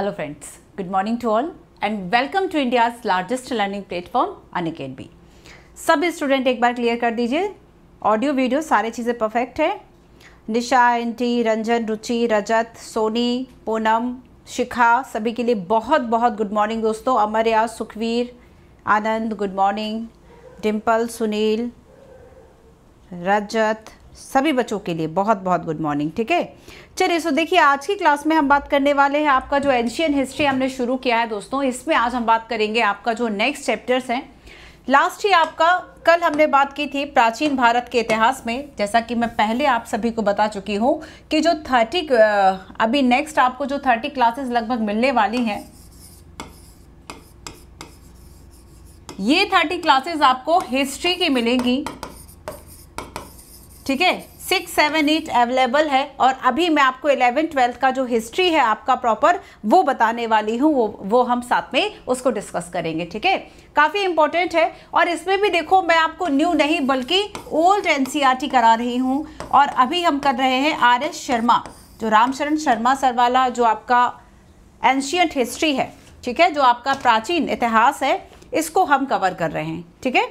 Hello friends, good morning to all and welcome to India's largest learning platform Aniket सब student एक बार clear कर दीजिए audio video सारे चीज़ें परफेक्ट है निशा एंटी रंजन रुचि रजत सोनी पूनम शिखा सभी के लिए बहुत बहुत गुड मॉर्निंग दोस्तों अमरया सुखवीर आनंद गुड मॉर्निंग डिम्पल सुनील रजत सभी बच्चों के लिए बहुत बहुत गुड मॉर्निंग ठीक है चलिए सो देखिए आज की क्लास में हम बात करने वाले हैं आपका जो एंशियन हिस्ट्री हमने शुरू किया है दोस्तों इसमें आज हम बात करेंगे आपका जो नेक्स्ट चैप्टर्स हैं लास्ट ही आपका कल हमने बात की थी प्राचीन भारत के इतिहास में जैसा कि मैं पहले आप सभी को बता चुकी हूँ कि जो थर्टी अभी नेक्स्ट आपको जो थर्टी क्लासेस लगभग मिलने वाली हैं ये थर्टी क्लासेस आपको हिस्ट्री की मिलेंगी ठीक है सिक्स सेवन एट अवेलेबल है और अभी मैं आपको इलेवन ट्वेल्थ का जो हिस्ट्री है आपका प्रॉपर वो बताने वाली हूँ वो वो हम साथ में उसको डिस्कस करेंगे ठीक है काफ़ी इंपॉर्टेंट है और इसमें भी देखो मैं आपको न्यू नहीं बल्कि ओल्ड एनसीईआरटी e करा रही हूँ और अभी हम कर रहे हैं आर एस शर्मा जो रामचरण शर्मा सर वाला जो आपका एंशियंट हिस्ट्री है ठीक है जो आपका प्राचीन इतिहास है इसको हम कवर कर रहे हैं ठीक है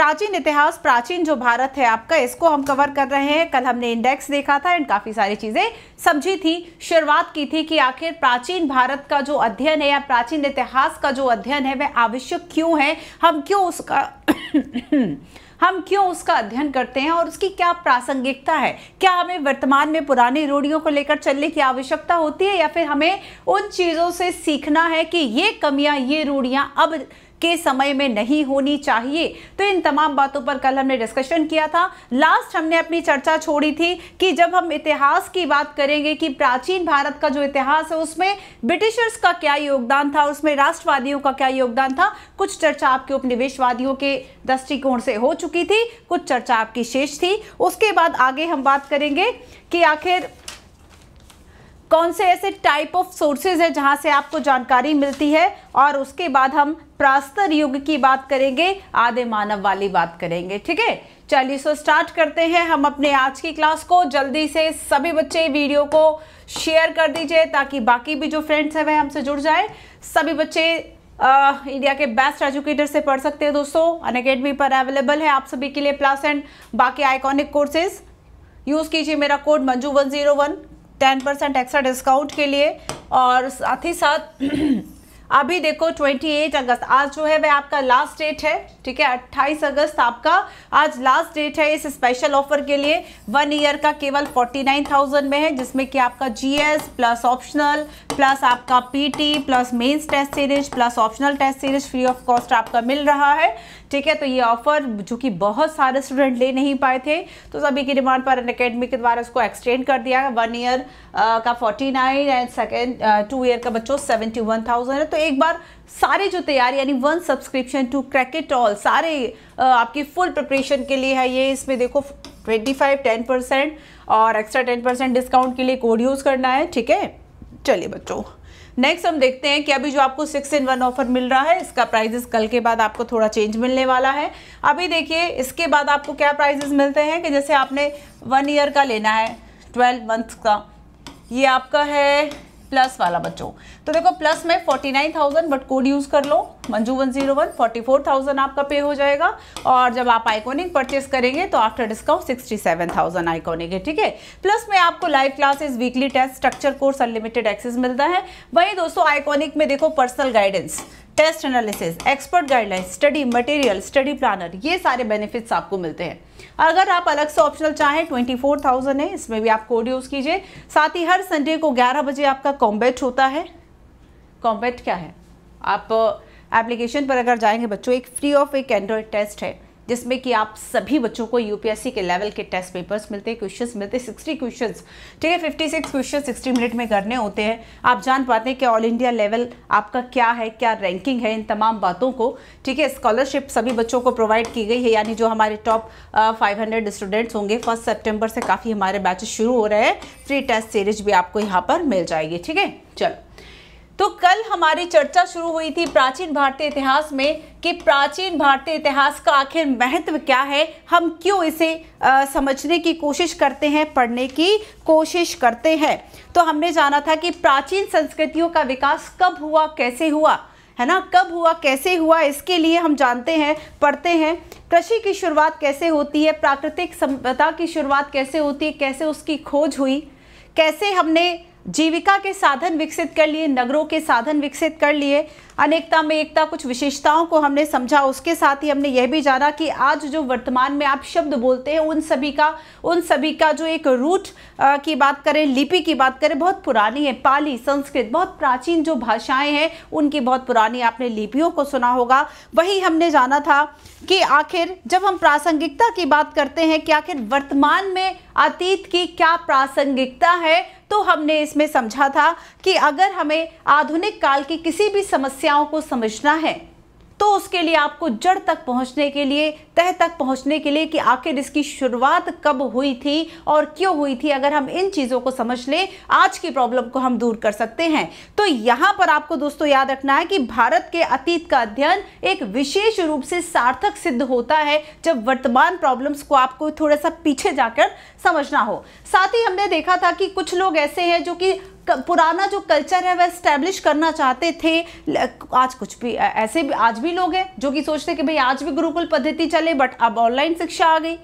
प्राचीन इतिहास प्राचीन जो भारत है आपका इसको हम कवर कर रहे हैं कल हमने इंडेक्स देखा था एंड काफ़ी सारी चीज़ें समझी थी शुरुआत की थी कि आखिर प्राचीन भारत का जो अध्ययन है या प्राचीन इतिहास का जो अध्ययन है वह आवश्यक क्यों है हम क्यों उसका हम क्यों उसका अध्ययन करते हैं और उसकी क्या प्रासंगिकता है क्या हमें वर्तमान में पुरानी रूढ़ियों को लेकर चलने की आवश्यकता होती है या फिर हमें उन चीज़ों से सीखना है कि ये कमियां ये रूढ़ियां अब के समय में नहीं होनी चाहिए तो इन तमाम बातों पर कल हमने डिस्कशन किया था लास्ट हमने अपनी चर्चा छोड़ी थी कि जब हम इतिहास की बात करेंगे कि प्राचीन भारत का जो इतिहास है उसमें ब्रिटिशर्स का क्या योगदान था उसमें राष्ट्रवादियों का क्या योगदान था कुछ चर्चा आपके उपनिवेशवादियों के दृष्टिकोण से हो चुकी थी कुछ चर्चा आपकी शेष थी उसके बाद आगे हम बात करेंगे कि आखिर कौन से ऐसे टाइप ऑफ सोर्सेज है जहाँ से आपको जानकारी मिलती है और उसके बाद हम प्रास्तर युग की बात करेंगे आदि मानव वाली बात करेंगे ठीक है चलिए सो स्टार्ट करते हैं हम अपने आज की क्लास को जल्दी से सभी बच्चे वीडियो को शेयर कर दीजिए ताकि बाकी भी जो फ्रेंड्स हैं वह हमसे जुड़ जाए सभी बच्चे आ, इंडिया के बेस्ट एजुकेटर से पढ़ सकते हैं दोस्तों अन अकेडमी पर अवेलेबल है आप सभी के लिए प्लस एंड बाकी आइकॉनिक कोर्सेज यूज़ कीजिए मेरा code Manju one zero one ten percent extra discount के लिए और साथ ही साथ अभी देखो 28 अगस्त आज जो है वह आपका लास्ट डेट है ठीक है 28 अगस्त आपका आज लास्ट डेट है इस स्पेशल ऑफर के लिए वन ईयर का केवल 49,000 में है जिसमें कि आपका जीएस प्लस ऑप्शनल प्लस आपका PT plus mains test series plus optional test series free of cost आपका मिल रहा है ठीक है तो ये ऑफर जो कि बहुत सारे स्टूडेंट ले नहीं पाए थे तो सभी की डिमांड पर अन अकेडमी के द्वारा उसको एक्सटेंड कर दिया है वन ईयर uh, का forty nine and second two year का बच्चों सेवेंटी वन थाउजेंड है तो एक बार सारे जो तैयारी यानी one subscription to crack it all सारे uh, आपकी फुल प्रिपरेशन के लिए है ये इसमें देखो ट्वेंटी फाइव टेन परसेंट और एक्स्ट्रा टेन परसेंट डिस्काउंट के लिए कोड यूज़ करना है ठीक है चलिए बच्चों नेक्स्ट हम देखते हैं कि अभी जो आपको सिक्स इन वन ऑफर मिल रहा है इसका प्राइजेस कल के बाद आपको थोड़ा चेंज मिलने वाला है अभी देखिए इसके बाद आपको क्या प्राइजेस मिलते हैं कि जैसे आपने वन ईयर का लेना है ट्वेल्व मंथ का ये आपका है प्लस वाला बच्चों तो देखो प्लस में forty nine thousand but code use कर लो Manju one zero one forty four thousand आपका पे हो जाएगा और जब आप आइकॉनिक परचेस करेंगे तो after discount sixty seven thousand iconic है ठीक है प्लस में आपको live classes weekly test structure course unlimited access मिलता है वहीं दोस्तों आइकॉनिक में देखो personal guidance test analysis expert guideline study material study planner ये सारे बेनिफिट्स आपको मिलते हैं अगर आप अलग से ऑप्शनल चाहें ट्वेंटी फोर थाउजेंड है इसमें भी आप कोड यूज़ कीजिए साथ ही हर संडे को ग्यारह बजे आपका कॉम्बैट होता है कॉम्बैट क्या है आप एप्लीकेशन uh, पर अगर जाएंगे बच्चों एक फ्री ऑफ एक एंड्रॉयड टेस्ट है जिसमें कि आप सभी बच्चों को यूपीएससी के लेवल के टेस्ट पेपर्स मिलते हैं क्वेश्चंस मिलते हैं सिक्सटी क्वेश्चन ठीक है fifty six question sixty minute में करने होते हैं आप जान पाते हैं कि ऑल इंडिया लेवल आपका क्या है क्या रैंकिंग है इन तमाम बातों को ठीक है स्कॉलरशिप सभी बच्चों को प्रोवाइड की गई है यानी जो हमारे टॉप फाइव हंड्रेड स्टूडेंट्स होंगे फर्स्ट सेप्टेम्बर से काफ़ी हमारे बैचेस शुरू हो रहे हैं फ्री टेस्ट सीरीज भी आपको यहाँ पर मिल जाएगी ठीक है चलो तो कल हमारी चर्चा शुरू हुई थी प्राचीन भारतीय इतिहास में कि प्राचीन भारतीय इतिहास का आखिर महत्व क्या है हम क्यों इसे आ, समझने की कोशिश करते हैं पढ़ने की कोशिश करते हैं तो हमने जाना था कि प्राचीन संस्कृतियों का विकास कब हुआ कैसे हुआ है ना कब हुआ कैसे हुआ इसके लिए हम जानते हैं पढ़ते हैं कृषि की शुरुआत कैसे होती है प्राकृतिक सभ्यता की शुरुआत कैसे होती है कैसे उसकी खोज हुई कैसे हमने जीविका के साधन विकसित कर लिए नगरों के साधन विकसित कर लिए अनेकता में एकता कुछ विशेषताओं को हमने समझा उसके साथ ही हमने यह भी जाना कि आज जो वर्तमान में आप शब्द बोलते हैं उन सभी का उन सभी का जो एक रूट की बात करें लिपि की बात करें बहुत पुरानी है पाली संस्कृत बहुत प्राचीन जो भाषाएं हैं उनकी बहुत पुरानी आपने लिपियों को सुना होगा वही हमने जाना था कि आखिर जब हम प्रासंगिकता की बात करते हैं कि आखिर वर्तमान में अतीत की क्या प्रासंगिकता है तो हमने इसमें समझा था कि अगर हमें आधुनिक काल की किसी भी समस्या समस्याओं को समझना है तो उसके लिए आपको जड़ तक पहुंचने के लिए तह तक पहुंचने के लिए कि आखिर इसकी शुरुआत कब हुई थी और क्यों हुई थी अगर हम इन चीज़ों को समझ लें आज की प्रॉब्लम को हम दूर कर सकते हैं तो यहाँ पर आपको दोस्तों याद रखना है कि भारत के अतीत का अध्ययन एक विशेष रूप से सार्थक सिद्ध होता है जब वर्तमान प्रॉब्लम्स को आपको थोड़ा सा पीछे जाकर समझना हो साथ ही हमने देखा था कि कुछ लोग ऐसे हैं जो कि पुराना जो कल्चर है वह स्टैब्लिश करना चाहते थे आज कुछ भी ऐसे भी आज भी लोग हैं जो कि सोचते कि भाई आज भी गुरुकुल पद्धति चले बट अब ऑनलाइन शिक्षा आ गई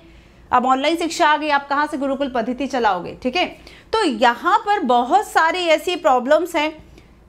अब ऑनलाइन शिक्षा आ गई आप कहाँ से गुरुकुल पद्धति चलाओगे ठीक है तो यहाँ पर बहुत सारी ऐसी प्रॉब्लम्स हैं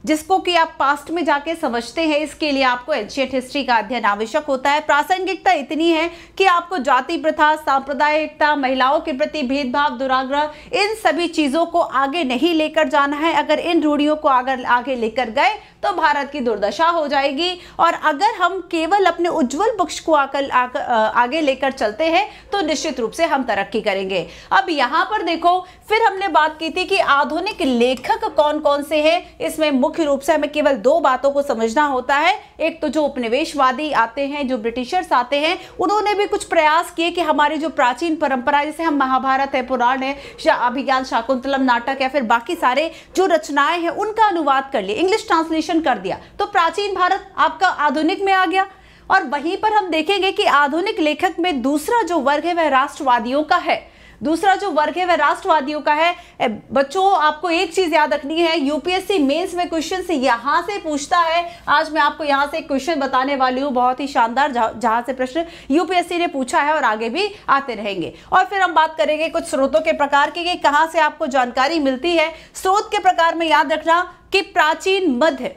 जिसको कि आप पास्ट में जाके समझते हैं इसके लिए आपको एंशियंट हिस्ट्री का अध्ययन आवश्यक होता है प्रासंगिकता इतनी है कि आपको जाति प्रथा सांप्रदायिकता महिलाओं के प्रति भेदभाव दुराग्रह इन सभी चीज़ों को आगे नहीं लेकर जाना है अगर इन रूढ़ियों को अगर आगे लेकर गए तो भारत की दुर्दशा हो जाएगी और अगर हम केवल अपने उज्जवल पक्ष को आकर आगे लेकर चलते हैं तो निश्चित रूप से हम तरक्की करेंगे अब यहां पर देखो फिर हमने बात की थी कि आधुनिक लेखक कौन कौन से हैं इसमें मुख्य रूप से हमें केवल दो बातों को समझना होता है एक तो जो उपनिवेशवादी आते हैं जो ब्रिटिशर्स आते हैं उन्होंने भी कुछ प्रयास किए कि हमारी जो प्राचीन परंपरा जैसे हम महाभारत है पुराण है अभिज्ञान शाकुंतलम नाटक या फिर बाकी सारे जो रचनाएं हैं उनका अनुवाद कर लिए इंग्लिश ट्रांसलेशन ट्रांजिशन कर दिया तो प्राचीन भारत आपका आधुनिक में आ गया और वहीं पर हम देखेंगे कि आधुनिक लेखक में दूसरा जो वर्ग है वह राष्ट्रवादियों का है दूसरा जो वर्ग है वह राष्ट्रवादियों का है बच्चों आपको एक चीज याद रखनी है यूपीएससी मेंस में क्वेश्चन से यहां से पूछता है आज मैं आपको यहां से क्वेश्चन बताने वाली हूं बहुत ही शानदार जहां से प्रश्न यूपीएससी ने पूछा है और आगे भी आते रहेंगे और फिर हम बात करेंगे कुछ स्रोतों के प्रकार की कहां से आपको जानकारी मिलती है स्रोत के प्रकार में याद रखना कि प्राचीन मध्य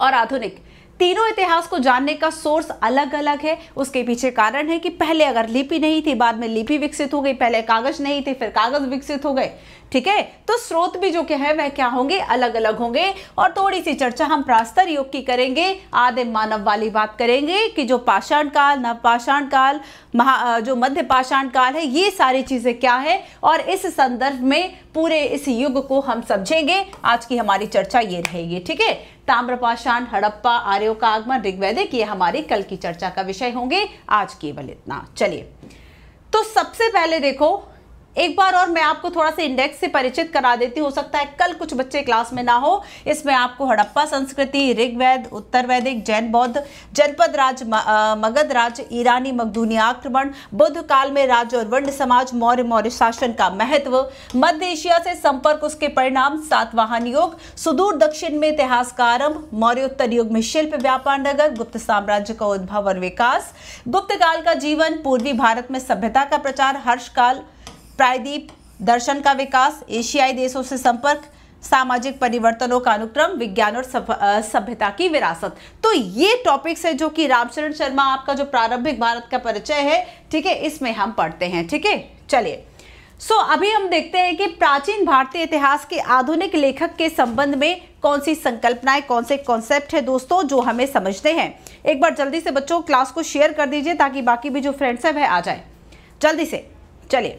और आधुनिक तीनों इतिहास को जानने का सोर्स अलग अलग है उसके पीछे कारण है कि पहले अगर लिपि नहीं थी बाद में लिपि विकसित हो गई पहले कागज नहीं थे फिर कागज विकसित हो गए ठीक है तो स्रोत भी जो क्या है वह क्या होंगे अलग अलग होंगे और थोड़ी सी चर्चा हम प्रास्तर युग की करेंगे आदि मानव वाली बात करेंगे कि जो पाषाण काल नवपाषाण काल महा जो मध्य पाषाण काल है ये सारी चीज़ें क्या है और इस संदर्भ में पूरे इस युग को हम समझेंगे आज की हमारी चर्चा ये रहेगी ठीक है ताम्रपाषाण हड़प्पा आर्यों का आगमन ऋग्वैदिक ये हमारी कल की चर्चा का विषय होंगे आज केवल इतना चलिए तो सबसे पहले देखो एक बार और मैं आपको थोड़ा सा इंडेक्स से परिचित करा देती हो सकता है कल कुछ बच्चे क्लास में ना हो इसमें आपको हड़प्पा संस्कृति ऋग्वेद उत्तर वैदिक जैन बौद्ध जनपद राज मगध राज ईरानी मकदूनी आक्रमण बुद्ध काल में राज्य और वर्ण समाज मौर्य मौर्य शासन का महत्व मध्य एशिया से संपर्क उसके परिणाम सातवाहन योग सुदूर दक्षिण में इतिहास का आरंभ मौर्योत्तर युग में शिल्प व्यापार नगर गुप्त साम्राज्य का उद्भव और विकास गुप्त काल का जीवन पूर्वी भारत में सभ्यता का प्रचार हर्ष काल प्रायद्वीप दर्शन का विकास एशियाई देशों से संपर्क सामाजिक परिवर्तनों का अनुक्रम विज्ञान और सभ्यता की विरासत तो ये टॉपिक्स है जो कि रामचरण शर्मा आपका जो प्रारंभिक भारत का परिचय है ठीक है इसमें हम पढ़ते हैं ठीक है चलिए सो अभी हम देखते हैं कि प्राचीन भारतीय इतिहास के आधुनिक लेखक के संबंध में कौन सी संकल्पनाएं कौन से कॉन्सेप्ट है दोस्तों जो हमें समझते हैं एक बार जल्दी से बच्चों क्लास को शेयर कर दीजिए ताकि बाकी भी जो फ्रेंड्स हैं वह आ जाए जल्दी से चलिए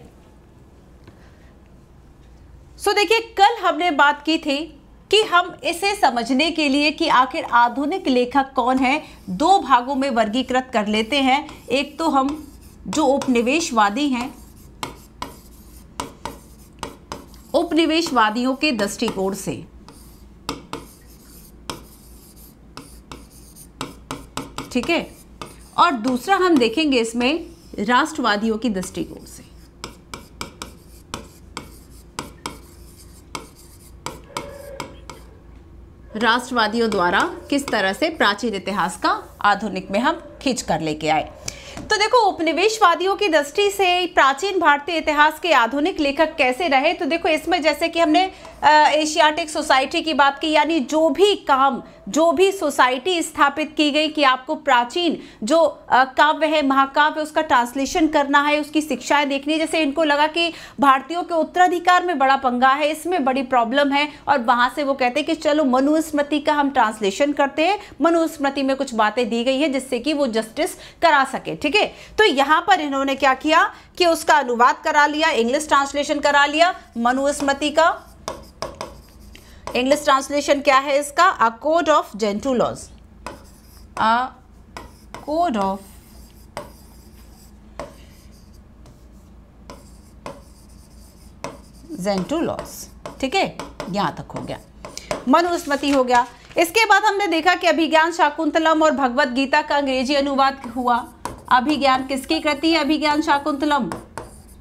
सो देखिए कल हमने बात की थी कि हम इसे समझने के लिए कि आखिर आधुनिक लेखक कौन है दो भागों में वर्गीकृत कर लेते हैं एक तो हम जो उपनिवेशवादी हैं उपनिवेशवादियों के दृष्टिकोण से ठीक है और दूसरा हम देखेंगे इसमें राष्ट्रवादियों की दृष्टिकोण से राष्ट्रवादियों द्वारा किस तरह से प्राचीन इतिहास का आधुनिक में हम खींच कर लेके आए तो देखो उपनिवेशवादियों की दृष्टि से प्राचीन भारतीय इतिहास के आधुनिक लेखक कैसे रहे तो देखो इसमें जैसे कि हमने एशियाटिक सोसाइटी की बात की यानी जो भी काम जो भी सोसाइटी स्थापित की गई कि आपको प्राचीन जो काव्य है महाकाव्य उसका ट्रांसलेशन करना है उसकी शिक्षाएं देखनी जैसे इनको लगा कि भारतीयों के उत्तराधिकार में बड़ा पंगा है इसमें बड़ी प्रॉब्लम है और वहाँ से वो कहते हैं कि चलो मनुस्मृति का हम ट्रांसलेशन करते हैं मनुस्मृति में कुछ बातें दी गई है जिससे कि वो जस्टिस करा सके ठीक है तो यहाँ पर इन्होंने क्या किया कि उसका अनुवाद करा लिया इंग्लिश ट्रांसलेशन करा लिया मनुस्मृति का इंग्लिश ट्रांसलेशन क्या है इसका a code of Gentoo laws a code of Gentoo laws ठीक है यहां तक हो गया मनुस्मृति हो गया इसके बाद हमने देखा कि अभिज्ञान शाकुंतलम और भगवत गीता का अंग्रेजी अनुवाद हुआ अभिज्ञान किसकी कृति है अभिज्ञान शाकुंतलम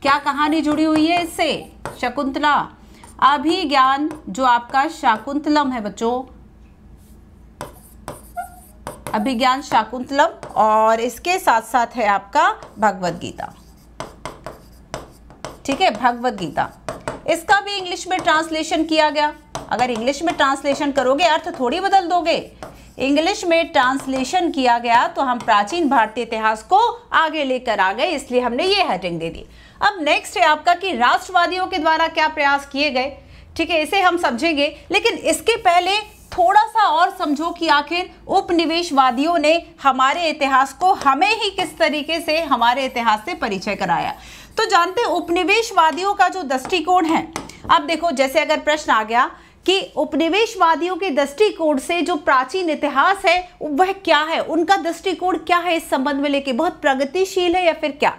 क्या कहानी जुड़ी हुई है इससे शकुंतला अभिज्ञान जो आपका शाकुंतलम है बच्चों अभिज्ञान शाकुंतलम और इसके साथ साथ है आपका भगवत गीता ठीक है भगवत गीता इसका भी इंग्लिश में ट्रांसलेशन किया गया अगर इंग्लिश में ट्रांसलेशन करोगे अर्थ थोड़ी बदल दोगे इंग्लिश में ट्रांसलेशन किया गया तो हम प्राचीन भारतीय इतिहास को आगे लेकर आ गए इसलिए हमने ये हेडिंग दे दी अब नेक्स्ट है आपका कि राष्ट्रवादियों के द्वारा क्या प्रयास किए गए ठीक है इसे हम समझेंगे लेकिन इसके पहले थोड़ा सा और समझो कि आखिर उपनिवेशवादियों ने हमारे इतिहास को हमें ही किस तरीके से हमारे इतिहास से परिचय कराया तो जानते उपनिवेशवादियों का जो दृष्टिकोण है अब देखो जैसे अगर प्रश्न आ गया कि उपनिवेशवादियों के दृष्टिकोण से जो प्राचीन इतिहास है वह क्या है उनका दृष्टिकोण क्या है इस संबंध में लेके बहुत प्रगतिशील है या फिर क्या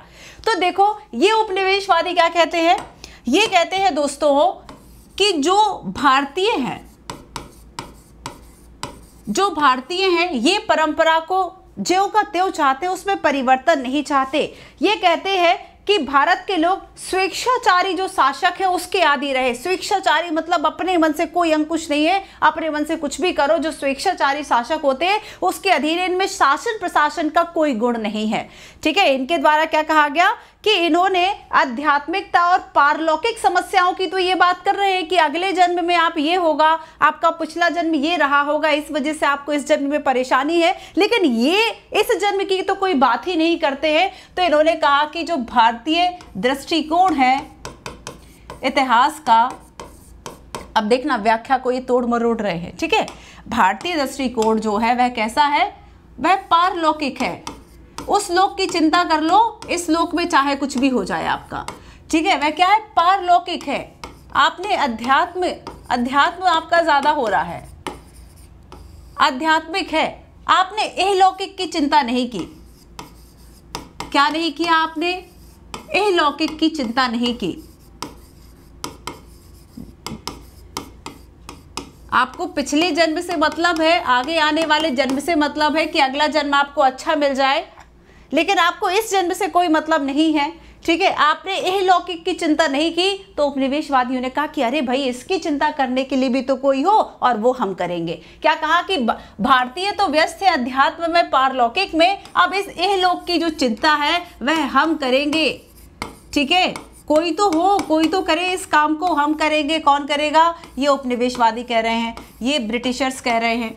तो देखो ये उपनिवेशवादी क्या कहते हैं ये कहते हैं दोस्तों कि जो भारतीय हैं जो भारतीय हैं ये परंपरा को ज्यो का त्यो चाहते हैं उसमें परिवर्तन नहीं चाहते ये कहते हैं कि भारत के लोग स्वेच्छाचारी जो शासक है उसके आदि रहे स्वेच्छाचारी मतलब अपने मन से कोई अंकुश नहीं है अपने मन से कुछ भी करो जो स्वेच्छाचारी शासक होते हैं उसके अधीन इनमें शासन प्रशासन का कोई गुण नहीं है ठीक है इनके द्वारा क्या कहा गया कि इन्होंने आध्यात्मिकता और पारलौकिक समस्याओं की तो ये बात कर रहे हैं कि अगले जन्म में आप ये होगा आपका पिछला जन्म ये रहा होगा इस वजह से आपको इस जन्म में परेशानी है लेकिन ये इस जन्म की तो कोई बात ही नहीं करते हैं तो इन्होंने कहा कि जो भारतीय दृष्टिकोण है इतिहास का अब देखना व्याख्या को ये तोड़ मरोड़ रहे हैं ठीक है भारतीय दृष्टिकोण जो है वह कैसा है वह पारलौकिक है उस लोक की चिंता कर लो इस लोक में चाहे कुछ भी हो जाए आपका ठीक है वह क्या है पारलौकिक है आपने अध्यात्म अध्यात्म आपका ज़्यादा हो रहा है आध्यात्मिक है आपने अलौकिक की चिंता नहीं की क्या नहीं किया आपने अलौकिक की चिंता नहीं की आपको पिछले जन्म से मतलब है आगे आने वाले जन्म से मतलब है कि अगला जन्म आपको अच्छा मिल जाए लेकिन आपको इस जन्म से कोई मतलब नहीं है ठीक है आपने यह लौकिक की चिंता नहीं की तो उपनिवेशवादियों ने कहा कि अरे भाई इसकी चिंता करने के लिए भी तो कोई हो और वो हम करेंगे क्या कहा कि भारतीय तो व्यस्त है अध्यात्म में पारलौकिक में अब इस लोक की जो चिंता है वह हम करेंगे ठीक है कोई तो हो कोई तो करे इस काम को हम करेंगे कौन करेगा ये उपनिवेशवादी कह रहे हैं ये ब्रिटिशर्स कह रहे हैं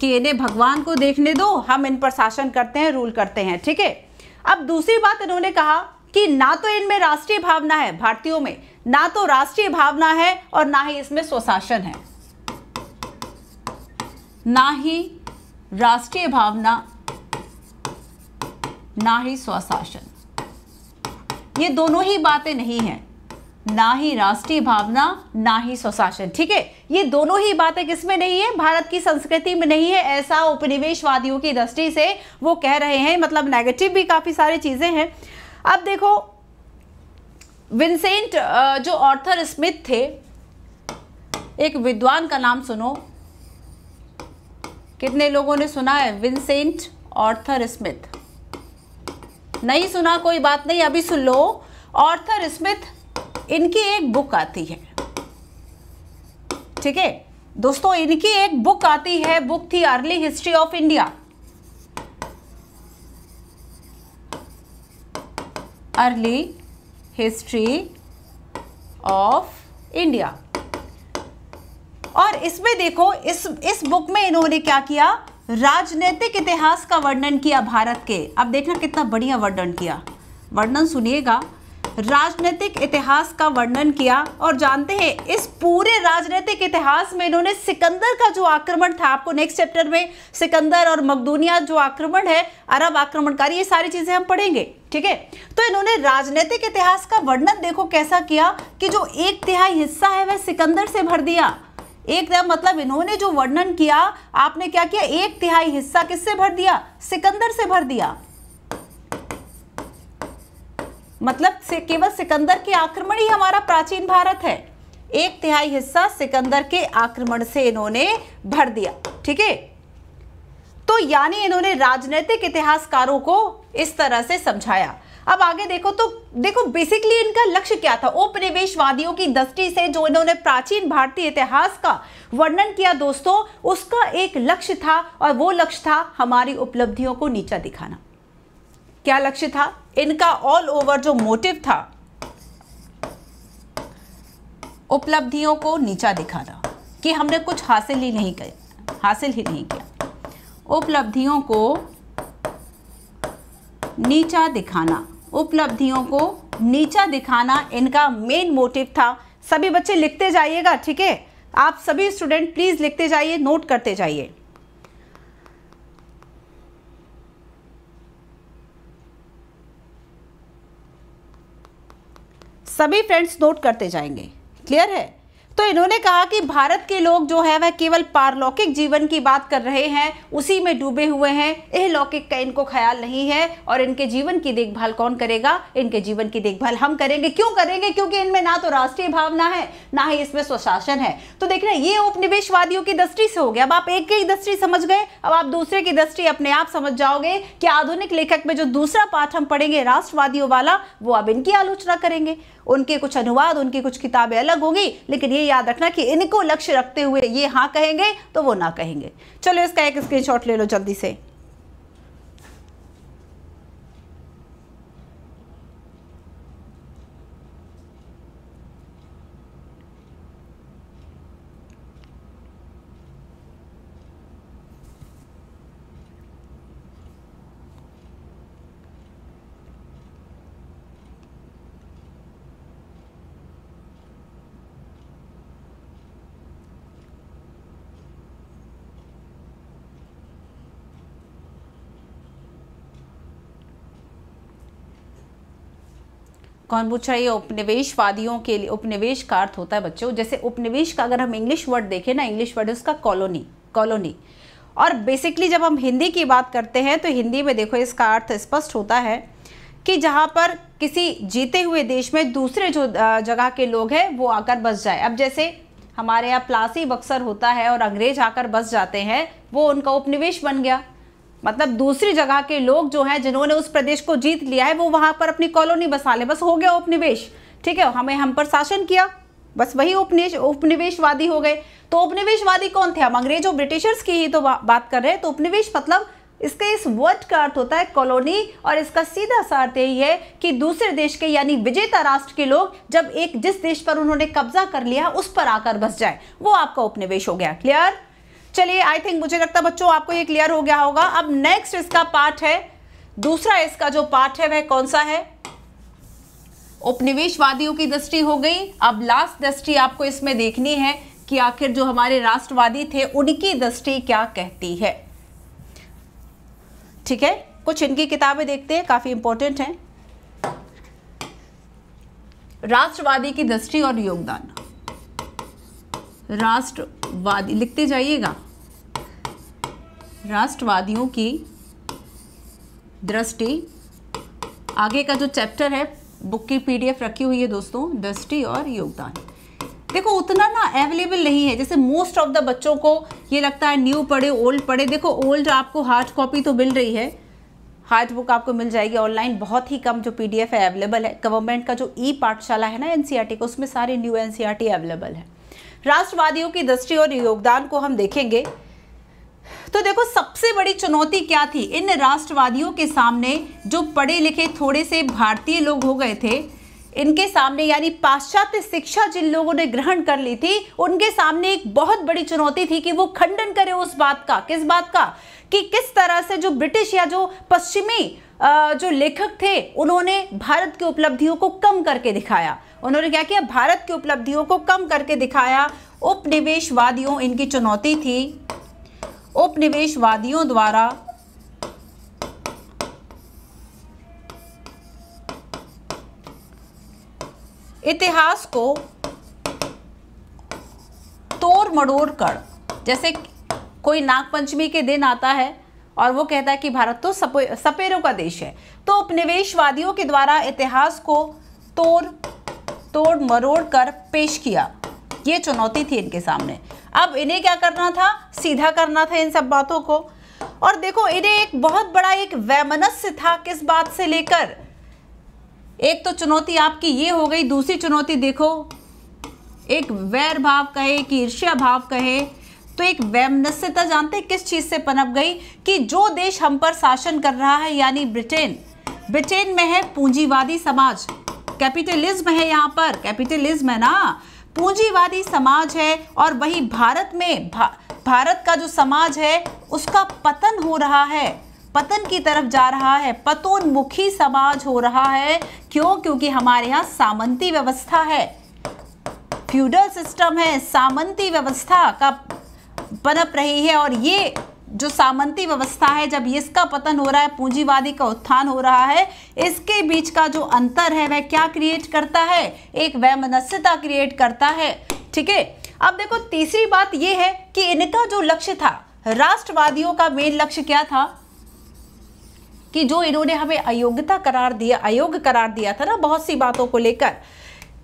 कि इन्हें भगवान को देखने दो हम इन पर शासन करते हैं रूल करते हैं ठीक है अब दूसरी बात इन्होंने कहा कि ना तो इनमें राष्ट्रीय भावना है भारतीयों में ना तो राष्ट्रीय भावना है और ना ही इसमें स्वशासन है ना ही राष्ट्रीय भावना ना ही स्वशासन ये दोनों ही बातें नहीं हैं ना ही राष्ट्रीय भावना ना ही स्वशासन ठीक है ये दोनों ही बातें किसमें नहीं है भारत की संस्कृति में नहीं है ऐसा उपनिवेशवादियों की दृष्टि से वो कह रहे हैं मतलब नेगेटिव भी काफ़ी सारी चीज़ें हैं अब देखो विंसेंट जो ऑर्थर स्मिथ थे एक विद्वान का नाम सुनो कितने लोगों ने सुना है विंसेंट ऑर्थर स्मिथ नहीं सुना कोई बात नहीं अभी सुन लो ऑर्थर स्मिथ इनकी एक बुक आती है ठीक है दोस्तों इनकी एक बुक आती है बुक थी early history of India early history of India और इसमें देखो इस इस बुक में इन्होंने क्या किया राजनीतिक इतिहास का वर्णन किया भारत के अब देखना कितना बढ़िया वर्णन किया वर्णन सुनिएगा राजनीतिक इतिहास का वर्णन किया और जानते हैं इस पूरे राजनीतिक इतिहास में इन्होंने सिकंदर का जो आक्रमण था आपको नेक्स्ट चैप्टर में सिकंदर और मकदूनिया जो आक्रमण है अरब आक्रमणकारी ये सारी चीज़ें हम पढ़ेंगे ठीक है तो इन्होंने राजनीतिक इतिहास का वर्णन देखो कैसा किया कि जो एक तिहाई हिस्सा है वह सिकंदर से भर दिया एक मतलब इन्होंने जो वर्णन किया आपने क्या किया एक तिहाई हिस्सा किससे भर दिया सिकंदर से भर दिया मतलब से केवल सिकंदर के आक्रमण ही हमारा प्राचीन भारत है एक तिहाई हिस्सा सिकंदर के आक्रमण से इन्होंने भर दिया ठीक है तो यानी इन्होंने राजनीतिक इतिहासकारों को इस तरह से समझाया अब आगे देखो तो देखो बेसिकली इनका लक्ष्य क्या था उपनिवेशवादियों की दृष्टि से जो इन्होंने प्राचीन भारतीय इतिहास का वर्णन किया दोस्तों उसका एक लक्ष्य था और वो लक्ष्य था हमारी उपलब्धियों को नीचा दिखाना क्या लक्ष्य था इनका ऑल ओवर जो मोटिव था उपलब्धियों को नीचा दिखाना कि हमने कुछ हासिल ही नहीं कर हासिल ही नहीं किया उपलब्धियों को नीचा दिखाना उपलब्धियों को नीचा दिखाना इनका मेन मोटिव था सभी बच्चे लिखते जाइएगा ठीक है आप सभी स्टूडेंट प्लीज़ लिखते जाइए नोट करते जाइए सभी फ्रेंड्स नोट करते जाएंगे क्लियर है तो इन्होंने कहा कि भारत के लोग जो है वह केवल पारलौकिक जीवन की बात कर रहे हैं उसी में डूबे हुए हैं यह लौकिक का इनको ख्याल नहीं है और इनके जीवन की देखभाल कौन करेगा इनके जीवन की देखभाल हम करेंगे क्यों करेंगे क्योंकि इनमें ना तो राष्ट्रीय भावना है ना ही इसमें स्वशासन है तो देखना ये उपनिवेशवादियों की दृष्टि से हो गया अब आप एक की दृष्टि समझ गए अब आप दूसरे की दृष्टि अपने आप समझ जाओगे कि आधुनिक लेखक में जो दूसरा पाठ हम पढ़ेंगे राष्ट्रवादियों वाला वो अब इनकी आलोचना करेंगे उनके कुछ अनुवाद उनकी कुछ किताबें अलग होगी लेकिन ये याद रखना कि इनको लक्ष्य रखते हुए ये हाँ कहेंगे तो वो ना कहेंगे चलो इसका एक स्क्रीनशॉट ले लो जल्दी से कौन पूछ रहा है ये उपनिवेशवादियों के लिए उपनिवेश का अर्थ होता है बच्चों जैसे उपनिवेश का अगर हम इंग्लिश वर्ड देखें ना इंग्लिश वर्ड है उसका कॉलोनी कॉलोनी और बेसिकली जब हम हिंदी की बात करते हैं तो हिंदी में देखो इसका अर्थ स्पष्ट होता है कि जहाँ पर किसी जीते हुए देश में दूसरे जो जगह के लोग हैं वो आकर बस जाए अब जैसे हमारे यहाँ प्लासी बक्सर होता है और अंग्रेज आकर बस जाते हैं वो उनका उपनिवेश बन गया मतलब दूसरी जगह के लोग जो हैं जिन्होंने उस प्रदेश को जीत लिया है वो वहां पर अपनी कॉलोनी बसा ले बस हो गया उपनिवेश ठीक है हमें हम पर शासन किया बस वही उपनिवेश उपनिवेशवादी हो गए तो उपनिवेशवादी कौन थे हम अंग्रेजों ब्रिटिशर्स की ही तो बा, बात कर रहे हैं तो उपनिवेश मतलब इसके इस वर्ड का अर्थ होता है कॉलोनी और इसका सीधा सा अर्थ यही है कि दूसरे देश के यानी विजेता राष्ट्र के लोग जब एक जिस देश पर उन्होंने कब्जा कर लिया उस पर आकर बस जाए वो आपका उपनिवेश हो गया क्लियर चलिए आई थिंक मुझे लगता है बच्चों आपको ये क्लियर हो गया होगा अब नेक्स्ट इसका पार्ट है दूसरा इसका जो पार्ट है वह कौन सा है उपनिवेशवादियों की दृष्टि हो गई अब लास्ट दृष्टि आपको इसमें देखनी है कि आखिर जो हमारे राष्ट्रवादी थे उनकी दृष्टि क्या कहती है ठीक है कुछ इनकी किताबें देखते हैं काफ़ी इंपॉर्टेंट हैं राष्ट्रवादी की दृष्टि और योगदान राष्ट्रवादी लिखते जाइएगा राष्ट्रवादियों की दृष्टि आगे का जो चैप्टर है बुक की पीडीएफ रखी हुई है दोस्तों दृष्टि और योगदान देखो उतना ना अवेलेबल नहीं है जैसे मोस्ट ऑफ द बच्चों को ये लगता है न्यू पढ़े ओल्ड पढ़े देखो ओल्ड आपको हार्ड कॉपी तो मिल रही है हार्ड बुक आपको मिल जाएगी ऑनलाइन बहुत ही कम जो पीडीएफ है अवेलेबल है गवर्नमेंट का जो ई पाठशाला है ना एनसीईआरटी e का उसमें सारे न्यू एनसीईआरटी अवेलेबल है राष्ट्रवादियों की दृष्टि और योगदान को हम देखेंगे तो देखो सबसे बड़ी चुनौती क्या थी इन राष्ट्रवादियों के सामने जो पढ़े लिखे थोड़े से भारतीय लोग हो गए थे इनके सामने यानी पाश्चात्य शिक्षा जिन लोगों ने ग्रहण कर ली थी उनके सामने एक बहुत बड़ी चुनौती थी कि वो खंडन करें उस बात का किस बात का कि किस तरह से जो ब्रिटिश या जो पश्चिमी जो लेखक थे उन्होंने भारत की उपलब्धियों को कम करके दिखाया उन्होंने क्या किया भारत की उपलब्धियों को कम करके दिखाया उपनिवेशवादियों इनकी चुनौती थी उपनिवेशवादियों द्वारा इतिहास को तोड़ मड़ोड़ कर जैसे कोई नागपंचमी के दिन आता है और वो कहता है कि भारत तो सपे, सपेरों का देश है तो उपनिवेशवादियों के द्वारा इतिहास को तोड़ तोड़ मरोड़ कर पेश किया ये चुनौती थी इनके सामने अब इन्हें क्या करना था सीधा करना था इन सब बातों को और देखो इन्हें एक बहुत बड़ा एक वैमनस्य था किस बात से लेकर एक तो चुनौती आपकी ये हो गई दूसरी चुनौती देखो एक वैर भाव कहे कि ईर्ष्या भाव कहे तो एक वैमनस्यता जानते किस चीज़ से पनप गई कि जो देश हम पर शासन कर रहा है यानी ब्रिटेन ब्रिटेन में है पूंजीवादी समाज कैपिटलिज्म है यहाँ पर कैपिटलिज्म है ना पूंजीवादी समाज है और वही भारत में भा, भारत का जो समाज है उसका पतन हो रहा है पतन की तरफ जा रहा है पतोन्मुखी समाज हो रहा है क्यों क्योंकि हमारे यहाँ सामंती व्यवस्था है फ्यूडल सिस्टम है सामंती व्यवस्था का पनप रही है और ये जो सामंती व्यवस्था है जब इसका पतन हो रहा है पूंजीवादी का उत्थान हो रहा है इसके बीच का जो अंतर है वह क्या क्रिएट करता है एक वैमनस्यता क्रिएट करता है ठीक है अब देखो तीसरी बात यह है कि इनका जो लक्ष्य था राष्ट्रवादियों का मेन लक्ष्य क्या था कि जो इन्होंने हमें अयोग्यता करार दिया अयोग्य करार दिया था ना बहुत सी बातों को लेकर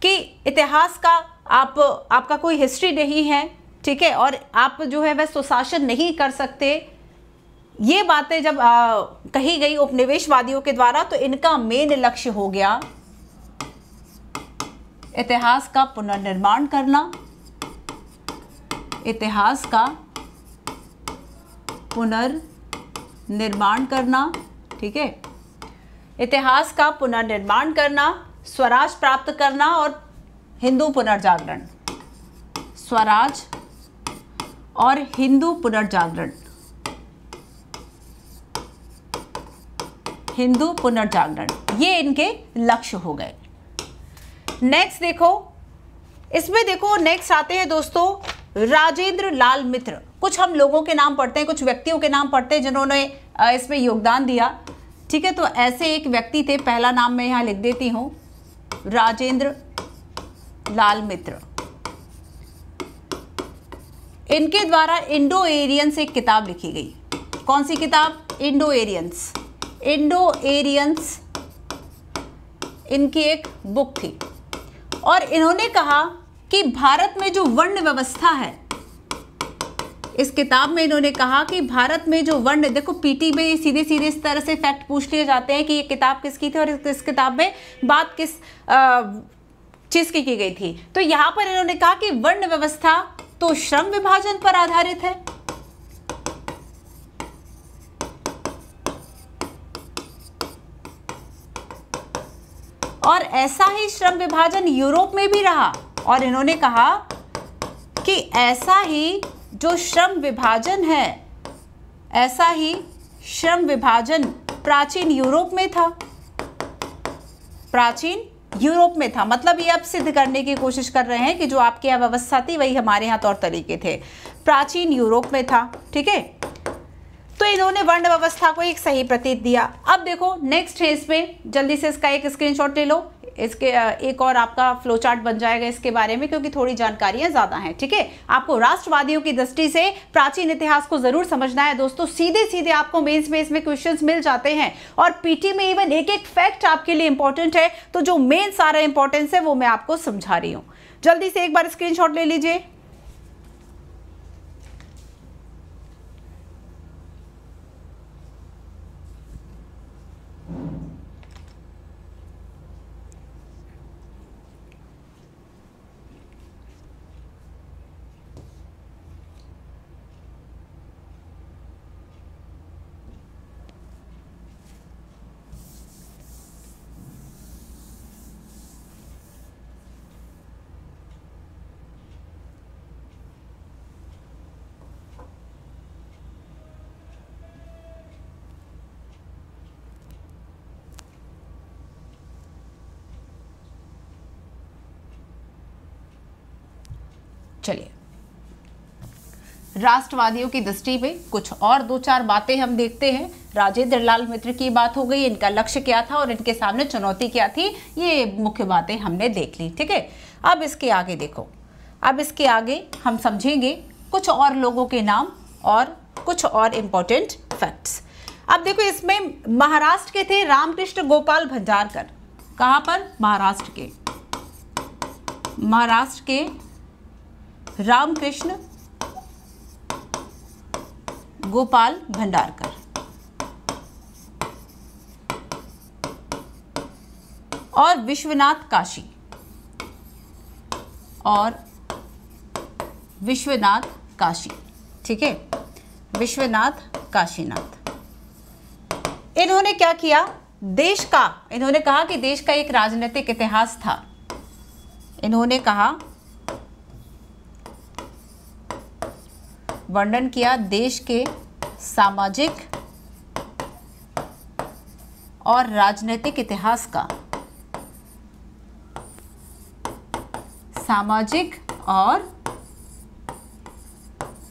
कि इतिहास का आप आपका कोई हिस्ट्री नहीं है ठीक है और आप जो है वह सुशासन नहीं कर सकते ये बातें जब आ, कही गई उपनिवेशवादियों के द्वारा तो इनका मेन लक्ष्य हो गया इतिहास का पुनर्निर्माण करना इतिहास का पुनर्निर्माण करना ठीक है इतिहास का पुनर्निर्माण करना स्वराज प्राप्त करना और हिंदू पुनर्जागरण स्वराज और हिंदू पुनर्जागरण हिंदू पुनर्जागरण ये इनके लक्ष्य हो गए नेक्स्ट देखो इसमें देखो नेक्स्ट आते हैं दोस्तों राजेंद्र लाल मित्र कुछ हम लोगों के नाम पढ़ते हैं कुछ व्यक्तियों के नाम पढ़ते हैं जिन्होंने इसमें योगदान दिया ठीक है तो ऐसे एक व्यक्ति थे पहला नाम मैं यहां लिख देती हूं राजेंद्र लाल मित्र इनके द्वारा इंडो एरियंस एक किताब लिखी गई कौन सी किताब इंडो एरियंस इंडो एरियंस इनकी एक बुक थी और इन्होंने कहा कि भारत में जो वर्ण व्यवस्था है इस किताब में इन्होंने कहा कि भारत में जो वर्ण देखो पीटी में सीधे सीधे इस तरह से फैक्ट पूछ लिए जाते हैं कि ये किताब किसकी थी और इस, किताब में बात किस चीज़ की की गई थी तो यहां पर इन्होंने कहा कि वर्ण व्यवस्था तो श्रम विभाजन पर आधारित है और ऐसा ही श्रम विभाजन यूरोप में भी रहा और इन्होंने कहा कि ऐसा ही जो श्रम विभाजन है ऐसा ही श्रम विभाजन प्राचीन यूरोप में था प्राचीन यूरोप में था मतलब ये आप सिद्ध करने की कोशिश कर रहे हैं कि जो आपके यहाँ व्यवस्था थी वही हमारे यहाँ तौर तरीके थे प्राचीन यूरोप में था ठीक है तो इन्होंने वर्ण व्यवस्था को एक सही प्रतीत दिया अब देखो नेक्स्ट है इसमें जल्दी से इसका एक स्क्रीनशॉट ले लो इसके एक और आपका फ्लो चार्ट बन जाएगा इसके बारे में क्योंकि थोड़ी जानकारियां ज़्यादा हैं ठीक है आपको राष्ट्रवादियों की दृष्टि से प्राचीन इतिहास को ज़रूर समझना है दोस्तों सीधे सीधे आपको मेन्स में इसमें क्वेश्चन मिल जाते हैं और पीटी में इवन एक एक फैक्ट आपके लिए इंपॉर्टेंट है तो जो मेन सारा इंपॉर्टेंस है वो मैं आपको समझा रही हूँ जल्दी से एक बार स्क्रीनशॉट ले लीजिए राष्ट्रवादियों की दृष्टि में कुछ और दो चार बातें हम देखते हैं राजेंद्र लाल मित्र की बात हो गई इनका लक्ष्य क्या था और इनके सामने चुनौती क्या थी ये मुख्य बातें हमने देख ली ठीक है अब इसके आगे देखो अब इसके आगे हम समझेंगे कुछ और लोगों के नाम और कुछ और इम्पोर्टेंट फैक्ट्स अब देखो इसमें महाराष्ट्र के थे रामकृष्ण गोपाल भंजारकर कहाँ पर महाराष्ट्र के महाराष्ट्र के रामकृष्ण गोपाल भंडारकर और विश्वनाथ काशी और विश्वनाथ काशी ठीक है विश्वनाथ काशीनाथ इन्होंने क्या किया देश का इन्होंने कहा कि देश का एक राजनीतिक इतिहास था इन्होंने कहा वर्णन किया देश के सामाजिक और राजनीतिक इतिहास का सामाजिक और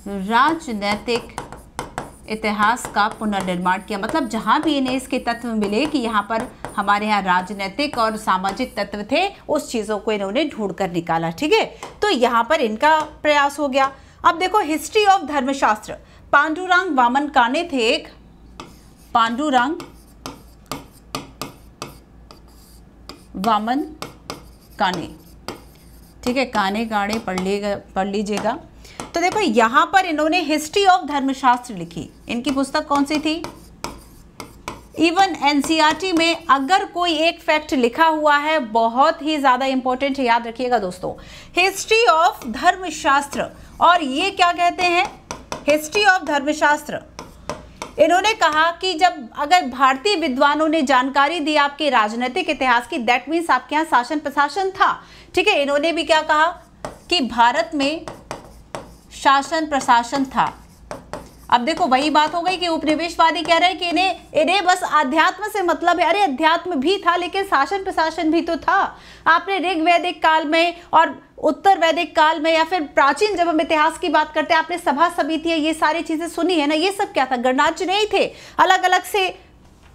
राजनैतिक इतिहास का पुनर्निर्माण किया मतलब जहाँ भी इन्हें इसके तत्व मिले कि यहाँ पर हमारे यहाँ राजनीतिक और सामाजिक तत्व थे उस चीज़ों को इन्होंने ढूंढकर निकाला ठीक है तो यहाँ पर इनका प्रयास हो गया अब देखो हिस्ट्री ऑफ धर्मशास्त्र पांडुरंग वामन काने थे एक पांडुरंग वामन काने ठीक है काने काने पढ़ लीजिएगा पढ़ लीजिएगा तो देखो यहां पर इन्होंने हिस्ट्री ऑफ धर्मशास्त्र लिखी इनकी पुस्तक कौन सी थी इवन एनसीईआरटी e में अगर कोई एक फैक्ट लिखा हुआ है बहुत ही ज़्यादा इंपॉर्टेंट याद रखिएगा दोस्तों हिस्ट्री ऑफ धर्मशास्त्र और ये क्या कहते हैं हिस्ट्री ऑफ धर्मशास्त्र इन्होंने कहा कि जब अगर भारतीय विद्वानों ने जानकारी दी आपके राजनीतिक इतिहास की दैट मीन्स आपके यहाँ शासन प्रशासन था ठीक है इन्होंने भी क्या कहा कि भारत में शासन प्रशासन था अब देखो वही बात हो गई कि उपनिवेशवादी कह रहे हैं कि इन्हें इन्हें बस अध्यात्म से मतलब है अरे अध्यात्म भी था लेकिन शासन प्रशासन भी तो था आपने ऋग वैदिक काल में और उत्तर वैदिक काल में या फिर प्राचीन जब हम इतिहास की बात करते हैं आपने सभा समिति ये सारी चीज़ें सुनी है ना ये सब क्या था गणराज्य नहीं थे अलग अलग से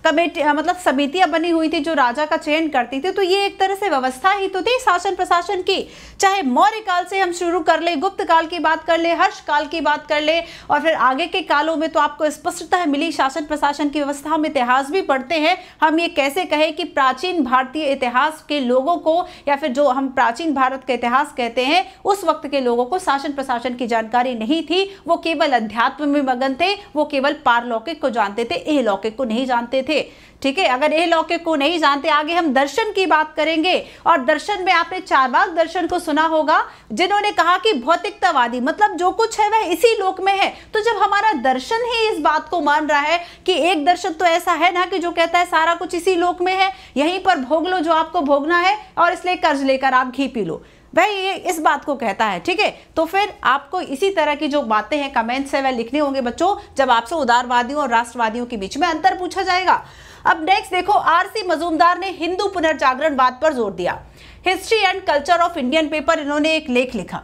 कमेटी हाँ, मतलब समितियां बनी हुई थी जो राजा का चयन करती थी तो ये एक तरह से व्यवस्था ही तो थी शासन प्रशासन की चाहे मौर्य काल से हम शुरू कर ले गुप्त काल की बात कर ले हर्ष काल की बात कर ले और फिर आगे के कालों में तो आपको स्पष्टता मिली शासन प्रशासन की व्यवस्था हम इतिहास भी पढ़ते हैं हम ये कैसे कहें कि प्राचीन भारतीय इतिहास के लोगों को या फिर जो हम प्राचीन भारत का इतिहास कहते हैं उस वक्त के लोगों को शासन प्रशासन की जानकारी नहीं थी वो केवल अध्यात्म में मगन थे वो केवल पारलौकिक को जानते थे अलौकिक को नहीं जानते थे थे ठीक है अगर ये लौके को नहीं जानते आगे हम दर्शन की बात करेंगे और दर्शन में आपने चार बाग दर्शन को सुना होगा जिन्होंने कहा कि भौतिकतावादी मतलब जो कुछ है वह इसी लोक में है तो जब हमारा दर्शन ही इस बात को मान रहा है कि एक दर्शन तो ऐसा है ना कि जो कहता है सारा कुछ इसी लोक में है यहीं पर भोग लो जो आपको भोगना है और इसलिए कर्ज लेकर आप घी पी लो वह ये इस बात को कहता है ठीक है तो फिर आपको इसी तरह की जो बातें हैं कमेंट्स है वह लिखने होंगे बच्चों जब आपसे उदारवादियों और राष्ट्रवादियों के बीच में अंतर पूछा जाएगा अब नेक्स्ट देखो आरसी मजूमदार ने हिंदू पुनर्जागरण बात पर जोर दिया history and culture of Indian paper इन्होंने एक लेख लिखा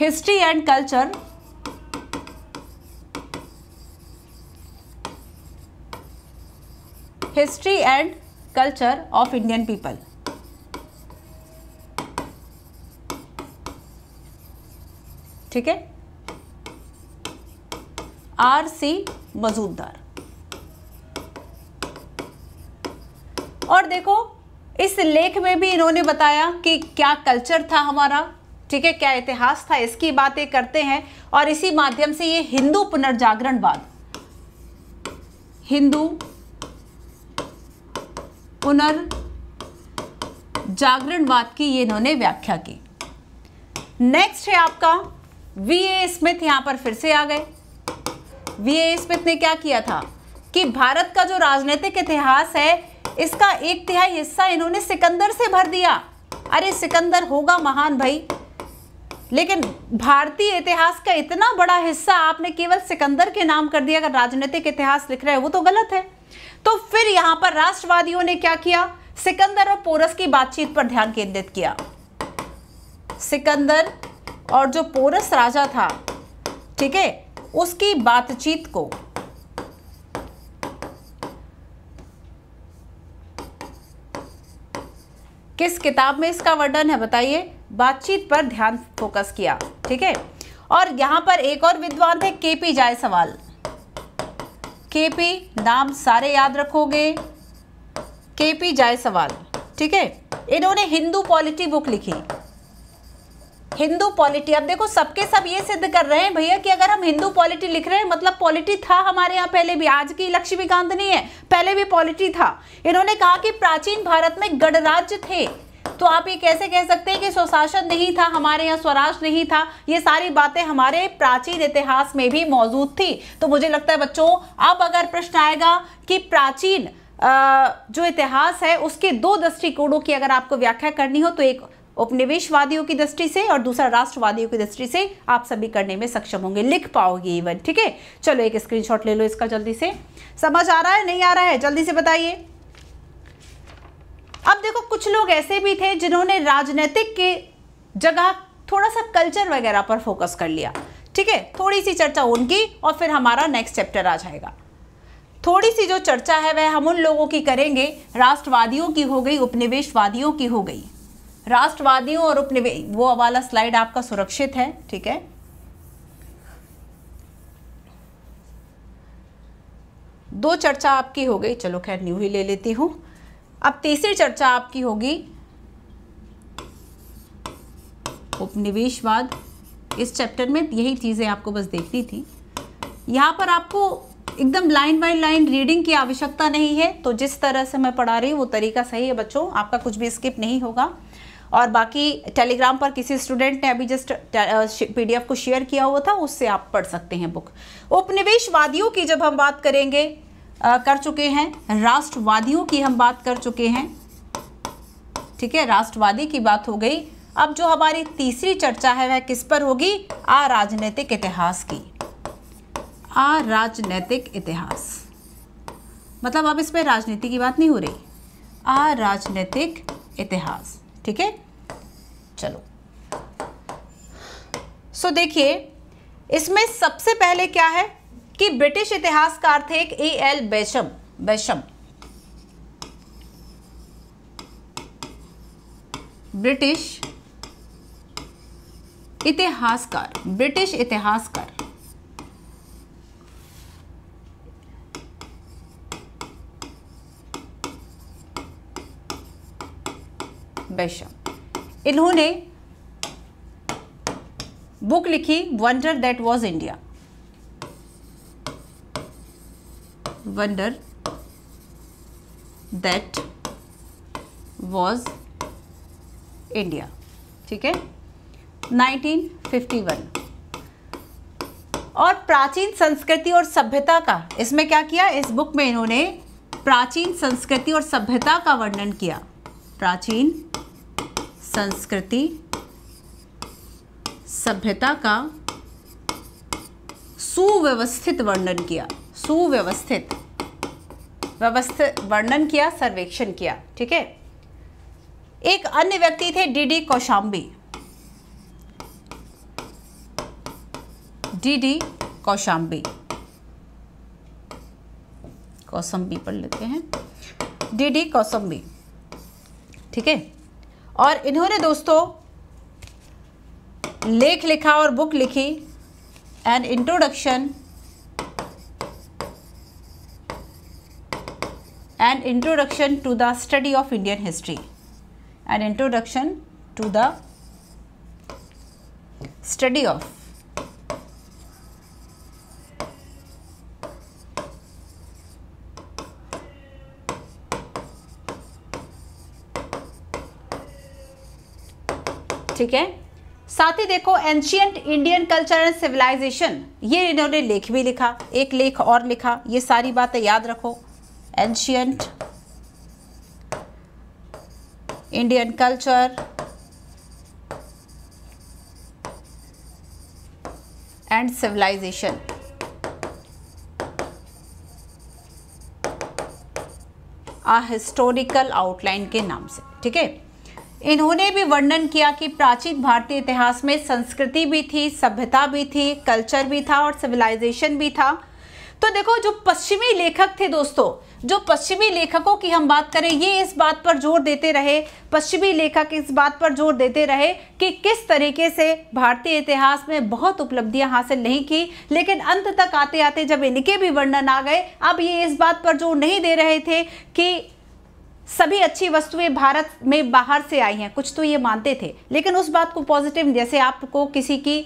history and culture history and culture of Indian people ठीक है आर सी मजूदार और देखो इस लेख में भी इन्होंने बताया कि क्या कल्चर था हमारा ठीक है क्या इतिहास था इसकी बातें करते हैं और इसी माध्यम से ये हिंदू पुनर्जागरणवाद हिंदू पुनर्जागरणवाद की ये इन्होंने व्याख्या की नेक्स्ट है आपका वी ए स्मिथ यहां पर फिर से आ गए वी ए स्मिथ ने क्या किया था कि भारत का जो राजनीतिक इतिहास है इसका एक तिहाई हिस्सा इन्होंने सिकंदर से भर दिया अरे सिकंदर होगा महान भाई लेकिन भारतीय इतिहास का इतना बड़ा हिस्सा आपने केवल सिकंदर के नाम कर दिया अगर राजनीतिक इतिहास लिख रहे हो वो तो गलत है तो फिर यहां पर राष्ट्रवादियों ने क्या किया सिकंदर और पोरस की बातचीत पर ध्यान केंद्रित किया सिकंदर और जो पोरस राजा था ठीक है उसकी बातचीत को किस किताब में इसका वर्णन है बताइए बातचीत पर ध्यान फोकस किया ठीक है और यहां पर एक और विद्वान थे केपी जायसवाल केपी नाम सारे याद रखोगे केपी जायसवाल ठीक है इन्होंने हिंदू पॉलिटी बुक लिखी हिंदू पॉलिटी अब देखो सबके सब ये सिद्ध कर रहे हैं भैया कि अगर हम हिंदू पॉलिटी लिख रहे हैं मतलब पॉलिटी था हमारे यहाँ पहले भी आज की लक्ष्मीकांत नहीं है पहले भी पॉलिटी था इन्होंने कहा कि प्राचीन भारत में गणराज्य थे तो आप ये कैसे कह सकते हैं कि स्वशासन नहीं था हमारे यहाँ स्वराज नहीं था ये सारी बातें हमारे प्राचीन इतिहास में भी मौजूद थी तो मुझे लगता है बच्चों अब अगर प्रश्न आएगा कि प्राचीन जो इतिहास है उसके दो दृष्टिकोणों की अगर आपको व्याख्या करनी हो तो एक उपनिवेशवादियों की दृष्टि से और दूसरा राष्ट्रवादियों की दृष्टि से आप सभी करने में सक्षम होंगे लिख पाओगे इवन ठीक है चलो एक स्क्रीनशॉट ले लो इसका जल्दी से समझ आ रहा है नहीं आ रहा है जल्दी से बताइए अब देखो कुछ लोग ऐसे भी थे जिन्होंने राजनीतिक के जगह थोड़ा सा कल्चर वगैरह पर फोकस कर लिया ठीक है थोड़ी सी चर्चा उनकी और फिर हमारा नेक्स्ट चैप्टर आ जाएगा थोड़ी सी जो चर्चा है वह हम उन लोगों की करेंगे राष्ट्रवादियों की हो गई उपनिवेशवादियों की हो गई राष्ट्रवादियों और उपनिवेश वो वाला स्लाइड आपका सुरक्षित है ठीक है दो चर्चा आपकी हो गई चलो खैर न्यू ही ले लेती हूं अब तीसरी चर्चा आपकी होगी उपनिवेशवाद इस चैप्टर में यही चीज़ें आपको बस देखनी थी यहां पर आपको एकदम लाइन बाय लाइन रीडिंग की आवश्यकता नहीं है तो जिस तरह से मैं पढ़ा रही हूँ वो तरीका सही है बच्चों आपका कुछ भी स्किप नहीं होगा और बाकी टेलीग्राम पर किसी स्टूडेंट ने अभी जस्ट पीडीएफ uh, को शेयर किया हुआ था उससे आप पढ़ सकते हैं बुक उपनिवेशवादियों की जब हम बात करेंगे आ, uh, कर चुके हैं राष्ट्रवादियों की हम बात कर चुके हैं ठीक है राष्ट्रवादी की बात हो गई अब जो हमारी तीसरी चर्चा है वह किस पर होगी आ राजनीतिक इतिहास की आ राजनीतिक इतिहास मतलब अब इसमें राजनीति की बात नहीं हो रही आ राजनीतिक इतिहास ठीक है चलो सो so, देखिए इसमें सबसे पहले क्या है कि ब्रिटिश इतिहासकार थे एक A L Basham Basham British इतिहासकार ब्रिटिश इतिहासकार बैशम इन्होंने बुक लिखी wonder that was India wonder that was India ठीक है 1951 और प्राचीन संस्कृति और सभ्यता का इसमें क्या किया इस बुक में इन्होंने प्राचीन संस्कृति और सभ्यता का वर्णन किया प्राचीन संस्कृति सभ्यता का सुव्यवस्थित वर्णन किया सुव्यवस्थित व्यवस्थित वर्णन किया सर्वेक्षण किया ठीक है एक अन्य व्यक्ति थे डीडी कौशाम्बी डीडी कौशाम्बी कौसम्बी पढ़ लेते हैं डीडी कौसम्बी ठीक है और इन्होंने दोस्तों लेख लिखा और बुक लिखी an introduction an introduction to the study of Indian history an introduction to the study of ठीक है साथ ही देखो ancient Indian culture and civilization ये इन्होंने लेख भी लिखा एक लेख और लिखा ये सारी बातें याद रखो ancient Indian culture and civilization a historical outline के नाम से ठीक है इन्होंने भी वर्णन किया कि प्राचीन भारतीय इतिहास में संस्कृति भी थी सभ्यता भी थी कल्चर भी था और सिविलाइजेशन भी था तो देखो जो पश्चिमी लेखक थे दोस्तों जो पश्चिमी लेखकों की हम बात करें ये इस बात पर जोर देते रहे पश्चिमी लेखक इस बात पर जोर देते रहे कि किस तरीके से भारतीय इतिहास में बहुत उपलब्धियां हासिल नहीं की लेकिन अंत तक आते आते जब इनके भी वर्णन आ गए अब ये इस बात पर जोर नहीं दे रहे थे कि सभी अच्छी वस्तुएं भारत में बाहर से आई हैं कुछ तो ये मानते थे लेकिन उस बात को पॉजिटिव जैसे आपको किसी की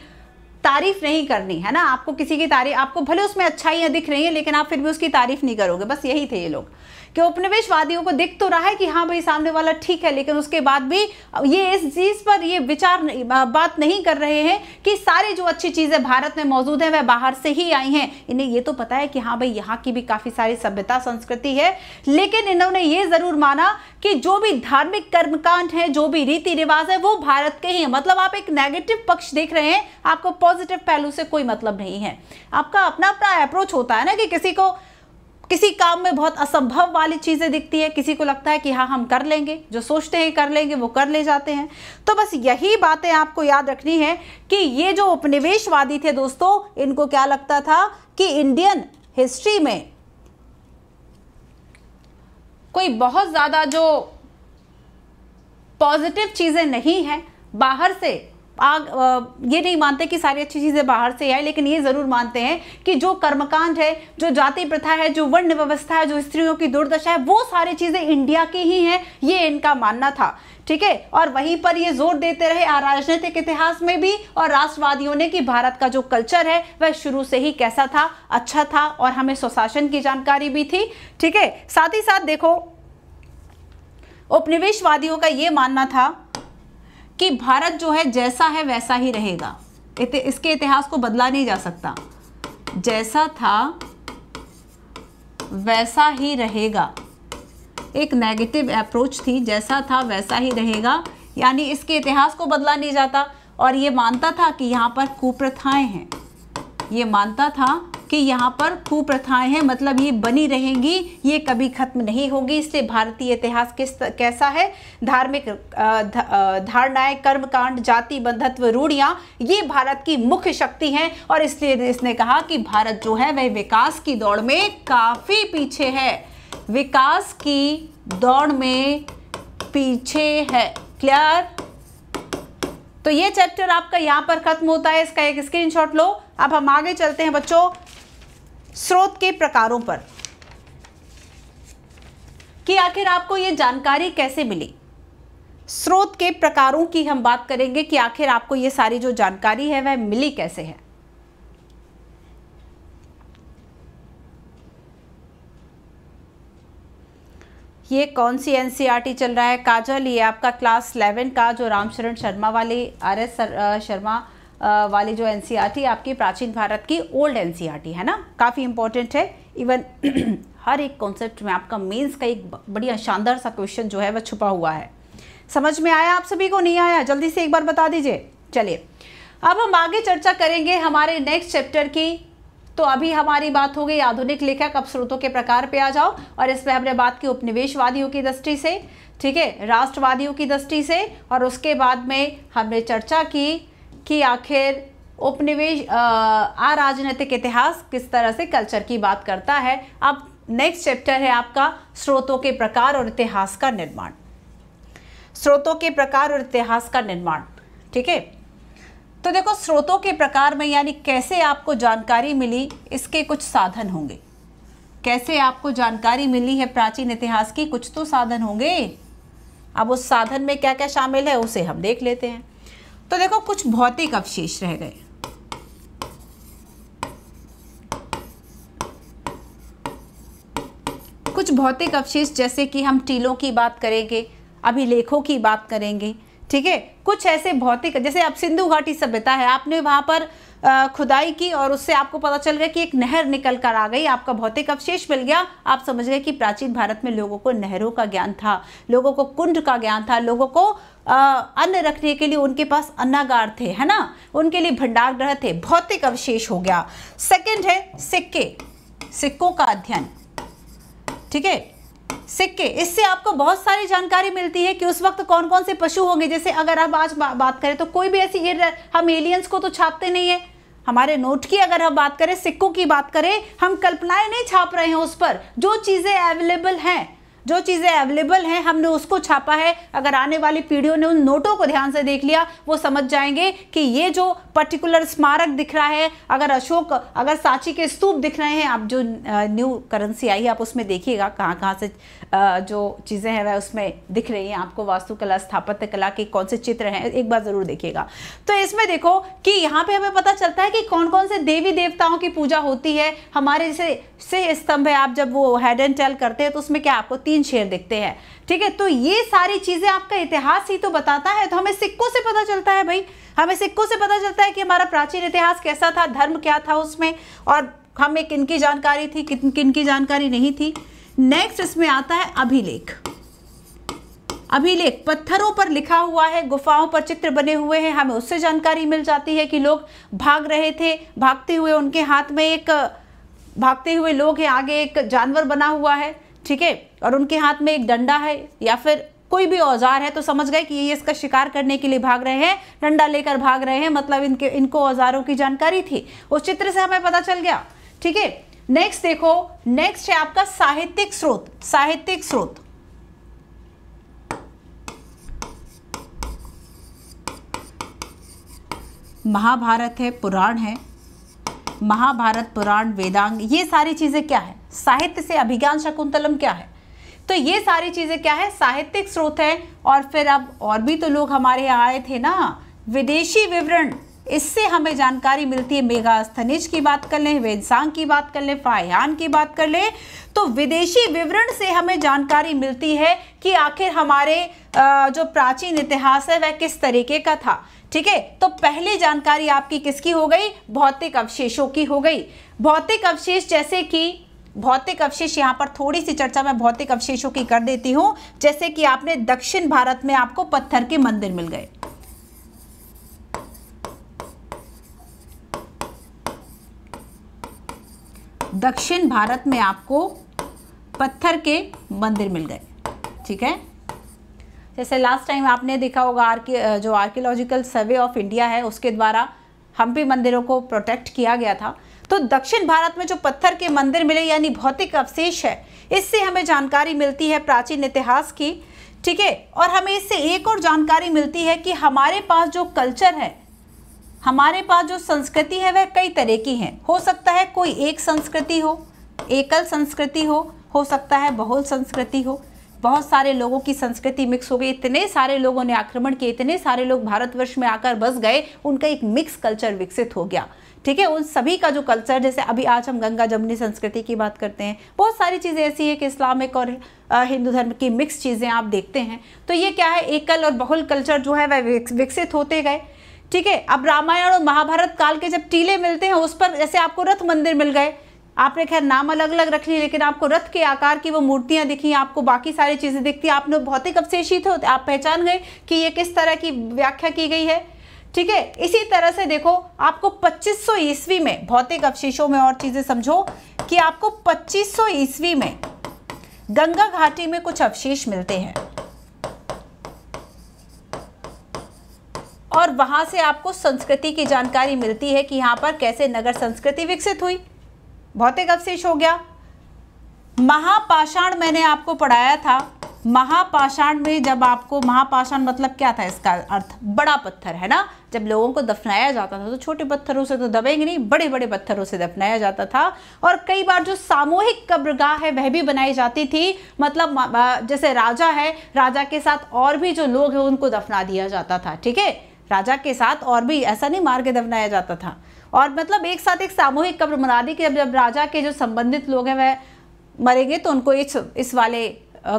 तारीफ नहीं करनी है ना आपको किसी की तारीफ आपको भले उसमें अच्छाइयाँ दिख रही हैं लेकिन आप फिर भी उसकी तारीफ नहीं करोगे बस यही थे ये लोग कि उपनिवेशवादियों को दिख तो रहा है कि हाँ भाई सामने वाला ठीक है लेकिन उसके बाद भी ये इस चीज़ पर ये विचार बात नहीं कर रहे हैं कि सारी जो अच्छी चीज़ें भारत में मौजूद हैं वह बाहर से ही आई हैं इन्हें ये तो पता है कि हाँ भाई यहाँ की भी काफ़ी सारी सभ्यता संस्कृति है लेकिन इन्होंने ये ज़रूर माना कि जो भी धार्मिक कर्मकांड है जो भी रीति रिवाज है वो भारत के ही है मतलब आप एक नेगेटिव पक्ष देख रहे हैं आपको पॉजिटिव पहलू से कोई मतलब नहीं है आपका अपना अपना अप्रोच होता है ना कि किसी को किसी काम में बहुत असंभव वाली चीज़ें दिखती है किसी को लगता है कि हाँ हम कर लेंगे जो सोचते हैं कर लेंगे वो कर ले जाते हैं तो बस यही बातें आपको याद रखनी है कि ये जो उपनिवेशवादी थे दोस्तों इनको क्या लगता था कि इंडियन हिस्ट्री में कोई बहुत ज़्यादा जो पॉजिटिव चीज़ें नहीं हैं बाहर से आग ये नहीं मानते कि सारी अच्छी चीज़ें बाहर से आए लेकिन ये ज़रूर मानते हैं कि जो कर्मकांड है जो जाति प्रथा है जो वर्ण व्यवस्था है जो स्त्रियों की दुर्दशा है वो सारी चीज़ें इंडिया की ही हैं ये इनका मानना था ठीक है और वहीं पर ये जोर देते रहे राजनीतिक इतिहास में भी और राष्ट्रवादियों ने कि भारत का जो कल्चर है वह शुरू से ही कैसा था अच्छा था और हमें स्वशासन की जानकारी भी थी ठीक है साथ ही साथ देखो उपनिवेशवादियों का ये मानना था कि भारत जो है जैसा है वैसा ही रहेगा इते, इसके इतिहास को बदला नहीं जा सकता जैसा था वैसा ही रहेगा एक नेगेटिव अप्रोच थी जैसा था वैसा ही रहेगा यानी इसके इतिहास को बदला नहीं जाता और ये मानता था कि यहाँ पर कुप्रथाएं हैं ये मानता था कि यहाँ पर कुप्रथाएं हैं मतलब ये बनी रहेंगी ये कभी खत्म नहीं होगी इससे भारतीय इतिहास किस कैसा है धार्मिक धारणाएं कर्मकांड जाति बंधत्व रूढ़ियाँ ये भारत की मुख्य शक्ति हैं और इसलिए इसने कहा कि भारत जो है वह विकास की दौड़ में काफ़ी पीछे है विकास की दौड़ में पीछे है क्लियर तो ये चैप्टर आपका यहां पर खत्म होता है इसका एक स्क्रीनशॉट लो अब हम आगे चलते हैं बच्चों स्रोत के प्रकारों पर कि आखिर आपको ये जानकारी कैसे मिली स्रोत के प्रकारों की हम बात करेंगे कि आखिर आपको ये सारी जो जानकारी है वह मिली कैसे है ये कौन सी एनसीईआरटी e चल रहा है काजल ये आपका क्लास 11 का जो रामचरण शर्मा वाली आर एस शर्मा वाली जो एन e आपकी प्राचीन भारत की ओल्ड एन e है ना काफ़ी इंपॉर्टेंट है इवन हर एक कॉन्सेप्ट में आपका मेंस का एक बढ़िया शानदार सा क्वेश्चन जो है वह छुपा हुआ है समझ में आया आप सभी को नहीं आया जल्दी से एक बार बता दीजिए चलिए अब हम आगे चर्चा करेंगे हमारे नेक्स्ट चैप्टर की तो अभी हमारी बात हो गई आधुनिक लेखक अब स्रोतों के प्रकार पे आ जाओ और इसमें हमने बात की उपनिवेशवादियों की दृष्टि से ठीक है राष्ट्रवादियों की दृष्टि से और उसके बाद में हमने चर्चा की कि आखिर उपनिवेश राजनीतिक इतिहास किस तरह से कल्चर की बात करता है अब नेक्स्ट चैप्टर है आपका स्रोतों के प्रकार और इतिहास का निर्माण स्रोतों के प्रकार और इतिहास का निर्माण ठीक है तो देखो स्रोतों के प्रकार में यानी कैसे आपको जानकारी मिली इसके कुछ साधन होंगे कैसे आपको जानकारी मिली है प्राचीन इतिहास की कुछ तो साधन होंगे अब उस साधन में क्या क्या शामिल है उसे हम देख लेते हैं तो देखो कुछ भौतिक अवशेष रह गए कुछ भौतिक अवशेष जैसे कि हम टीलों की बात करेंगे अभिलेखों की बात करेंगे ठीक है कुछ ऐसे भौतिक जैसे अब सिंधु घाटी सभ्यता है आपने वहां पर खुदाई की और उससे आपको पता चल गया कि एक नहर निकल कर आ गई आपका भौतिक अवशेष मिल गया आप समझ गए कि प्राचीन भारत में लोगों को नहरों का ज्ञान था लोगों को कुंड का ज्ञान था लोगों को अन्न रखने के लिए उनके पास अन्नागार थे है ना उनके लिए भंडार ग्रह थे भौतिक अवशेष हो गया सेकंड है सिक्के सिक्कों का अध्ययन ठीक है सिक्के इससे आपको बहुत सारी जानकारी मिलती है कि उस वक्त कौन कौन से पशु होंगे जैसे अगर हम आज बा, बात करें तो कोई भी ऐसी हम एलियंस को तो छापते नहीं है हमारे नोट की अगर हम बात करें सिक्कों की बात करें हम कल्पनाएं नहीं छाप रहे हैं उस पर जो चीज़ें अवेलेबल हैं जो चीज़ें अवेलेबल हैं हमने उसको छापा है अगर आने वाली पीढ़ियों ने उन नोटों को ध्यान से देख लिया वो समझ जाएंगे कि ये जो पर्टिकुलर स्मारक दिख रहा है अगर अशोक अगर सांची के स्तूप दिख रहे हैं आप जो न्यू करेंसी आई है आप उसमें देखिएगा कहाँ कहाँ से जो चीज़ें हैं वह उसमें दिख रही हैं आपको वास्तुकला स्थापत्य कला के कौन से चित्र हैं एक बार ज़रूर देखिएगा तो इसमें देखो कि यहाँ पे हमें पता चलता है कि कौन कौन से देवी देवताओं की पूजा होती है हमारे जैसे से स्तंभ है आप जब वो हेड एंड टेल करते हैं तो उसमें क्या आपको तीन शेर दिखते हैं ठीक है तो ये सारी चीज़ें आपका इतिहास ही तो बताता है तो हमें सिक्कों से पता चलता है भाई हमें सिक्कों से पता चलता है कि हमारा प्राचीन इतिहास कैसा था धर्म क्या था उसमें और हमें किन की जानकारी थी किन किन की जानकारी नहीं थी नेक्स्ट इसमें आता है अभिलेख अभिलेख पत्थरों पर लिखा हुआ है गुफाओं पर चित्र बने हुए हैं हमें उससे जानकारी मिल जाती है कि लोग भाग रहे थे भागते हुए उनके हाथ में एक भागते हुए लोग हैं आगे एक जानवर बना हुआ है ठीक है और उनके हाथ में एक डंडा है या फिर कोई भी औजार है तो समझ गए कि ये इसका शिकार करने के लिए भाग रहे हैं डंडा लेकर भाग रहे हैं मतलब इनके इनको औजारों की जानकारी थी उस चित्र से हमें पता चल गया ठीक है नेक्स्ट देखो नेक्स्ट है आपका साहित्यिक स्रोत साहित्यिक स्रोत महाभारत है पुराण है महाभारत पुराण वेदांग ये सारी चीज़ें क्या है साहित्य से अभिज्ञान शकुंतलम क्या है तो ये सारी चीज़ें क्या है साहित्यिक स्रोत है और फिर अब और भी तो लोग हमारे यहाँ आए थे ना विदेशी विवरण इससे हमें जानकारी मिलती है स्थनिज की बात कर लें वेदसांग की बात कर लें फायान की बात कर लें तो विदेशी विवरण से हमें जानकारी मिलती है कि आखिर हमारे जो प्राचीन इतिहास है वह किस तरीके का था ठीक है तो पहली जानकारी आपकी किसकी हो गई भौतिक अवशेषों की हो गई भौतिक अवशेष जैसे कि भौतिक अवशेष यहाँ पर थोड़ी सी चर्चा मैं भौतिक अवशेषों की कर देती हूँ जैसे कि आपने दक्षिण भारत में आपको पत्थर के मंदिर मिल गए दक्षिण भारत में आपको पत्थर के मंदिर मिल गए ठीक है जैसे लास्ट टाइम आपने देखा होगा आर्के जो आर्कियोलॉजिकल सर्वे ऑफ इंडिया है उसके द्वारा हम्पी मंदिरों को प्रोटेक्ट किया गया था तो दक्षिण भारत में जो पत्थर के मंदिर मिले यानी भौतिक अवशेष है इससे हमें जानकारी मिलती है प्राचीन इतिहास की ठीक है और हमें इससे एक और जानकारी मिलती है कि हमारे पास जो कल्चर है हमारे पास जो संस्कृति है वह कई तरह की है हो सकता है कोई एक संस्कृति हो एकल संस्कृति हो हो सकता है बहुल संस्कृति हो बहुत सारे लोगों की संस्कृति मिक्स हो गई इतने सारे लोगों ने आक्रमण किए इतने सारे लोग भारतवर्ष में आकर बस गए उनका एक मिक्स कल्चर विकसित हो गया ठीक है उन सभी का जो कल्चर जैसे अभी आज हम गंगा जमुनी संस्कृति की बात करते हैं बहुत सारी चीज़ें ऐसी है कि इस्लामिक और हिंदू धर्म की मिक्स चीज़ें आप देखते हैं तो ये क्या है एकल और बहुल कल्चर जो है वह विकसित होते गए ठीक है अब रामायण और महाभारत काल के जब टीले मिलते हैं उस पर जैसे आपको रथ मंदिर मिल गए आपने खैर नाम अलग अलग रख ली लेकिन आपको रथ के आकार की वो मूर्तियां दिखी आपको बाकी सारी चीज़ें दिखती आपने भौतिक अवशेष ही थे आप पहचान गए कि ये किस तरह की व्याख्या की गई है ठीक है इसी तरह से देखो आपको 2500 ईस्वी में भौतिक अवशेषों में और चीज़ें समझो कि आपको 2500 ईस्वी में गंगा घाटी में कुछ अवशेष मिलते हैं और वहाँ से आपको संस्कृति की जानकारी मिलती है कि यहाँ पर कैसे नगर संस्कृति विकसित हुई भौतिक अवशेष हो गया महापाषाण मैंने आपको पढ़ाया था महापाषाण में जब आपको महापाषाण मतलब क्या था इसका अर्थ बड़ा पत्थर है ना जब लोगों को दफनाया जाता था तो छोटे पत्थरों से तो दबेंगे नहीं बड़े बड़े पत्थरों से दफनाया जाता था और कई बार जो सामूहिक कब्रगाह है वह भी बनाई जाती थी मतलब जैसे राजा है राजा के साथ और भी जो लोग हैं उनको दफना दिया जाता था ठीक है राजा के साथ और भी ऐसा नहीं मार के दफनाया जाता था और मतलब एक साथ एक सामूहिक कब्र मना दी कि अब जब राजा के जो संबंधित लोग हैं वह मरेंगे तो उनको इस इस वाले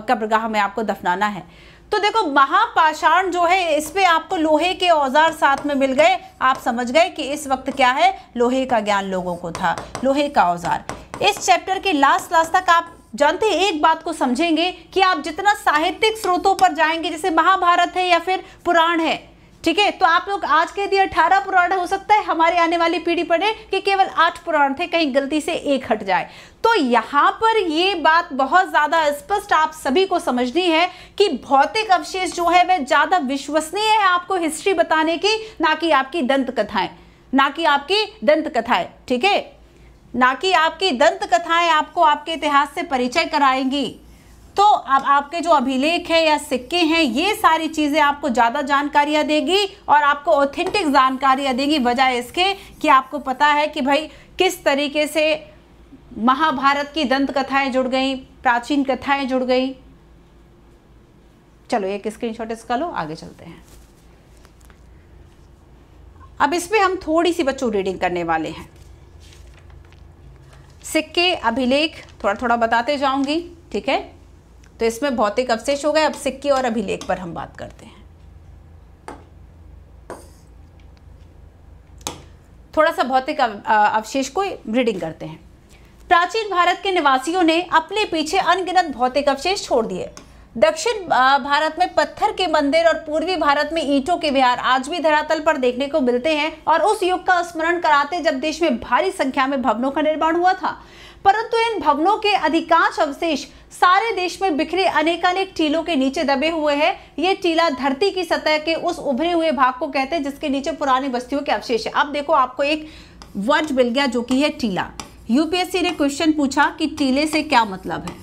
कब्रगाह में आपको दफनाना है तो देखो महापाषाण जो है इस पर आपको लोहे के औजार साथ में मिल गए आप समझ गए कि इस वक्त क्या है लोहे का ज्ञान लोगों को था लोहे का औजार इस चैप्टर के लास्ट लास्ट तक आप जानते हैं एक बात को समझेंगे कि आप जितना साहित्यिक स्रोतों पर जाएंगे जैसे महाभारत है या फिर पुराण है ठीक है तो आप लोग आज के दिए अठारह पुराण हो सकता है हमारे आने वाली पीढ़ी पढ़े कि केवल आठ पुराण थे कहीं गलती से एक हट जाए तो यहां पर यह बात बहुत ज़्यादा स्पष्ट आप सभी को समझनी है कि भौतिक अवशेष जो है वह ज़्यादा विश्वसनीय है आपको हिस्ट्री बताने की ना कि आपकी दंत कथाएं ना कि आपकी दंत कथाएं ठीक है ना कि आपकी दंत कथाएं आपको आपके इतिहास से परिचय कराएंगी तो अब आपके जो अभिलेख है या सिक्के हैं ये सारी चीज़ें आपको ज़्यादा जानकारियाँ देगी और आपको ऑथेंटिक जानकारियाँ देगी वजह इसके कि आपको पता है कि भाई किस तरीके से महाभारत की दंत कथाएं जुड़ गई प्राचीन कथाएं जुड़ गई चलो एक स्क्रीनशॉट इसका लो आगे चलते हैं अब इसमें हम थोड़ी सी बच्चों रीडिंग करने वाले हैं सिक्के अभिलेख थोड़ा थोड़ा बताते जाऊंगी ठीक है तो इसमें भौतिक अवशेष हो गए अब सिक्के और अभिलेख पर हम बात करते हैं थोड़ा सा भौतिक अवशेष को रीडिंग करते हैं प्राचीन भारत के निवासियों ने अपने पीछे अनगिनत भौतिक अवशेष छोड़ दिए दक्षिण भारत में पत्थर के मंदिर और पूर्वी भारत में ईंटों के विहार आज भी धरातल पर देखने को मिलते हैं और उस युग का स्मरण कराते जब देश में भारी संख्या में भवनों का निर्माण हुआ था परंतु इन भवनों के अधिकांश अवशेष सारे देश में बिखरे अनेकानेक टीलों के नीचे दबे हुए हैं ये टीला धरती की सतह के उस उभरे हुए भाग को कहते हैं जिसके नीचे पुरानी बस्तियों के अवशेष है अब देखो आपको एक वर्ड मिल गया जो कि है टीला यूपीएससी ने क्वेश्चन पूछा कि टीले से क्या मतलब है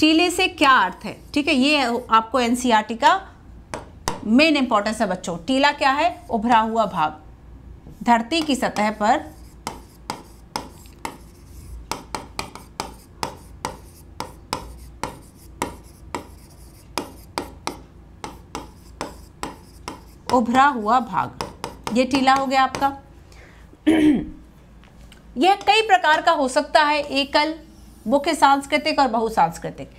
टीले से क्या अर्थ है ठीक है ये आपको एनसीआरटी का मेन इंपॉर्टेंस है बच्चों टीला क्या है उभरा हुआ भाग धरती की सतह पर उभरा हुआ भाग ये टीला हो गया आपका यह कई प्रकार का हो सकता है एकल मुख्य सांस्कृतिक और बहु सांस्कृतिक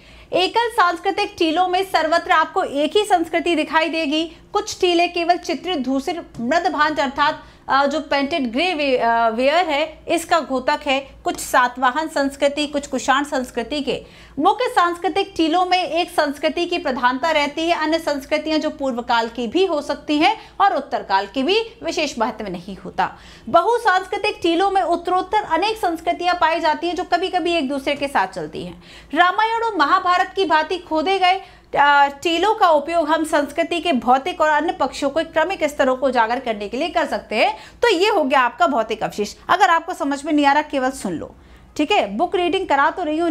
एकल सांस्कृतिक टीलों में सर्वत्र आपको एक ही संस्कृति दिखाई देगी कुछ टीले केवल चित्रित मृद मृदभांज अर्थात जो पेंटेड ग्रे वेयर है इसका घोतक है कुछ सातवाहन संस्कृति कुछ कुशाण संस्कृति के मुख्य सांस्कृतिक टीलों में एक संस्कृति की प्रधानता रहती है अन्य संस्कृतियां जो पूर्व काल की भी हो सकती हैं और उत्तर काल की भी विशेष महत्व नहीं होता बहु सांस्कृतिक टीलों में उत्तरोत्तर अनेक संस्कृतियां पाई जाती हैं जो कभी कभी एक दूसरे के साथ चलती हैं रामायण और महाभारत की भांति खोदे गए टीलों का उपयोग हम संस्कृति के भौतिक और अन्य पक्षों को क्रमिक स्तरों को उजागर करने के लिए कर सकते हैं तो ये हो गया आपका भौतिक अवशेष अगर आपको समझ में नहीं आ रहा केवल सुन लो ठीक है बुक रीडिंग करा तो रही हूँ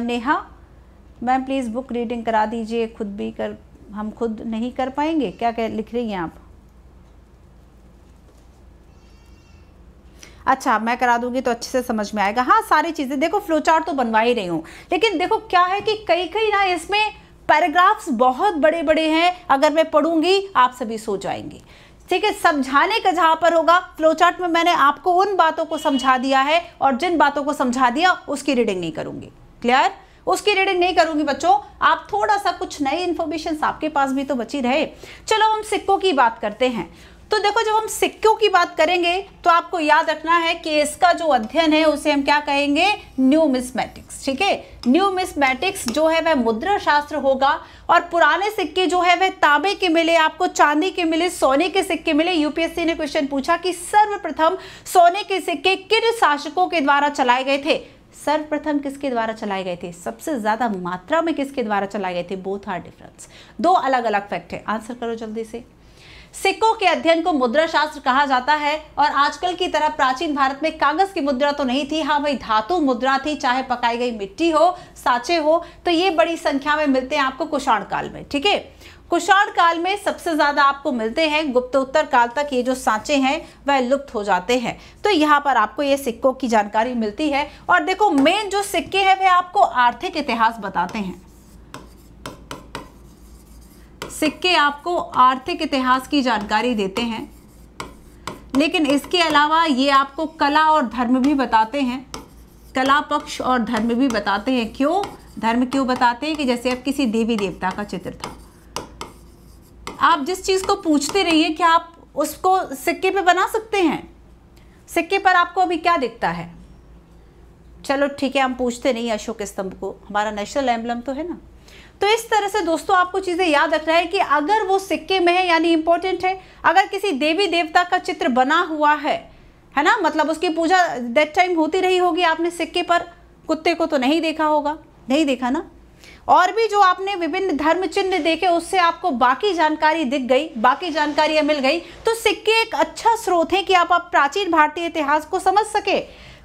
Neha ma'am please book reading करा दीजिए खुद भी कर हम खुद नहीं कर पाएंगे क्या कह लिख रही हैं आप अच्छा मैं करा दूंगी तो अच्छे से समझ में आएगा हाँ सारी चीज़ें देखो फ्लोचार्ट तो बनवा ही रही हूँ लेकिन देखो क्या है कि कई कई ना इसमें पैराग्राफ्स बहुत बड़े बड़े हैं अगर मैं पढ़ूंगी आप सभी सो जाएंगे ठीक है समझाने का जहां पर होगा फ्लोचार्ट में मैंने आपको उन बातों को समझा दिया है और जिन बातों को समझा दिया उसकी रीडिंग नहीं करूंगी क्लियर उसकी रीडिंग नहीं करूंगी बच्चों आप थोड़ा सा कुछ नई इंफॉर्मेशन आपके पास भी तो बची रहे चलो हम सिक्कों की बात करते हैं तो देखो जब हम सिक्कों की बात करेंगे तो आपको याद रखना है कि इसका जो अध्ययन है उसे हम क्या कहेंगे न्यू मिसमेटिक्स ठीक है न्यू मिसमेटिक्स जो है वह मुद्रा शास्त्र होगा और पुराने सिक्के जो है वह तांबे के मिले आपको चांदी के मिले सोने के सिक्के मिले यूपीएससी ने क्वेश्चन पूछा कि सर्वप्रथम सोने के सिक्के किन शासकों के द्वारा चलाए गए थे सर्वप्रथम किसके द्वारा चलाए गए थे सबसे ज्यादा मात्रा में किसके द्वारा चलाए गए थे बोथ आर डिफरेंस दो अलग अलग फैक्ट है आंसर करो जल्दी से सिक्कों के अध्ययन को मुद्रा शास्त्र कहा जाता है और आजकल की तरह प्राचीन भारत में कागज की मुद्रा तो नहीं थी हाँ भाई धातु मुद्रा थी चाहे पकाई गई मिट्टी हो साचे हो तो ये बड़ी संख्या में मिलते हैं आपको कुषाण काल में ठीक है कुषाण काल में सबसे ज़्यादा आपको मिलते हैं गुप्त उत्तर काल तक ये जो सांचे हैं वह लुप्त हो जाते हैं तो यहाँ पर आपको ये सिक्कों की जानकारी मिलती है और देखो मेन जो सिक्के हैं वे आपको आर्थिक इतिहास बताते हैं सिक्के आपको आर्थिक इतिहास की जानकारी देते हैं लेकिन इसके अलावा ये आपको कला और धर्म भी बताते हैं कला पक्ष और धर्म भी बताते हैं क्यों धर्म क्यों बताते हैं कि जैसे आप किसी देवी देवता का चित्र था आप जिस चीज़ को पूछते रहिए क्या आप उसको सिक्के पे बना सकते हैं सिक्के पर आपको अभी क्या दिखता है चलो ठीक है हम पूछते नहीं अशोक स्तंभ को हमारा नेशनल एम्बलम तो है ना तो इस तरह से दोस्तों आपको चीज़ें याद रखना है कि अगर वो सिक्के में है यानी इंपॉर्टेंट है अगर किसी देवी देवता का चित्र बना हुआ है है ना मतलब उसकी पूजा दैट टाइम होती रही होगी आपने सिक्के पर कुत्ते को तो नहीं देखा होगा नहीं देखा ना और भी जो आपने विभिन्न धर्म चिन्ह देखे उससे आपको बाकी जानकारी दिख गई बाकी जानकारियां मिल गई तो सिक्के एक अच्छा स्रोत है कि आप, आप प्राचीन भारतीय इतिहास को समझ सके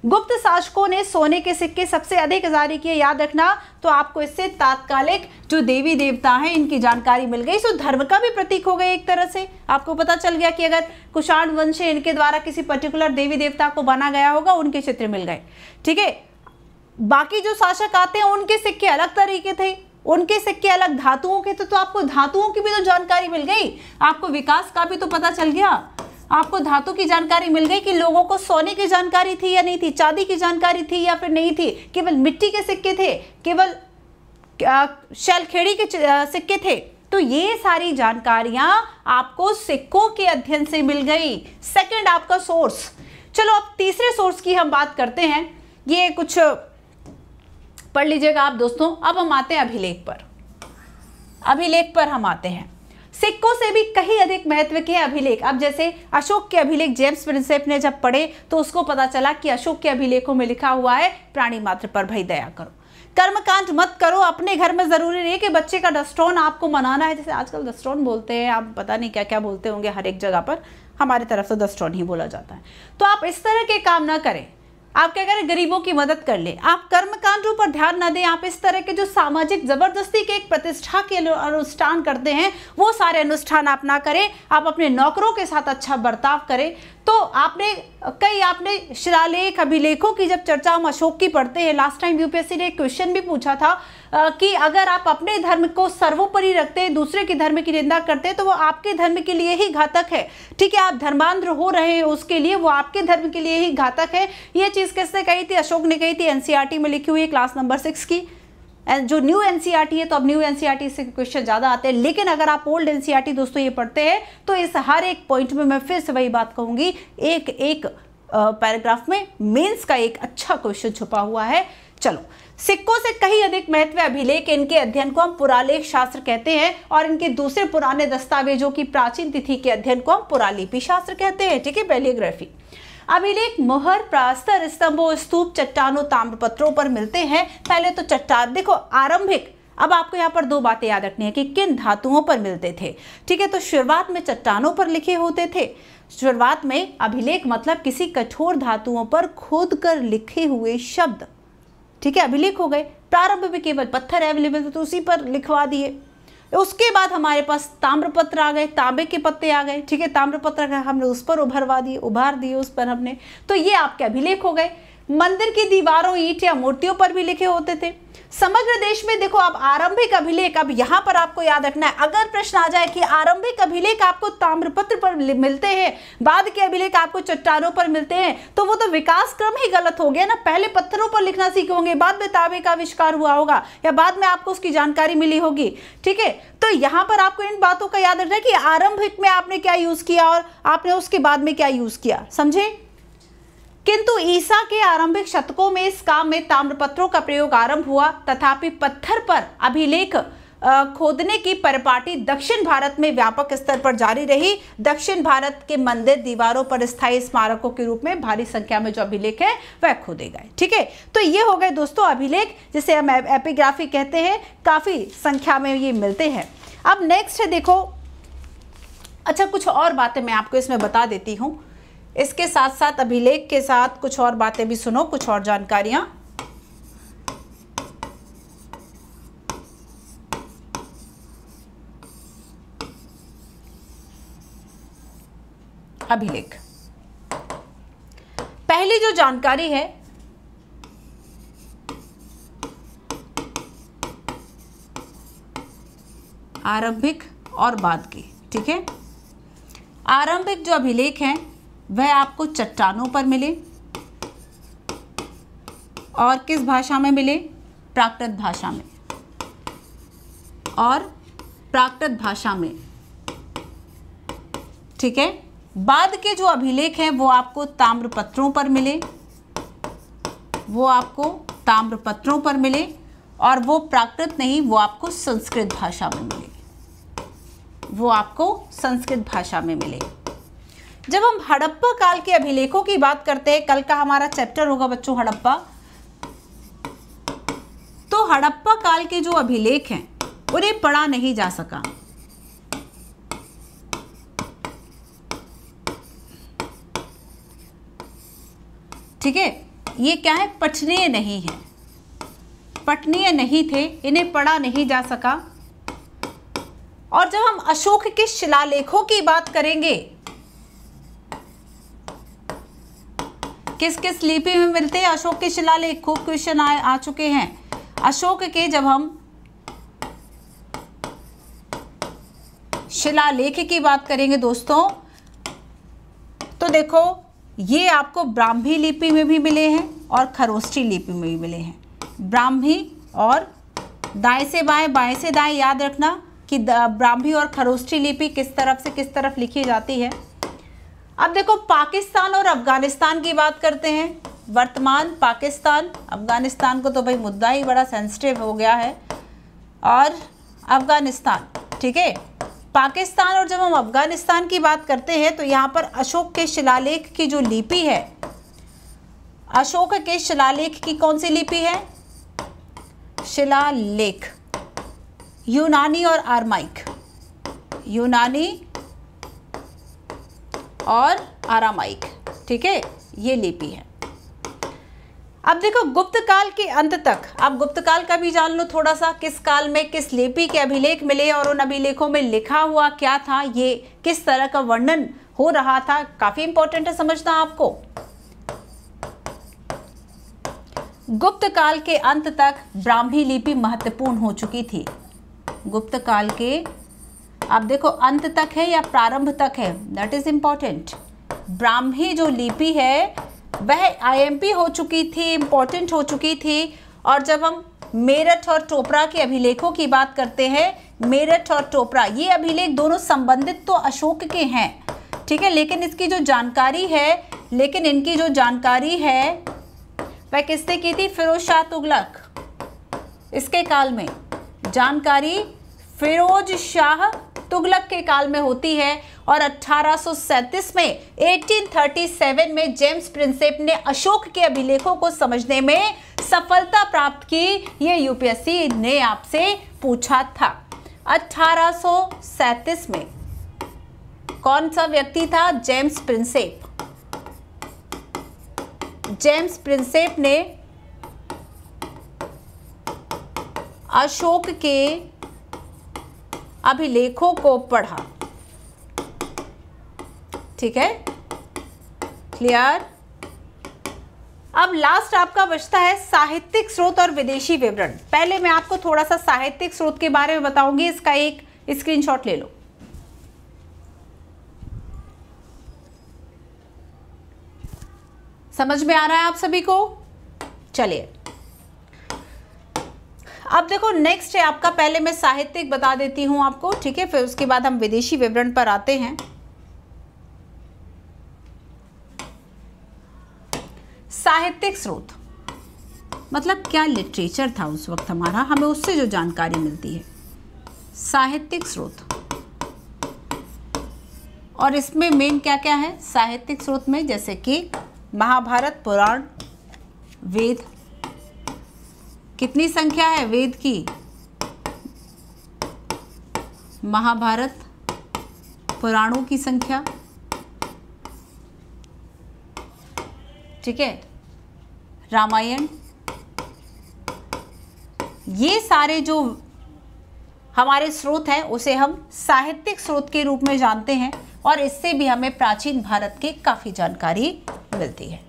गुप्त शासकों ने सोने के सिक्के सबसे अधिक जारी किए याद रखना तो आपको इससे तात्कालिक जो देवी देवता हैं इनकी जानकारी मिल गई सो धर्म का भी प्रतीक हो गया एक तरह से आपको पता चल गया कि अगर कुषाण वंश इनके द्वारा किसी पर्टिकुलर देवी देवता को बना गया होगा उनके चित्र मिल गए ठीक है बाकी जो शासक आते हैं उनके सिक्के अलग तरीके थे उनके सिक्के अलग धातुओं के थे तो आपको धातुओं की भी तो जानकारी मिल गई आपको विकास का भी तो पता चल गया आपको धातु की जानकारी मिल गई कि लोगों को सोने की जानकारी थी या नहीं थी चांदी की जानकारी थी या फिर नहीं थी केवल मिट्टी के सिक्के थे केवल शैलखेड़ी के सिक्के थे तो ये सारी जानकारियां आपको सिक्कों के अध्ययन से मिल गई सेकंड आपका सोर्स चलो अब तीसरे सोर्स की हम बात करते हैं ये कुछ पढ़ लीजिएगा आप दोस्तों अब हम आते हैं अभिलेख पर अभिलेख पर हम आते हैं सिक्कों से भी कहीं अधिक महत्व के अभिलेख अब जैसे अशोक के अभिलेख जेम्स प्रिंसेप ने जब पढ़े तो उसको पता चला कि अशोक के अभिलेखों में लिखा हुआ है प्राणी मात्र पर भई दया करो कर्मकांड मत करो अपने घर में ज़रूरी नहीं कि बच्चे का डस्ट्रॉन आपको मनाना है जैसे आजकल डस्ट्रॉन बोलते हैं आप पता नहीं क्या क्या बोलते होंगे हर एक जगह पर हमारी तरफ से तो डस्ट्रॉन ही बोला जाता है तो आप इस तरह के काम ना करें आप क्या करें गरीबों की मदद कर ले आप कर्म कांडों पर ध्यान ना दें आप इस तरह के जो सामाजिक जबरदस्ती के एक प्रतिष्ठा के अनुष्ठान करते हैं वो सारे अनुष्ठान आप ना करें आप अपने नौकरों के साथ अच्छा बर्ताव करें तो आपने कई आपने शिलालेख अभिलेखों की जब चर्चा हम अशोक की पढ़ते हैं लास्ट टाइम यूपीएससी ने क्वेश्चन भी पूछा था कि अगर आप अपने धर्म को सर्वोपरि रखते हैं दूसरे के धर्म की निंदा करते हैं तो वो आपके धर्म के लिए ही घातक है ठीक है आप धर्मांध्र हो रहे हैं उसके लिए वो आपके धर्म के लिए ही घातक है ये चीज़ किसने कही थी अशोक ने कही थी एनसीआरटी e में लिखी हुई क्लास नंबर सिक्स की जो न्यू एनसीईआरटी e है तो अब न्यू एनसीईआरटी e से क्वेश्चन ज़्यादा आते हैं लेकिन अगर आप ओल्ड एनसीईआरटी e दोस्तों ये पढ़ते हैं तो इस हर एक पॉइंट में मैं फिर से वही बात कहूंगी एक एक पैराग्राफ में मेंस का एक अच्छा क्वेश्चन छुपा हुआ है चलो सिक्कों से कहीं अधिक महत्व अभिलेख इनके अध्ययन को हम पुरालेख शास्त्र कहते हैं और इनके दूसरे पुराने दस्तावेजों की प्राचीन तिथि के अध्ययन को हम पुरालिपि शास्त्र कहते हैं ठीक है बेलियोग्राफी अभिलेख मोहर प्रास्तर स्तंभों स्तूप चट्टानों ताम्रपत्रों पर मिलते हैं पहले तो चट्टान देखो आरंभिक अब आपको यहाँ पर दो बातें याद रखनी है कि किन धातुओं पर मिलते थे ठीक है तो शुरुआत में चट्टानों पर लिखे होते थे शुरुआत में अभिलेख मतलब किसी कठोर धातुओं पर खोद कर लिखे हुए शब्द ठीक है अभिलेख हो गए प्रारंभ में केवल पत्थर अवेलेबल थे तो उसी पर लिखवा दिए उसके बाद हमारे पास ताम्रपत्र आ गए तांबे के पत्ते आ गए ठीक है ताम्रपत्र हमने उस पर उभरवा दिए उभार दिए उस पर हमने तो ये आपके अभिलेख हो गए मंदिर की दीवारों ईट या मूर्तियों पर भी लिखे होते थे समग्र देश में देखो अब आरंभिक अभिलेख अब यहाँ पर आपको याद रखना है अगर प्रश्न आ जाए कि आरंभिक अभिलेख आपको ताम्रपत्र पर मिलते हैं बाद के अभिलेख आपको चट्टानों पर मिलते हैं तो वो तो विकास क्रम ही गलत हो गया ना पहले पत्थरों पर लिखना सीखे होंगे बाद में ताबे का आविष्कार हुआ होगा या बाद में आपको उसकी जानकारी मिली होगी ठीक है तो यहाँ पर आपको इन बातों का याद रखना है कि आरंभिक में आपने क्या यूज किया और आपने उसके बाद में क्या यूज किया समझे किंतु ईसा के आरंभिक शतकों में इस काम में ताम्रपत्रों का प्रयोग आरंभ हुआ तथापि पत्थर पर अभिलेख खोदने की परिपाटी दक्षिण भारत में व्यापक स्तर पर जारी रही दक्षिण भारत के मंदिर दीवारों पर स्थायी स्मारकों के रूप में भारी संख्या में जो अभिलेख है वह खोदे गए ठीक है तो ये हो गए दोस्तों अभिलेख जिसे हम एपिग्राफी कहते हैं काफ़ी संख्या में ये मिलते हैं अब नेक्स्ट है देखो अच्छा कुछ और बातें मैं आपको इसमें बता देती हूँ इसके साथ साथ अभिलेख के साथ कुछ और बातें भी सुनो कुछ और जानकारियां अभिलेख पहली जो जानकारी है आरंभिक और बाद की ठीक है आरंभिक जो अभिलेख हैं वह आपको चट्टानों पर मिले और किस भाषा में मिले प्राकृत भाषा में और प्राकृत भाषा में ठीक है बाद के जो अभिलेख हैं वो आपको ताम्रपत्रों पर मिले वो आपको ताम्रपत्रों पर मिले और वो प्राकृत नहीं वो आपको संस्कृत भाषा में मिले वो आपको संस्कृत भाषा में मिले जब हम हड़प्पा काल के अभिलेखों की बात करते हैं कल का हमारा चैप्टर होगा बच्चों हड़प्पा तो हड़प्पा काल के जो अभिलेख हैं उन्हें पढ़ा नहीं जा सका ठीक है ये क्या है पठनीय नहीं है पठनीय नहीं थे इन्हें पढ़ा नहीं जा सका और जब हम अशोक के शिलालेखों की बात करेंगे किस किस लिपि में मिलते हैं अशोक के शिलालेख खूब क्वेश्चन आए आ चुके हैं अशोक के जब हम शिलालेख की बात करेंगे दोस्तों तो देखो ये आपको ब्राह्मी लिपि में भी मिले हैं और खरोष्ठी लिपि में भी मिले हैं ब्राह्मी और दाएं से बाएं बाएं से दाएं याद रखना कि ब्राह्मी और खरोष्ठी लिपि किस तरफ से किस तरफ लिखी जाती है अब देखो पाकिस्तान और अफगानिस्तान की बात करते हैं वर्तमान पाकिस्तान अफगानिस्तान को तो भाई मुद्दा ही बड़ा सेंसिटिव हो गया है और अफगानिस्तान ठीक है पाकिस्तान और जब हम अफगानिस्तान की बात करते हैं तो यहाँ पर अशोक के शिलालेख की जो लिपि है अशोक के शिलालेख की कौन सी लिपि है शिलालेख यूनानी और आर्माइक यूनानी और आरामाइक ठीक है ये लिपि है अब देखो गुप्त काल के अंत तक आप गुप्त काल का भी जान लो थोड़ा सा किस काल में किस लिपि के अभिलेख मिले और उन अभिलेखों में लिखा हुआ क्या था ये किस तरह का वर्णन हो रहा था काफी इंपॉर्टेंट है समझना आपको गुप्त काल के अंत तक ब्राह्मी लिपि महत्वपूर्ण हो चुकी थी गुप्त काल के आप देखो अंत तक है या प्रारंभ तक है दैट इज इम्पॉर्टेंट ब्राह्मी जो लिपि है वह आईएमपी हो चुकी थी इम्पॉर्टेंट हो चुकी थी और जब हम मेरठ और टोपरा के अभिलेखों की बात करते हैं मेरठ और टोपरा ये अभिलेख दोनों संबंधित तो अशोक के हैं ठीक है लेकिन इसकी जो जानकारी है लेकिन इनकी जो जानकारी है वह किसने की थी फिरोज शाह तुगलक इसके काल में जानकारी फिरोज शाह तुगलक के काल में होती है और 1837 में 1837 में जेम्स प्रिंसेप ने अशोक के अभिलेखों को समझने में सफलता प्राप्त की ये यूपीएससी ने आपसे पूछा था 1837 में कौन सा व्यक्ति था जेम्स प्रिंसेप जेम्स प्रिंसेप ने अशोक के अभिलेखों को पढ़ा ठीक है क्लियर अब लास्ट आपका बचता है साहित्यिक स्रोत और विदेशी विवरण पहले मैं आपको थोड़ा सा साहित्यिक स्रोत के बारे में बताऊंगी इसका एक स्क्रीनशॉट ले लो समझ में आ रहा है आप सभी को चलिए अब देखो नेक्स्ट है आपका पहले मैं साहित्यिक बता देती हूँ आपको ठीक है फिर उसके बाद हम विदेशी विवरण पर आते हैं साहित्यिक स्रोत मतलब क्या लिटरेचर था उस वक्त हमारा हमें उससे जो जानकारी मिलती है साहित्यिक स्रोत और इसमें मेन क्या क्या है साहित्यिक स्रोत में जैसे कि महाभारत पुराण वेद कितनी संख्या है वेद की महाभारत पुराणों की संख्या ठीक है रामायण ये सारे जो हमारे स्रोत हैं उसे हम साहित्यिक स्रोत के रूप में जानते हैं और इससे भी हमें प्राचीन भारत की काफ़ी जानकारी मिलती है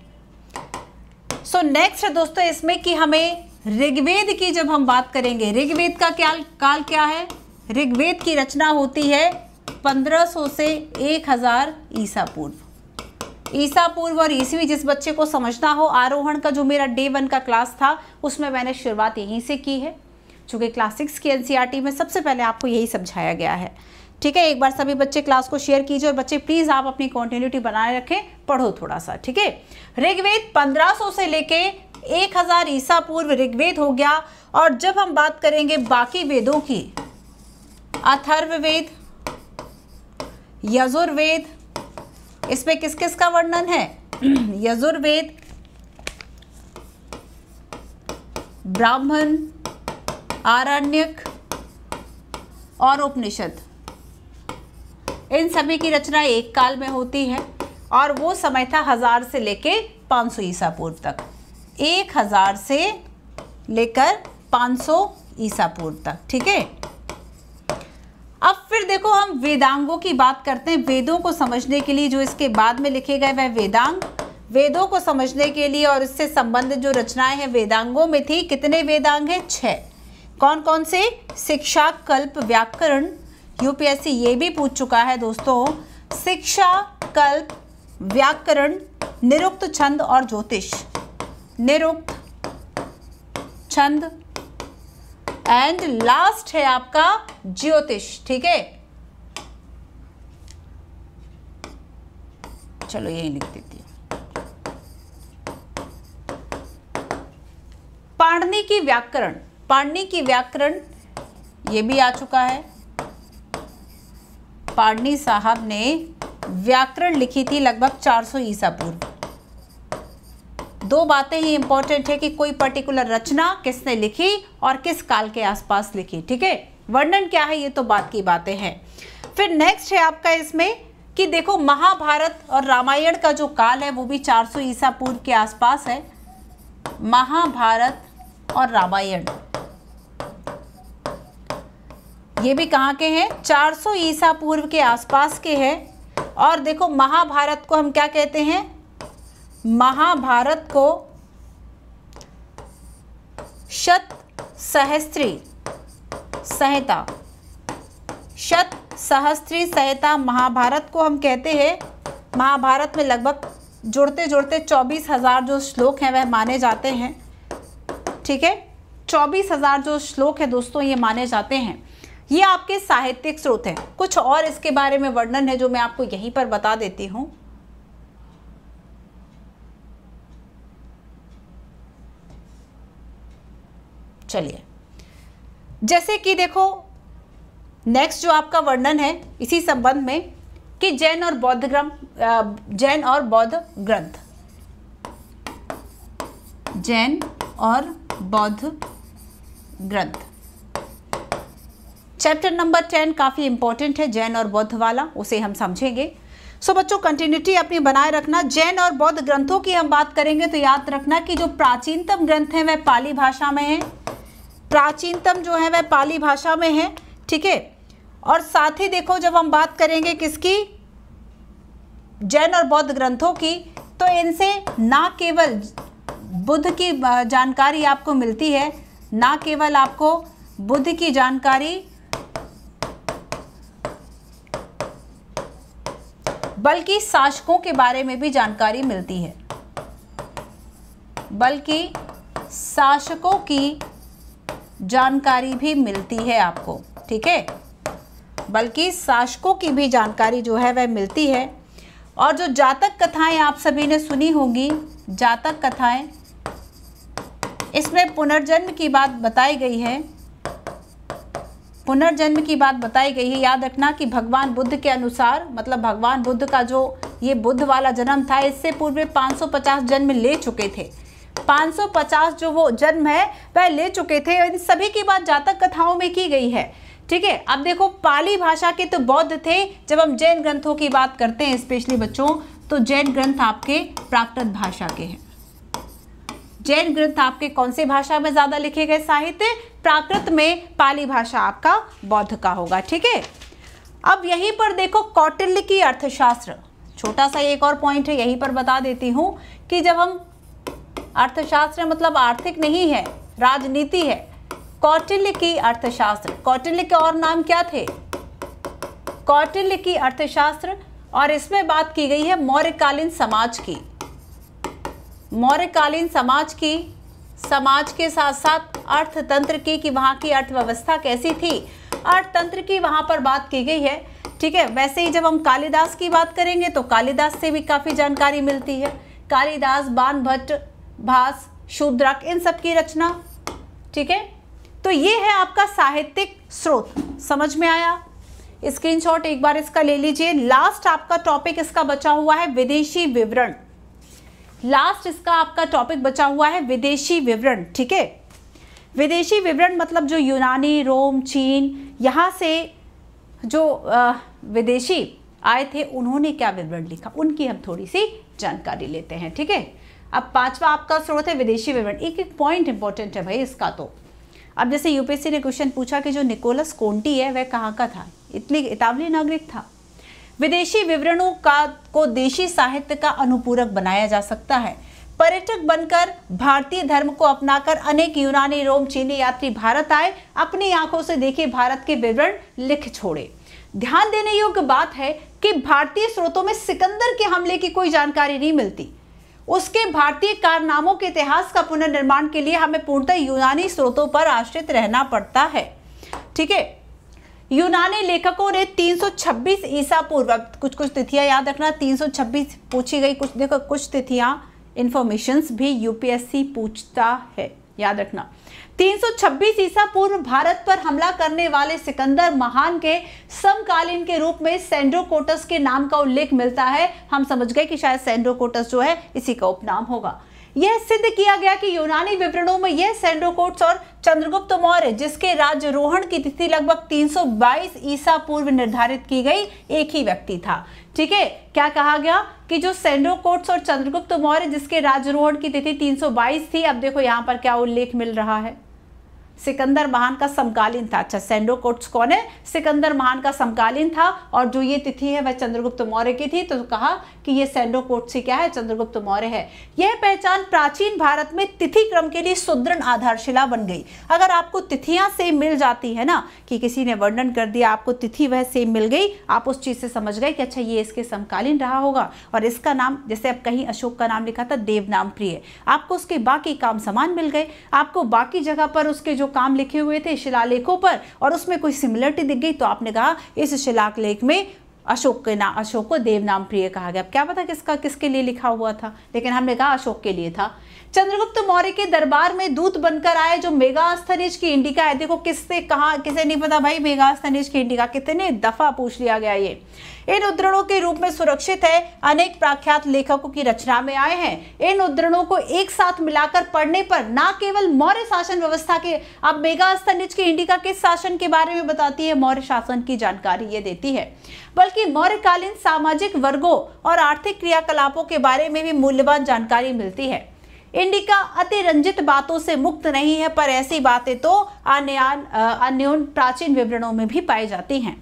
सो so नेक्स्ट दोस्तों इसमें कि हमें ऋग्वेद की जब हम बात करेंगे ऋग्वेद का क्या काल क्या है ऋग्वेद की रचना होती है 1500 से 1000 ईसा पूर्व ईसा पूर्व और ईसवी जिस बच्चे को समझना हो आरोहण का जो मेरा डे वन का क्लास था उसमें मैंने शुरुआत यहीं से की है चूँकि क्लास सिक्स की एन e में सबसे पहले आपको यही समझाया गया है ठीक है एक बार सभी बच्चे क्लास को शेयर कीजिए और बच्चे प्लीज़ आप अपनी कॉन्टिन्यूटी बनाए रखें पढ़ो थोड़ा सा ठीक है ऋग्वेद 1500 से लेके एक हजार ईसा पूर्व ऋग्वेद हो गया और जब हम बात करेंगे बाकी वेदों की अथर्ववेद यजुर्वेद इसमें किस किस का वर्णन है यजुर्वेद ब्राह्मण आरण्यक और उपनिषद इन सभी की रचना एक काल में होती है और वो समय था हजार से लेके 500 ईसा पूर्व तक एक हज़ार से लेकर पाँच सौ ईसा पूर्व तक ठीक है अब फिर देखो हम वेदांगों की बात करते हैं वेदों को समझने के लिए जो इसके बाद में लिखे गए वह वेदांग वेदों को समझने के लिए और इससे संबंधित जो रचनाएं हैं वेदांगों में थी कितने वेदांग हैं छः कौन कौन से शिक्षा कल्प व्याकरण यूपीएससी ये भी पूछ चुका है दोस्तों शिक्षा कल्प व्याकरण निरुक्त छंद और ज्योतिष निरुक्त छंद एंड लास्ट है आपका ज्योतिष ठीक है चलो यही लिख देती हूँ पाणनी की व्याकरण पाणनी की व्याकरण ये भी आ चुका है पाणनी साहब ने व्याकरण लिखी थी लगभग 400 ईसा पूर्व दो बातें ही इंपॉर्टेंट है कि कोई पर्टिकुलर रचना किसने लिखी और किस काल के आसपास लिखी ठीक है वर्णन क्या है ये तो बात की बातें हैं फिर नेक्स्ट है आपका इसमें कि देखो महाभारत और रामायण का जो काल है वो भी 400 ईसा पूर्व के आसपास है महाभारत और रामायण ये भी कहाँ के हैं 400 ईसा पूर्व के आसपास के हैं और देखो महाभारत को हम क्या कहते हैं महाभारत को शत सहस्त्री संहिता शत सहस्त्री संहिता महाभारत को हम कहते हैं महाभारत में लगभग जुड़ते जुड़ते चौबीस हज़ार जो श्लोक हैं वह माने जाते हैं ठीक है चौबीस हज़ार जो श्लोक है दोस्तों ये माने जाते हैं ये आपके साहित्यिक स्रोत हैं कुछ और इसके बारे में वर्णन है जो मैं आपको यहीं पर बता देती हूँ चलिए जैसे कि देखो नेक्स्ट जो आपका वर्णन है इसी संबंध में कि जैन और बौद्ध ग्रंथ जैन और बौद्ध ग्रंथ जैन और बौद्ध ग्रंथ चैप्टर नंबर टेन काफ़ी इंपॉर्टेंट है जैन और बौद्ध वाला उसे हम समझेंगे सो so, बच्चों कंटिन्यूटी अपनी बनाए रखना जैन और बौद्ध ग्रंथों की हम बात करेंगे तो याद रखना कि जो प्राचीनतम ग्रंथ हैं वह पाली भाषा में हैं प्राचीनतम जो है वह पाली भाषा में है ठीक है और साथ ही देखो जब हम बात करेंगे किसकी जैन और बौद्ध ग्रंथों की तो इनसे ना केवल बुद्ध की जानकारी आपको मिलती है ना केवल आपको बुद्ध की जानकारी बल्कि शासकों के बारे में भी जानकारी मिलती है बल्कि शासकों की जानकारी भी मिलती है आपको ठीक है बल्कि शासकों की भी जानकारी जो है वह मिलती है और जो जातक कथाएं आप सभी ने सुनी होंगी जातक कथाएं इसमें पुनर्जन्म की बात बताई गई है पुनर्जन्म की बात बताई गई है याद रखना कि भगवान बुद्ध के अनुसार मतलब भगवान बुद्ध का जो ये बुद्ध वाला जन्म था इससे पूर्व 550 जन्म ले चुके थे 550 जो वो जन्म है वह ले चुके थे इन सभी की बात जातक कथाओं में की गई है ठीक है अब देखो पाली भाषा के तो बौद्ध थे जब हम जैन ग्रंथों की बात करते हैं स्पेशली बच्चों तो जैन ग्रंथ आपके प्राकृत भाषा के हैं जैन ग्रंथ आपके कौन से भाषा में ज़्यादा लिखे गए साहित्य प्राकृत में पाली भाषा आपका बौद्ध का होगा ठीक है अब यहीं पर देखो कौटिल्य की अर्थशास्त्र छोटा सा एक और पॉइंट है यहीं पर बता देती हूँ कि जब हम अर्थशास्त्र मतलब आर्थिक नहीं है राजनीति है कौटिल्य की अर्थशास्त्र कौटिल्य के और नाम क्या थे कौटिल्य की अर्थशास्त्र और इसमें बात की गई है मौर्यकालीन समाज की मौर्यकालीन समाज की समाज के साथ साथ अर्थतंत्र की कि वहाँ की अर्थव्यवस्था कैसी थी अर्थतंत्र की वहाँ पर बात की गई है ठीक है वैसे ही जब हम कालिदास की बात करेंगे तो कालिदास से भी काफ़ी जानकारी मिलती है कालिदास बानभट्ट भास शूद्रक इन सब की रचना ठीक है तो ये है आपका साहित्यिक स्रोत समझ में आया स्क्रीनशॉट एक बार इसका ले लीजिए लास्ट आपका टॉपिक इसका बचा हुआ है विदेशी विवरण लास्ट इसका आपका टॉपिक बचा हुआ है विदेशी विवरण ठीक है विदेशी विवरण मतलब जो यूनानी रोम चीन यहाँ से जो आ, विदेशी आए थे उन्होंने क्या विवरण लिखा उनकी हम थोड़ी सी जानकारी लेते हैं ठीक है अब पांचवा आपका स्रोत है विदेशी विवरण एक एक पॉइंट इंपॉर्टेंट है भाई इसका तो अब जैसे यूपीएससी ने क्वेश्चन पूछा कि जो निकोलस कोंटी है वह कहाँ का था इतली इतावली नागरिक था विदेशी विवरणों का को देशी साहित्य का अनुपूरक बनाया जा सकता है पर्यटक बनकर भारतीय धर्म को अपनाकर अनेक यूनानी रोम चीनी यात्री भारत आए अपनी आंखों से देखे भारत के विवरण लिख छोड़े ध्यान देने योग्य बात है कि भारतीय स्रोतों में सिकंदर के हमले की कोई जानकारी नहीं मिलती उसके भारतीय कारनामों के इतिहास का पुनर्निर्माण के लिए हमें पूर्णतः यूनानी स्रोतों पर आश्रित रहना पड़ता है ठीक है यूनानी लेखकों ने 326 ईसा पूर्व कुछ कुछ तिथियां याद रखना 326 पूछी गई कुछ देखो कुछ तिथियां इन्फॉर्मेशंस भी यूपीएससी पूछता है याद रखना 326 ईसा पूर्व भारत पर हमला करने वाले सिकंदर महान के समकालीन के रूप में सेंड्रोकोटस के नाम का उल्लेख मिलता है हम समझ गए कि शायद सेंड्रोकोटस जो है इसी का उपनाम होगा यह सिद्ध किया गया कि यूनानी विवरणों में यह सेंड्रोकोट्स और चंद्रगुप्त मौर्य जिसके राज्यरोहण की तिथि लगभग 322 ईसा पूर्व निर्धारित की गई एक ही व्यक्ति था ठीक है क्या कहा गया कि जो सेंड्रोकोट्स और चंद्रगुप्त मौर्य जिसके राज्यरोहण की तिथि 322 थी अब देखो यहाँ पर क्या उल्लेख मिल रहा है सिकंदर महान का समकालीन था अच्छा सेंडो कोट्स कौन है सिकंदर महान का समकालीन था और जो ये तिथि है वह चंद्रगुप्त मौर्य की थी तो कहा कि ये सेंडोकोट्स ही क्या है चंद्रगुप्त मौर्य है यह पहचान प्राचीन भारत में तिथि क्रम के लिए सुदृढ़ आधारशिला बन गई अगर आपको तिथियां सेम मिल जाती है ना कि किसी ने वर्णन कर दिया आपको तिथि वह सेम मिल गई आप उस चीज़ से समझ गए कि अच्छा ये इसके समकालीन रहा होगा और इसका नाम जैसे अब कहीं अशोक का नाम लिखा था देवनाम प्रिय आपको उसके बाकी काम समान मिल गए आपको बाकी जगह पर उसके जो काम लिखे हुए थे शिलालेखों पर और उसमें कोई सिमिलरिटी दिख गई तो आपने कहा इस शिलालेख में अशोक के नाम अशोक को देव नाम प्रिय कहा गया अब क्या पता किसका किसके लिए लिखा हुआ था लेकिन हमने कहा अशोक के लिए था चंद्रगुप्त मौर्य के दरबार में दूत बनकर आए जो मेगास्थनीज की इंडिका है देखो किससे कहा किसे नहीं पता भाई मेगास्थनीज की इंडिका कितने दफा पूछ लिया गया ये इन उद्धरणों के रूप में सुरक्षित है अनेक प्राख्यात लेखकों की रचना में आए हैं इन उद्धरणों को एक साथ मिलाकर पढ़ने पर न केवल मौर्य शासन व्यवस्था के अब मेगास्थनिज की इंडिका किस शासन के बारे में बताती है मौर्य शासन की जानकारी ये देती है बल्कि मौर्यकालीन सामाजिक वर्गों और आर्थिक क्रियाकलापों के बारे में भी मूल्यवान जानकारी मिलती है इंडिका अतिरंजित बातों से मुक्त नहीं है पर ऐसी बातें तो अन्य प्राचीन विवरणों में भी पाई जाती हैं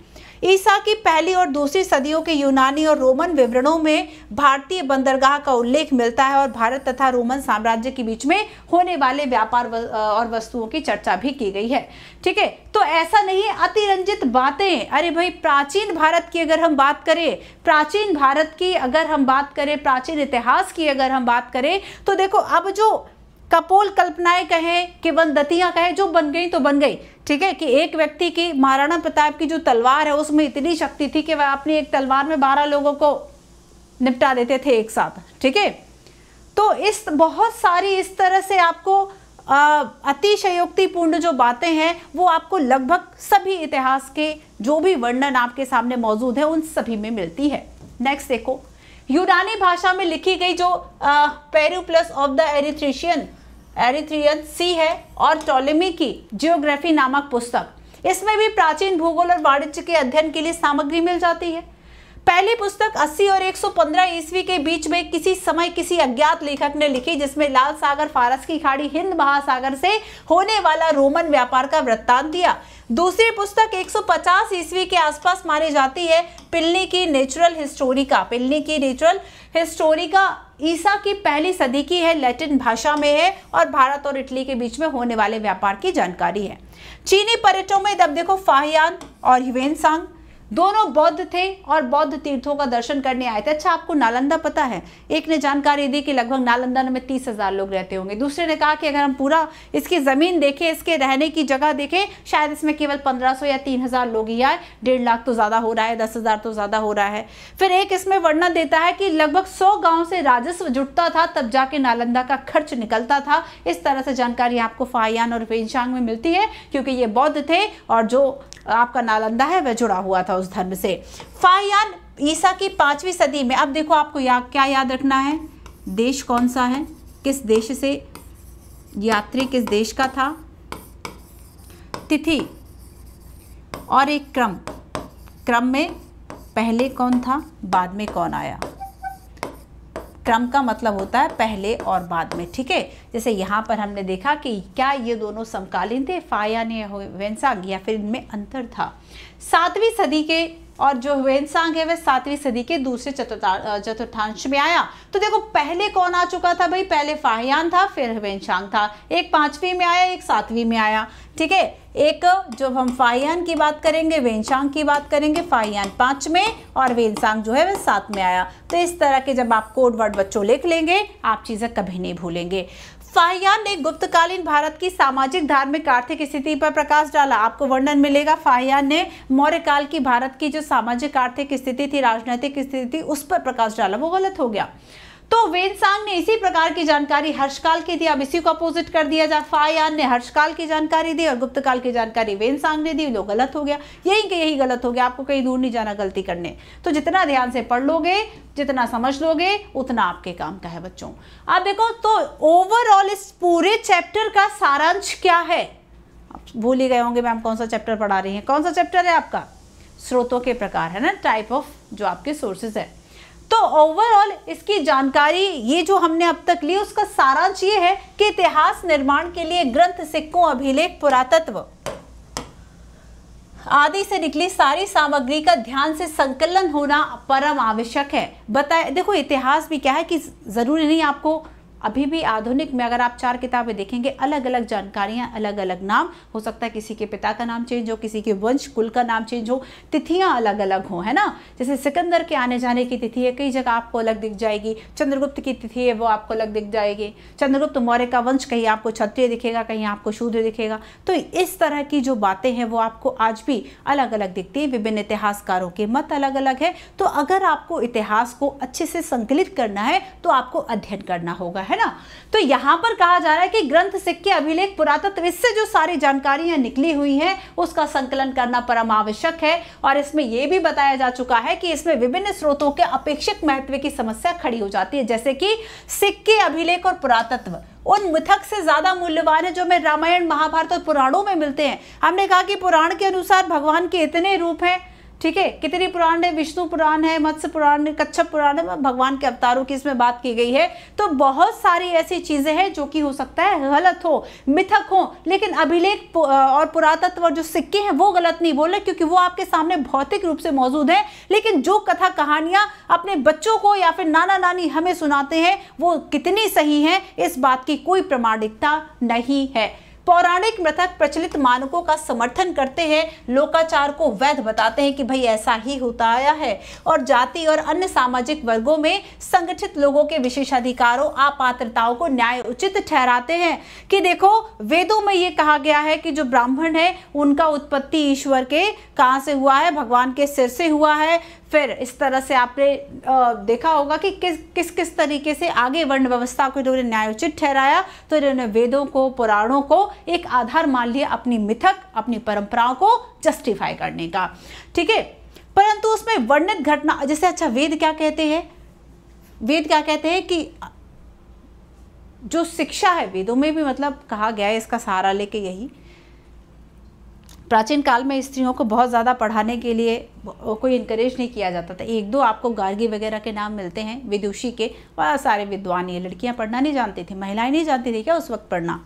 ईसा की पहली और दूसरी सदियों के यूनानी और रोमन विवरणों में भारतीय बंदरगाह का उल्लेख मिलता है और भारत तथा रोमन साम्राज्य के बीच में होने वाले व्यापार और वस्तुओं की चर्चा भी की गई है ठीक है तो ऐसा नहीं है अतिरंजित बातें अरे भाई प्राचीन भारत की अगर हम बात करें प्राचीन भारत की अगर हम बात करें प्राचीन इतिहास की अगर हम बात करें तो देखो अब जो कपोल कल्पनाएं कहें केवल दतियां कहें जो बन गई तो बन गई ठीक है कि एक व्यक्ति की महाराणा प्रताप की जो तलवार है उसमें इतनी शक्ति थी कि वह अपनी एक तलवार में बारह लोगों को निपटा देते थे एक साथ ठीक है तो इस बहुत सारी इस तरह से आपको अतिशयोक्तिपूर्ण जो बातें हैं वो आपको लगभग सभी इतिहास के जो भी वर्णन आपके सामने मौजूद है उन सभी में मिलती है नेक्स्ट देखो यूनानी भाषा में लिखी गई जो periplus of the Erythraean Erythraean sea है और टॉलेमी की जियोग्राफी नामक पुस्तक इसमें भी प्राचीन भूगोल और वाणिज्य के अध्ययन के लिए सामग्री मिल जाती है पहली पुस्तक 80 और 115 ईस्वी के बीच में किसी समय किसी अज्ञात लेखक ने लिखी जिसमें लाल सागर फारस की खाड़ी हिंद महासागर से होने वाला रोमन व्यापार का वृत्तांत दिया दूसरी पुस्तक 150 ईस्वी के आसपास मानी जाती है पिल्ली की नेचुरल हिस्टोरिका पिल्ली की नेचुरल हिस्टोरिका ईसा की पहली सदी की है लैटिन भाषा में है और भारत और इटली के बीच में होने वाले व्यापार की जानकारी है चीनी पर्यटों में जब देखो फाहियान और हिवेन सांग दोनों बौद्ध थे और बौद्ध तीर्थों का दर्शन करने आए थे अच्छा आपको नालंदा पता है एक ने जानकारी दी कि लगभग नालंदा में तीस हजार लोग रहते होंगे दूसरे ने कहा कि अगर हम पूरा इसकी ज़मीन देखें इसके रहने की जगह देखें शायद इसमें केवल पंद्रह सौ या तीन हजार लोग ही आए डेढ़ लाख तो ज़्यादा हो रहा है दस हज़ार तो ज़्यादा हो रहा है फिर एक इसमें वर्णन देता है कि लगभग सौ गाँव से राजस्व जुटता था तब जाके नालंदा का खर्च निकलता था इस तरह से जानकारी आपको फायान और पेनशांग में मिलती है क्योंकि ये बौद्ध थे और जो आपका नालंदा है वह जुड़ा हुआ था उस धर्म से फाइयान ईसा की पांचवी सदी में अब देखो आपको या, क्या याद रखना है देश कौन सा है किस देश से यात्री किस देश का था तिथि और एक क्रम क्रम में पहले कौन था बाद में कौन आया क्रम का मतलब होता है पहले और बाद में ठीक है जैसे यहाँ पर हमने देखा कि क्या ये दोनों समकालीन थे फाया ने या फिर इनमें अंतर था सातवीं सदी के और जो ह्वेन है वह सातवीं सदी के दूसरे चतुर्थांश में आया तो देखो पहले कौन आ चुका था भाई पहले फाहियान था फिर ह्वेन था एक पांचवी में आया एक सातवीं में आया ठीक है एक जब हम फाहियान की बात करेंगे वेनशांग की बात करेंगे फाहियान पांच में और वेनसांग जो है वह सात में आया तो इस तरह के जब आप कोड वर्ड बच्चों लिख लेंगे आप चीज़ें कभी नहीं भूलेंगे फाहियान ने गुप्तकालीन भारत की सामाजिक धार्मिक आर्थिक स्थिति पर प्रकाश डाला आपको वर्णन मिलेगा फाहियान ने मौर्य काल की भारत की जो सामाजिक आर्थिक स्थिति थी राजनीतिक स्थिति थी उस पर प्रकाश डाला वो गलत हो गया तो वेनसांग ने इसी प्रकार की जानकारी हर्षकाल की दी अब इसी को अपोजिट कर दिया जा फायान ने हर्षकाल की जानकारी दी और गुप्तकाल की जानकारी वेनसांग ने दी लो गलत हो गया यही के यही गलत हो गया आपको कहीं दूर नहीं जाना गलती करने तो जितना ध्यान से पढ़ लोगे जितना समझ लोगे उतना आपके काम का है बच्चों आप देखो तो ओवरऑल इस पूरे चैप्टर का सारांश क्या है भूल ही गए होंगे मैम कौन सा चैप्टर पढ़ा रही है कौन सा चैप्टर है आपका स्रोतों के प्रकार है ना टाइप ऑफ जो आपके सोर्सेज है तो ओवरऑल इसकी जानकारी ये जो हमने अब तक ली उसका सारांश ये है कि इतिहास निर्माण के लिए ग्रंथ सिक्कों अभिलेख पुरातत्व आदि से निकली सारी सामग्री का ध्यान से संकलन होना परम आवश्यक है बताए देखो इतिहास भी क्या है कि ज़रूरी नहीं आपको अभी भी आधुनिक में अगर आप चार किताबें देखेंगे अलग अलग जानकारियाँ अलग अलग नाम हो सकता है किसी के पिता का नाम चेंज हो किसी के वंश कुल का नाम चेंज हो तिथियाँ अलग अलग हों है ना जैसे सिकंदर के आने जाने की तिथि है कई जगह आपको अलग दिख जाएगी चंद्रगुप्त की तिथि है वो आपको अलग दिख जाएगी चंद्रगुप्त मौर्य का वंश कहीं आपको क्षत्रिय दिखेगा कहीं आपको शूद्र दिखेगा तो इस तरह की जो बातें हैं वो आपको आज भी अलग अलग दिखती है विभिन्न इतिहासकारों के मत अलग अलग है तो अगर आपको इतिहास को अच्छे से संकलित करना है तो आपको अध्ययन करना होगा है ना तो यहाँ पर कहा जा रहा है कि ग्रंथ सिक्के अभिलेख पुरातत्व इससे जो सारी जानकारियां निकली हुई हैं उसका संकलन करना परम आवश्यक है और इसमें यह भी बताया जा चुका है कि इसमें विभिन्न स्रोतों के अपेक्षित महत्व की समस्या खड़ी हो जाती है जैसे कि सिक्के अभिलेख और पुरातत्व उन मिथक से ज्यादा मूल्यवान है जो हमें रामायण महाभारत और पुराणों में मिलते हैं हमने कहा कि पुराण के अनुसार भगवान के इतने रूप हैं ठीक है कितनी पुराण है विष्णु पुराण है मत्स्य पुराण है कच्छप पुराण है भगवान के अवतारों की इसमें बात की गई है तो बहुत सारी ऐसी चीज़ें हैं जो कि हो सकता है गलत हो मिथक हो लेकिन अभिलेख और पुरातत्व और जो सिक्के हैं वो गलत नहीं बोल रहे क्योंकि वो आपके सामने भौतिक रूप से मौजूद है लेकिन जो कथा कहानियाँ अपने बच्चों को या फिर नाना नानी हमें सुनाते हैं वो कितनी सही है इस बात की कोई प्रमाणिकता नहीं है पौराणिक मृतक प्रचलित मानकों का समर्थन करते हैं लोकाचार को वैध बताते हैं कि भाई ऐसा ही होता आया है और जाति और अन्य सामाजिक वर्गों में संगठित लोगों के विशेषाधिकारों आपात्रताओं को न्याय उचित ठहराते हैं कि देखो वेदों में ये कहा गया है कि जो ब्राह्मण है उनका उत्पत्ति ईश्वर के कहाँ से हुआ है भगवान के सिर से हुआ है फिर इस तरह से आपने देखा होगा कि किस किस किस तरीके से आगे वर्ण व्यवस्था को इन्होंने न्यायोचित ठहराया तो इन्होंने वेदों को पुराणों को एक आधार मान लिया अपनी मिथक अपनी परंपराओं को जस्टिफाई करने का ठीक है परंतु उसमें वर्णित घटना जैसे अच्छा वेद क्या कहते हैं वेद क्या कहते हैं कि जो शिक्षा है वेदों में भी मतलब कहा गया है इसका सहारा लेके यही प्राचीन काल में स्त्रियों को बहुत ज़्यादा पढ़ाने के लिए कोई इनक्रेज नहीं किया जाता था एक दो आपको गार्गी वगैरह के नाम मिलते हैं विदुषी के बहुत सारे विद्वान ये लड़कियाँ पढ़ना नहीं जानती थी महिलाएं नहीं जानती थी क्या उस वक्त पढ़ना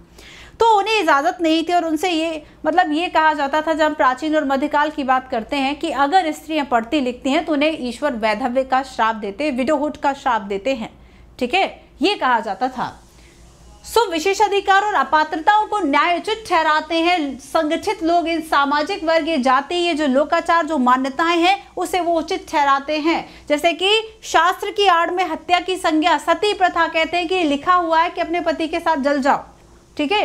तो उन्हें इजाज़त नहीं थी और उनसे ये मतलब ये कहा जाता था जब हम प्राचीन और मध्यकाल की बात करते हैं कि अगर स्त्रियाँ पढ़ती लिखती हैं तो उन्हें ईश्वर वैधव्य का श्राप देते विडोहुट का श्राप देते हैं ठीक है ये कहा जाता था सो विशेषाधिकार और अपात्रताओं को न्यायोचित ठहराते हैं संगठित लोग इन सामाजिक वर्ग ये जाति ये जो लोकाचार जो मान्यताएं हैं उसे वो उचित ठहराते हैं जैसे कि शास्त्र की आड़ में हत्या की संज्ञा सती प्रथा कहते हैं कि लिखा हुआ है कि अपने पति के साथ जल जाओ ठीक है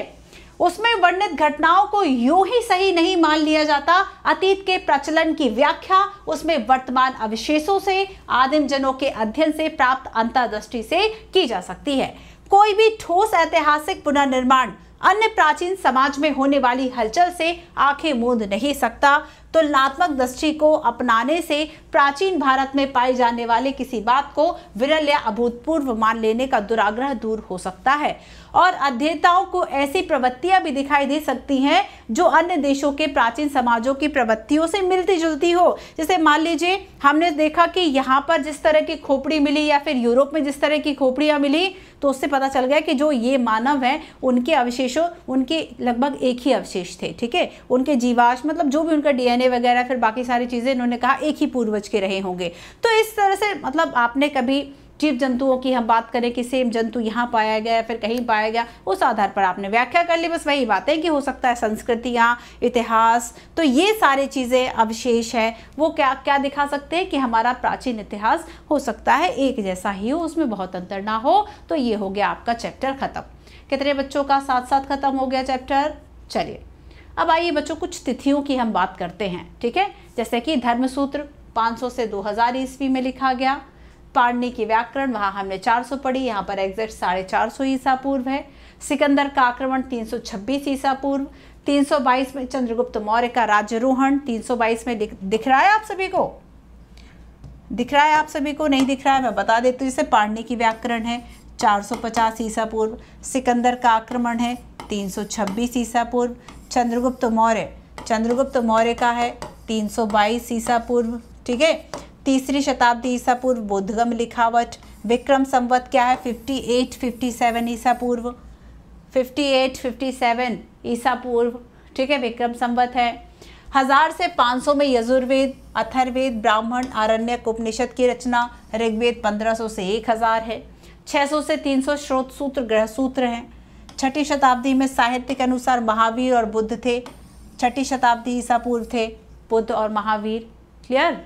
उसमें वर्णित घटनाओं को यूं ही सही नहीं मान लिया जाता अतीत के प्रचलन की व्याख्या उसमें वर्तमान अवशेषों से आदिम जनों के अध्ययन से प्राप्त अंतर्दृष्टि से की जा सकती है कोई भी ठोस ऐतिहासिक पुनर्निर्माण अन्य प्राचीन समाज में होने वाली हलचल से आंखें मूंद नहीं सकता तुलनात्मक दृष्टि को अपनाने से प्राचीन भारत में पाए जाने वाले किसी बात को विरल या अभूतपूर्व मान लेने का दुराग्रह दूर हो सकता है और अध्येताओं को ऐसी प्रवृत्तियां भी दिखाई दे सकती हैं जो अन्य देशों के प्राचीन समाजों की प्रवृत्तियों से मिलती जुलती हो जैसे मान लीजिए हमने देखा कि यहाँ पर जिस तरह की खोपड़ी मिली या फिर यूरोप में जिस तरह की खोपड़ियाँ मिली तो उससे पता चल गया कि जो ये मानव हैं उनके अवशेषों उनके लगभग एक ही अवशेष थे ठीक है उनके जीवाश मतलब जो भी उनका डीएनए वगैरह फिर बाकी सारी चीज़ें इन्होंने कहा एक ही पूर्वज के रहे होंगे तो इस तरह से मतलब आपने कभी जीव जंतुओं की हम बात करें कि सेम जंतु यहाँ पाया गया फिर कहीं पाया गया उस आधार पर आपने व्याख्या कर ली बस वही बात है कि हो सकता है संस्कृतियाँ इतिहास तो ये सारे चीज़ें अवशेष है वो क्या क्या दिखा सकते हैं कि हमारा प्राचीन इतिहास हो सकता है एक जैसा ही हो उसमें बहुत अंतर ना हो तो ये हो गया आपका चैप्टर ख़त्म कितने बच्चों का साथ साथ ख़त्म हो गया चैप्टर चलिए अब आइए बच्चों कुछ तिथियों की हम बात करते हैं ठीक है जैसे कि धर्मसूत्र 500 से 2000 ईस्वी में लिखा गया पाड़ने की व्याकरण वहाँ हमने 400 पढ़ी यहाँ पर एग्जैक्ट साढ़े चार सौ ईसा पूर्व है सिकंदर का आक्रमण 326 ईसा पूर्व 322 में चंद्रगुप्त मौर्य का राज्यरोहण 322 में दिख, दिख रहा है आप सभी को दिख रहा है आप सभी को नहीं दिख रहा है मैं बता देती हूँ इसे पाड़ने की व्याकरण है 450 ईसा पूर्व सिकंदर का आक्रमण है 326 ईसा पूर्व चंद्रगुप्त मौर्य चंद्रगुप्त मौर्य का है 322 ईसा पूर्व ठीक है तीसरी शताब्दी ईसा पूर्व बोधगम लिखावट विक्रम संवत क्या है 58 57 ईसा पूर्व 58 57 ईसा पूर्व ठीक है विक्रम संवत है हजार से 500 में यजुर्वेद अथर्वेद ब्राह्मण आरण्यक उपनिषद की रचना ऋग्वेद 1500 से 1000 है 600 से 300 श्रोत सूत्र ग्रह सूत्र हैं छठी शताब्दी में साहित्य के अनुसार महावीर और बुद्ध थे छठी शताब्दी ईसा पूर्व थे बुद्ध और महावीर क्लियर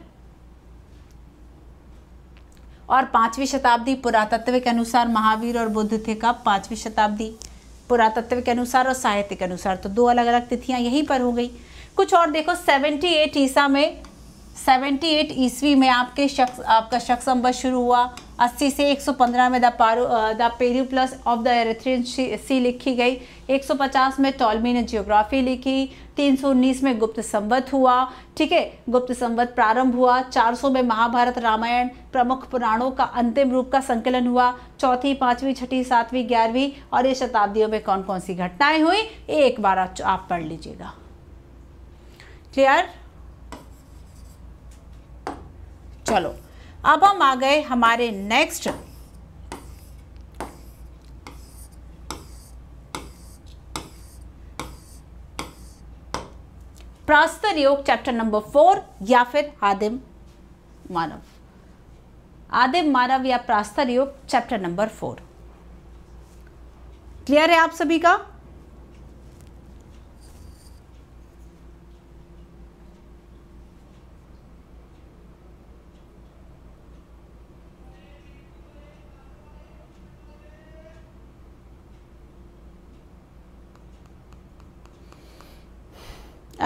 और पाँचवीं शताब्दी पुरातत्व के अनुसार महावीर और बुद्ध थे कब पाँचवीं शताब्दी पुरातत्व के अनुसार और साहित्य के अनुसार तो दो अलग अलग तिथियाँ यहीं पर हो गई कुछ और देखो 78 ईसा में 78 ईस्वी में आपके शख्स आपका शख्स संबत शुरू हुआ अस्सी से 115 में द पारो the periplus of the Erythraean sea लिखी गई 150 में टॉलमी ने जियोग्राफी लिखी उन्नीस में गुप्त संवत हुआ ठीक है गुप्त संवत प्रारंभ हुआ 400 में महाभारत रामायण प्रमुख पुराणों का अंतिम रूप का संकलन हुआ चौथी पांचवी छठी सातवीं ग्यारहवीं और ये शताब्दियों में कौन कौन सी घटनाएं हुई एक बार आप पढ़ लीजिएगा क्लियर चलो अब हम आ गए हमारे नेक्स्ट प्रास्तर योग चैप्टर नंबर फोर या फिर आदिम मानव आदिम मानव या प्रास्तर योग चैप्टर नंबर फोर क्लियर है आप सभी का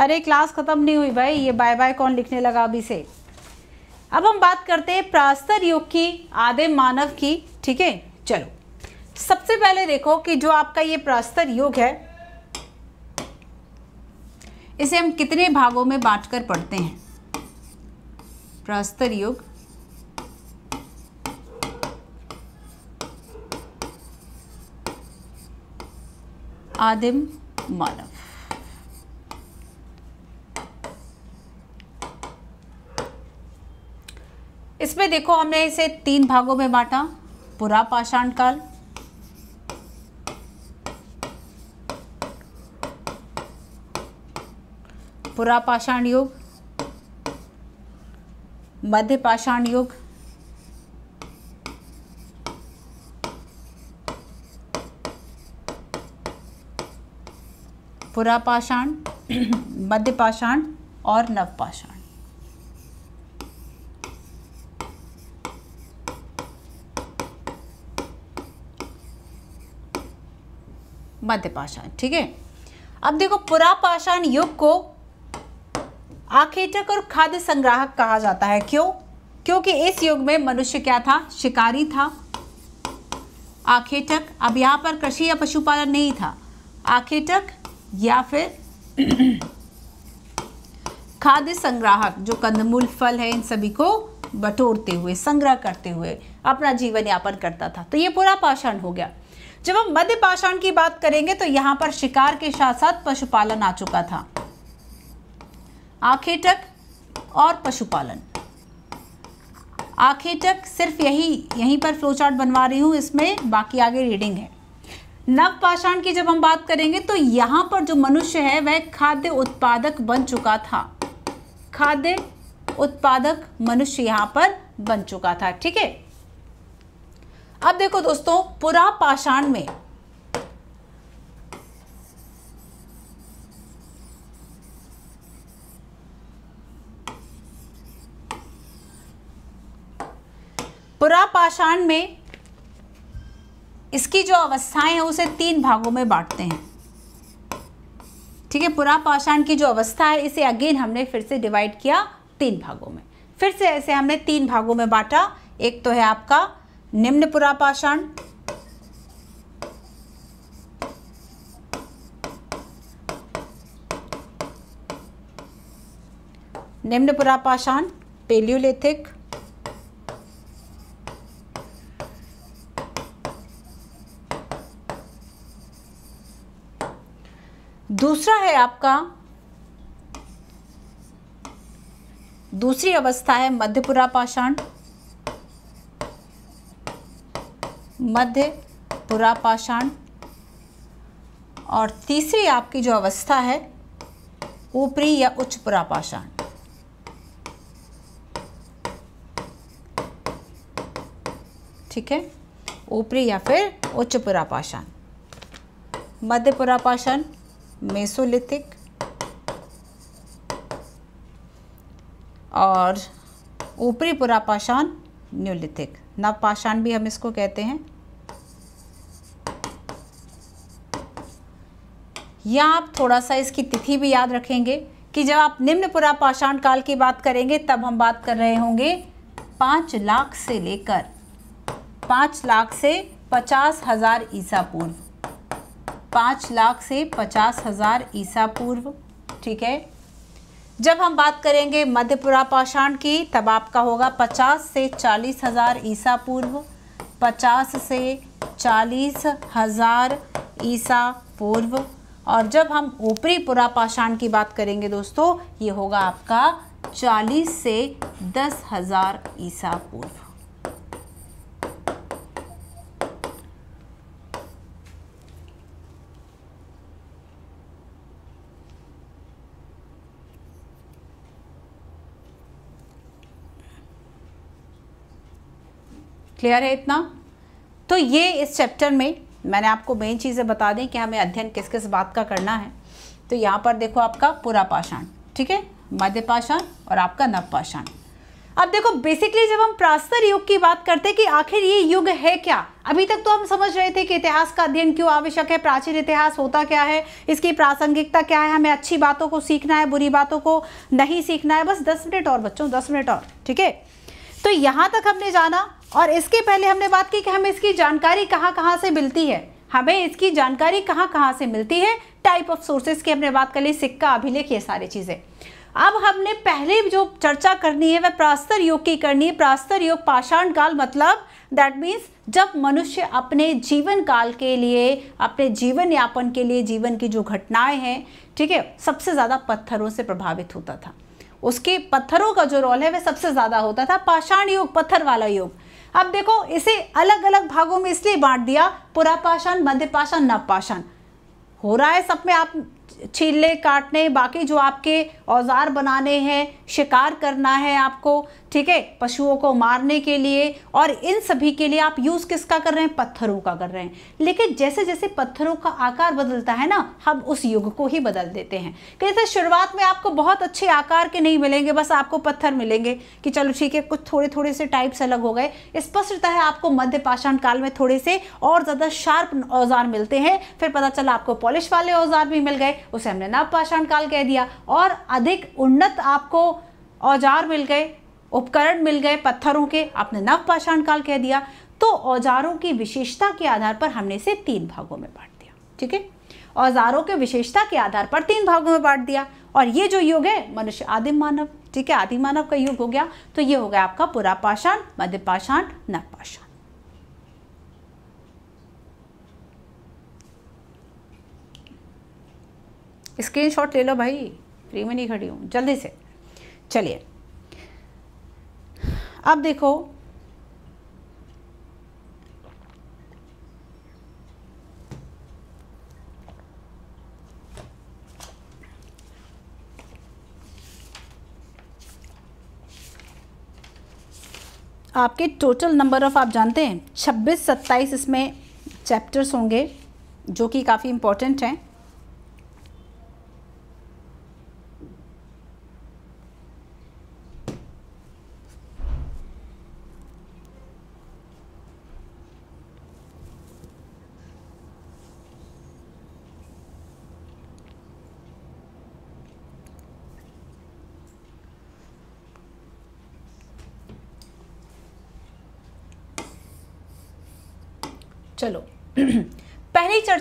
अरे क्लास ख़त्म नहीं हुई भाई ये बाय बाय कौन लिखने लगा अभी से अब हम बात करते हैं प्रास्तर युग की आदि मानव की ठीक है चलो सबसे पहले देखो कि जो आपका ये प्रास्तर युग है इसे हम कितने भागों में बांटकर पढ़ते हैं प्रास्तर युग आदिम मानव में देखो हमने इसे तीन भागों में बांटा पुरा पाषाण काल पुरा पाषाण युग मध्य पाषाण युग पुरा पाषाण मध्य पाषाण और नवपाषाण मध्य पाषाण ठीक है अब देखो पुरा पाषाण युग को आखेटक और खाद्य संग्राहक कहा जाता है क्यों क्योंकि इस युग में मनुष्य क्या था शिकारी था आखेटक अब यहां पर कृषि या पशुपालन नहीं था आखेटक या फिर खाद्य संग्राहक जो कंदमूल फल है इन सभी को बटोरते हुए संग्रह करते हुए अपना जीवन यापन करता था तो ये पूरा पाषाण हो गया जब हम मध्य पाषाण की बात करेंगे तो यहां पर शिकार के साथ साथ पशुपालन आ चुका था आखेटक और पशुपालन आखेटक सिर्फ यही यहीं पर फ्लो चार्ट बनवा रही हूं इसमें बाकी आगे रीडिंग है नव पाषाण की जब हम बात करेंगे तो यहां पर जो मनुष्य है वह खाद्य उत्पादक बन चुका था खाद्य उत्पादक मनुष्य यहां पर बन चुका था ठीक है अब देखो दोस्तों पुरा पाषाण में पुरा पाषाण में इसकी जो अवस्थाएं हैं उसे तीन भागों में बांटते हैं ठीक है पुरा पाषाण की जो अवस्था है इसे अगेन हमने फिर से डिवाइड किया तीन भागों में फिर से ऐसे हमने तीन भागों में बांटा एक तो है आपका निम्न पुरापाषाण निम्न पुरापाषाण पेलियोलिथिक दूसरा है आपका दूसरी अवस्था है मध्यपुरा पाषाण मध्य पुरापाषाण और तीसरी आपकी जो अवस्था है ऊपरी या उच्च पुरापाषाण ठीक है ऊपरी या फिर उच्च पुरापाषाण मध्य पुरापाषाण मेसोलिथिक और ऊपरी पुरापाषाण न्यूलिथिक नवपाषाण भी हम इसको कहते हैं या आप थोड़ा सा इसकी तिथि भी याद रखेंगे कि जब आप निम्न पुरा पाषाण काल की बात करेंगे तब हम बात कर रहे होंगे पाँच लाख से लेकर पाँच लाख से पचास हजार ईसा पूर्व पाँच लाख से पचास हजार ईसा पूर्व ठीक है जब हम बात करेंगे मध्यपुरा पाषाण की तब आपका होगा पचास से चालीस हजार ईसा पूर्व पचास से चालीस हजार ईसा पूर्व और जब हम ऊपरी पुरा पाषाण की बात करेंगे दोस्तों ये होगा आपका चालीस से दस हजार ईसा पूर्व क्लियर है इतना तो ये इस चैप्टर में मैंने आपको मेन चीज़ें बता दें कि हमें अध्ययन किस किस बात का करना है तो यहाँ पर देखो आपका पूरा पाषाण ठीक है मध्य पाषाण और आपका नव पाषाण अब देखो बेसिकली जब हम प्रास्तर युग की बात करते हैं कि आखिर ये युग है क्या अभी तक तो हम समझ रहे थे कि इतिहास का अध्ययन क्यों आवश्यक है प्राचीन इतिहास होता क्या है इसकी प्रासंगिकता क्या है हमें अच्छी बातों को सीखना है बुरी बातों को नहीं सीखना है बस दस मिनट और बच्चों दस मिनट और ठीक है तो यहाँ तक हमने जाना और इसके पहले हमने बात की कि हमें इसकी जानकारी कहाँ कहाँ से मिलती है हमें इसकी जानकारी कहाँ कहाँ से मिलती है टाइप ऑफ सोर्सेज की हमने बात कर ली सिक्का अभिलेख ये सारी चीज़ें अब हमने पहले जो चर्चा करनी है वह प्रास्तर युग की करनी है प्रास्तर युग पाषाण काल मतलब दैट मीन्स जब मनुष्य अपने जीवन काल के लिए अपने जीवन यापन के लिए जीवन की जो घटनाएं हैं ठीक है सबसे ज़्यादा पत्थरों से प्रभावित होता था उसके पत्थरों का जो रोल है वह सबसे ज़्यादा होता था पाषाण युग पत्थर वाला युग अब देखो इसे अलग अलग भागों में इसलिए बांट दिया पुरापाषाण मध्यपाषाण नवपाषाण हो रहा है सब में आप छीलने काटने बाकी जो आपके औजार बनाने हैं शिकार करना है आपको ठीक है पशुओं को मारने के लिए और इन सभी के लिए आप यूज़ किसका कर रहे हैं पत्थरों का कर रहे हैं लेकिन जैसे जैसे पत्थरों का आकार बदलता है ना हम उस युग को ही बदल देते हैं कैसे तो शुरुआत में आपको बहुत अच्छे आकार के नहीं मिलेंगे बस आपको पत्थर मिलेंगे कि चलो ठीक है कुछ थोड़े थोड़े से टाइप्स अलग हो गए स्पष्टता है आपको मध्य पाषाण काल में थोड़े से और ज़्यादा शार्प औजार मिलते हैं फिर पता चला आपको पॉलिश वाले औजार भी मिल गए उसे हमने नव पाषाण काल कह दिया और अधिक उन्नत आपको औजार मिल गए उपकरण मिल गए पत्थरों के आपने नव पाषाण काल कह दिया तो औजारों की विशेषता के आधार पर हमने इसे तीन भागों में बांट दिया ठीक है औजारों के विशेषता के आधार पर तीन भागों में बांट दिया और ये जो युग है मनुष्य आदिम मानव ठीक है आदिम मानव का युग हो गया तो ये हो गया आपका पुरा पाषाण मध्य पाषाण नवपाषाण स्क्रीनशॉट ले लो भाई फ्री में नहीं खड़ी हूं जल्दी से चलिए अब देखो आपके टोटल नंबर ऑफ़ आप जानते हैं 26 27 इसमें चैप्टर्स होंगे जो कि काफ़ी इम्पोर्टेंट हैं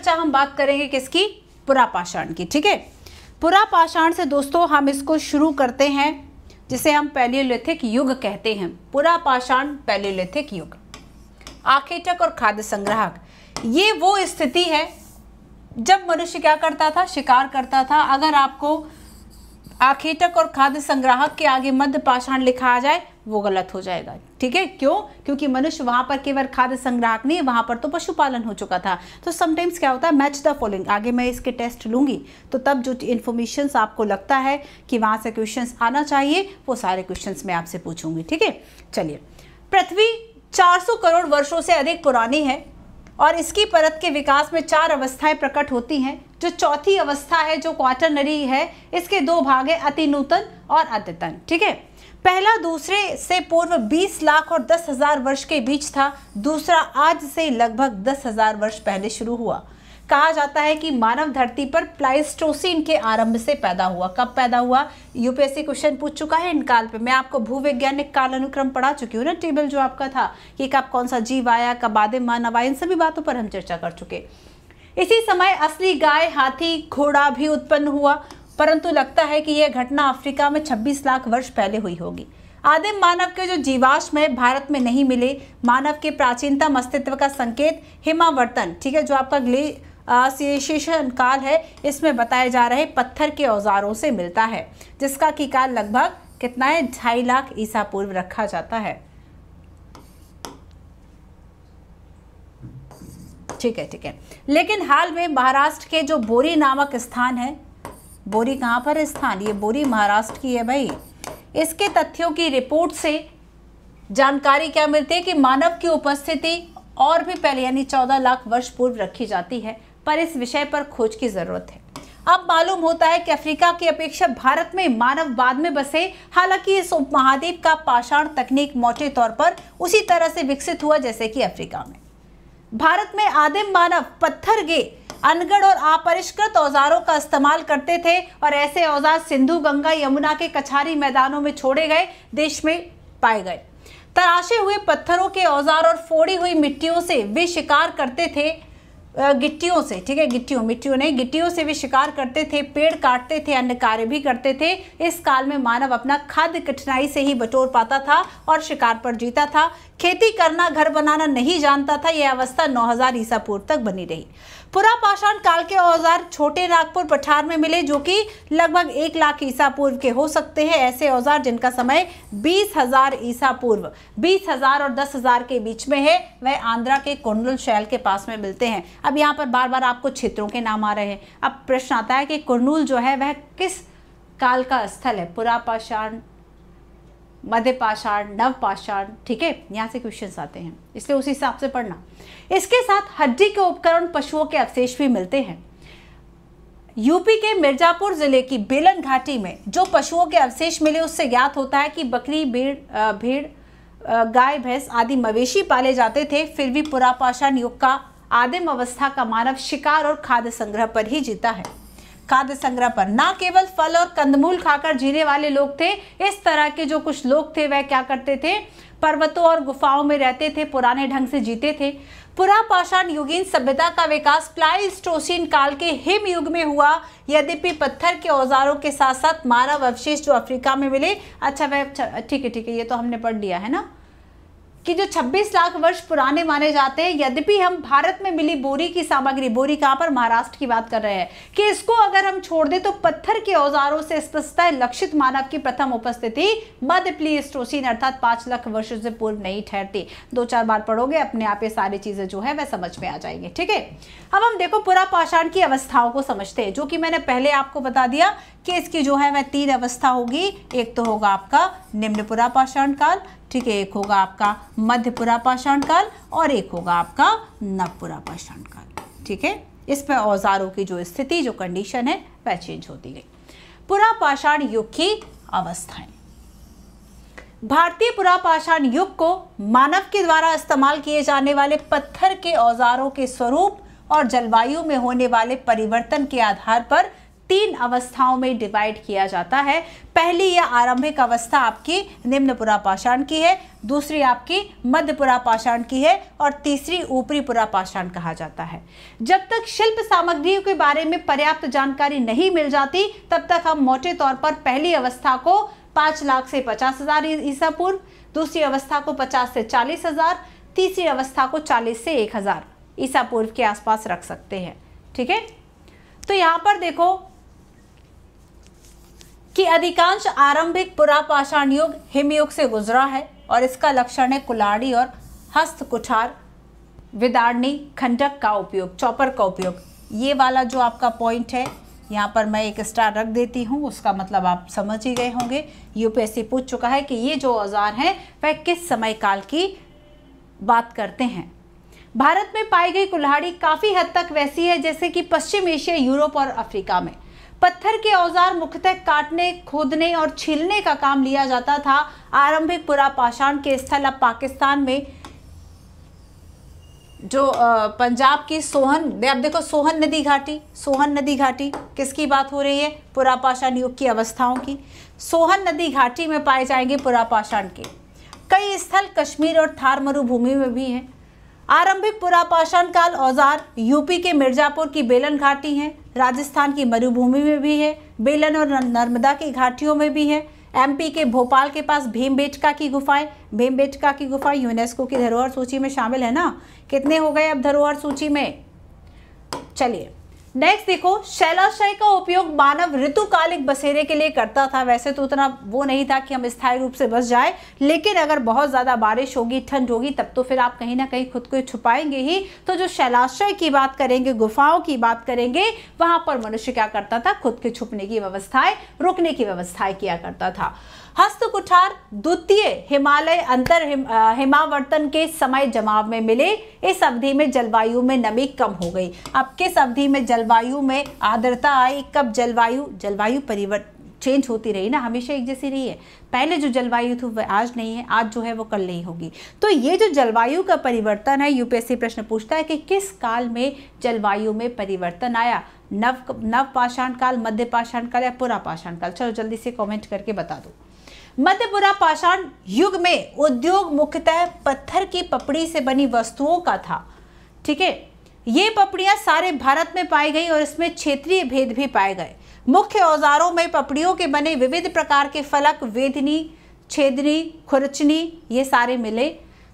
चर्चा हम बात करेंगे किसकी पुरापाषाण की ठीक है पुरापाषाण से दोस्तों हम इसको शुरू करते हैं जिसे हम पैलियोलिथिक युग कहते हैं पुरापाषाण पैलियोलिथिक युग आखेटक और खाद्य संग्राहक ये वो स्थिति है जब मनुष्य क्या करता था शिकार करता था अगर आपको आखेटक और खाद्य संग्राहक के आगे मध्य पाषाण लिखा आ जाए वो गलत हो जाएगा ठीक है क्यों क्योंकि मनुष्य वहाँ पर केवल खाद्य संग्राहक नहीं वहां पर तो पशुपालन हो चुका था तो समटाइम्स क्या होता है मैच द फॉलोइंग आगे मैं इसके टेस्ट लूंगी तो तब जो इन्फॉर्मेशन आपको लगता है कि वहां से क्वेश्चन आना चाहिए वो सारे क्वेश्चन मैं आपसे पूछूंगी ठीक है चलिए पृथ्वी 400 करोड़ वर्षों से अधिक पुरानी है और इसकी परत के विकास में चार अवस्थाएं प्रकट होती हैं जो चौथी अवस्था है जो क्वाटरनरी है इसके दो भाग है अति नूतन और अद्यतन ठीक है पहला दूसरे से पूर्व 20 लाख और दस हजार वर्ष के बीच था दूसरा आज से लगभग दस हजार वर्ष पहले शुरू हुआ कहा जाता है कि मानव धरती पर प्लाइस्टोसिन के आरंभ से पैदा हुआ कब पैदा हुआ यूपीएससी क्वेश्चन पूछ चुका है इन काल पे मैं आपको भूवैज्ञानिक काल अनुक्रम पढ़ा चुकी हूँ ना टेबल जो आपका था कि कब कौन सा जीव आया कब आदि मानव आया इन सभी बातों पर हम चर्चा कर चुके इसी समय असली गाय हाथी घोड़ा भी उत्पन्न हुआ परंतु लगता है कि यह घटना अफ्रीका में 26 लाख वर्ष पहले हुई होगी आदिम मानव के जो जीवाश्म है भारत में नहीं मिले मानव के प्राचीनतम अस्तित्व का संकेत हिमावर्तन ठीक है जो आपका ग्लेशन काल है इसमें बताए जा रहे पत्थर के औजारों से मिलता है जिसका की काल लगभग कितना है ढाई लाख ईसा पूर्व रखा जाता है ठीक है ठीक है लेकिन हाल में महाराष्ट्र के जो बोरी नामक स्थान है बोरी कहाँ पर स्थान ये बोरी महाराष्ट्र की है भाई इसके तथ्यों की रिपोर्ट से जानकारी क्या मिलती है कि मानव की उपस्थिति और भी पहले यानी चौदह लाख वर्ष पूर्व रखी जाती है पर इस विषय पर खोज की ज़रूरत है अब मालूम होता है कि अफ्रीका की अपेक्षा भारत में मानव बाद में बसे हालांकि इस उपमहाद्वीप का पाषाण तकनीक मोटे तौर पर उसी तरह से विकसित हुआ जैसे कि अफ्रीका में भारत में आदिम मानव पत्थर के अनगढ़ और अपरिष्कृत औजारों का इस्तेमाल करते थे और ऐसे औजार सिंधु गंगा यमुना के कछारी मैदानों में छोड़े गए देश में पाए गए तराशे हुए पत्थरों के औजार और फोड़ी हुई मिट्टियों से वे शिकार करते थे गिट्टियों से ठीक है गिट्टियों मिट्टियों नहीं गिट्टियों से भी शिकार करते थे पेड़ काटते थे अन्य कार्य भी करते थे इस काल में मानव अपना खाद्य कठिनाई से ही बटोर पाता था और शिकार पर जीता था खेती करना घर बनाना नहीं जानता था यह अवस्था 9000 ईसा पूर्व तक बनी रही पुरापाषाण काल के औजार छोटे नागपुर पठार में मिले जो कि लगभग एक लाख ईसा पूर्व के हो सकते हैं ऐसे औजार जिनका समय बीस हजार ईसा पूर्व बीस हजार और दस हजार के बीच में है वह आंध्रा के कोंडल शैल के पास में मिलते हैं अब यहाँ पर बार बार आपको क्षेत्रों के नाम आ रहे हैं अब प्रश्न आता है कि कुरनूल जो है वह किस काल का स्थल है पुरा पाषाण मध्य पाषाण नव पाषाण ठीक है यहाँ से क्वेश्चन आते हैं इसलिए उस हिसाब से पढ़ना इसके साथ हड्डी के उपकरण पशुओं के अवशेष भी मिलते हैं यूपी के मिर्जापुर जिले की बेलन घाटी में जो पशुओं के अवशेष मिले उससे ज्ञात होता है कि बकरी भेड़ गाय भैंस आदि मवेशी पाले जाते थे फिर भी पुरापाषाण युग का आदिम अवस्था का मानव शिकार और खाद्य संग्रह पर ही जीता है खाद्य संग्रह पर ना केवल फल और कंदमूल खाकर जीने वाले लोग थे इस तरह के जो कुछ लोग थे वह क्या करते थे पर्वतों और गुफाओं में रहते थे पुराने ढंग से जीते थे पुरा पाषाण युगीन सभ्यता का विकास प्लाइस्टोसिन काल के हिम युग में हुआ यद्यपि पत्थर के औजारों के साथ साथ मानव अवशेष जो अफ्रीका में मिले अच्छा वह अच्छा, ठीक है ठीक है ये तो हमने पढ़ लिया है ना कि जो 26 लाख वर्ष पुराने माने जाते हैं यद्यपि हम भारत में मिली बोरी की सामग्री बोरी कहाँ पर महाराष्ट्र की बात कर रहे हैं कि इसको अगर हम छोड़ दें तो पत्थर के औजारों से स्पष्टता लक्षित मानव की प्रथम उपस्थिति मध्य प्लीस्टोसिन अर्थात पांच लाख वर्ष से पूर्व नहीं ठहरती दो चार बार पढ़ोगे अपने आप ये सारी चीज़ें जो है वह समझ में आ जाएंगे ठीक है अब हम देखो पूरा पाषाण की अवस्थाओं को समझते हैं जो कि मैंने पहले आपको बता दिया कि इसकी जो है वह तीन अवस्था होगी एक तो होगा आपका निम्न पुरा पाषाण काल ठीक है एक होगा आपका मध्यपुरा पाषाण काल और एक होगा आपका नवपुरा पाषाण काल ठीक है इसमें औजारों की जो स्थिति जो कंडीशन है वह चेंज होती गई पुरा पाषाण युग की अवस्थाएं भारतीय पुरापाषाण युग को मानव के द्वारा इस्तेमाल किए जाने वाले पत्थर के औजारों के स्वरूप और जलवायु में होने वाले परिवर्तन के आधार पर तीन अवस्थाओं में डिवाइड किया जाता है पहली यह आरंभिक अवस्था आपकी निम्न पाषाण की है दूसरी आपकी मध्य पाषाण की है और तीसरी ऊपरी पुरा पाषाण कहा जाता है जब तक शिल्प सामग्रियों के बारे में पर्याप्त जानकारी नहीं मिल जाती तब तक हम मोटे तौर पर पहली अवस्था को पाँच लाख से पचास हजार ईसा पूर्व दूसरी अवस्था को पचास से चालीस हजार तीसरी अवस्था को चालीस से एक हजार ईसा पूर्व के आसपास रख सकते हैं ठीक है तो यहाँ पर देखो कि अधिकांश आरंभिक पुरापाषाण युग हिमयुग से गुजरा है और इसका लक्षण है कुलाड़ी और हस्त कुठार विदारणी खंडक का उपयोग चौपर का उपयोग ये वाला जो आपका पॉइंट है यहाँ पर मैं एक स्टार रख देती हूँ उसका मतलब आप समझ ही गए होंगे यूपीएससी पूछ चुका है कि ये जो औजार हैं वह किस समय काल की बात करते हैं भारत में पाई गई कुल्हाड़ी काफ़ी हद तक वैसी है जैसे कि पश्चिम एशिया यूरोप और अफ्रीका में पत्थर के औजार मुख्यतः काटने खोदने और छीलने का काम लिया जाता था आरंभिक पुरापाषाण के स्थल अब पाकिस्तान में जो पंजाब की सोहन अब देखो सोहन नदी घाटी सोहन नदी घाटी किसकी बात हो रही है पुरापाषाण युग की अवस्थाओं की सोहन नदी घाटी में पाए जाएंगे पुरापाषाण के कई स्थल कश्मीर और थार मरुभूमि में भी हैं आरंभिक पुरापाषाण काल औजार यूपी के मिर्जापुर की बेलन घाटी है राजस्थान की मरुभूमि में भी है बेलन और नर्मदा की घाटियों में भी है एमपी के भोपाल के पास भीमबेटका की गुफाएं भीमबेटका की गुफा यूनेस्को की धरोहर सूची में शामिल है ना कितने हो गए अब धरोहर सूची में चलिए नेक्स्ट देखो शैलाशय का उपयोग मानव ऋतुकालिक बसेरे के लिए करता था वैसे तो उतना वो नहीं था कि हम स्थायी रूप से बस जाए लेकिन अगर बहुत ज़्यादा बारिश होगी ठंड होगी तब तो फिर आप कहीं ना कहीं खुद को छुपाएंगे ही तो जो शैलाशय की बात करेंगे गुफाओं की बात करेंगे वहां पर मनुष्य क्या करता था खुद के छुपने की व्यवस्थाएं रुकने की व्यवस्थाएं किया करता था हस्त कुठार द्वितीय हिमालय अंतर हिम, हिमावर्तन के समय जमाव में मिले इस अवधि में जलवायु में नमी कम हो गई अब किस अवधि में जलवायु में आर्द्रता आई कब जलवायु जलवायु परिवर्तन चेंज होती रही ना हमेशा एक जैसी रही है पहले जो जलवायु थी वह आज नहीं है आज जो है वो कल नहीं होगी तो ये जो जलवायु का परिवर्तन है यूपीएससी प्रश्न पूछता है कि किस काल में जलवायु में परिवर्तन आया नव नव पाषाण काल मध्य पाषाण काल या पूरा पाषाण काल चलो जल्दी से कमेंट करके बता दो मध्यपुरा पाषाण युग में उद्योग मुख्यतः पत्थर की पपड़ी से बनी वस्तुओं का था ठीक है ये पपड़ियाँ सारे भारत में पाई गई और इसमें क्षेत्रीय भेद भी पाए गए मुख्य औजारों में पपड़ियों के बने विविध प्रकार के फलक वेदनी छेदनी खुरचनी ये सारे मिले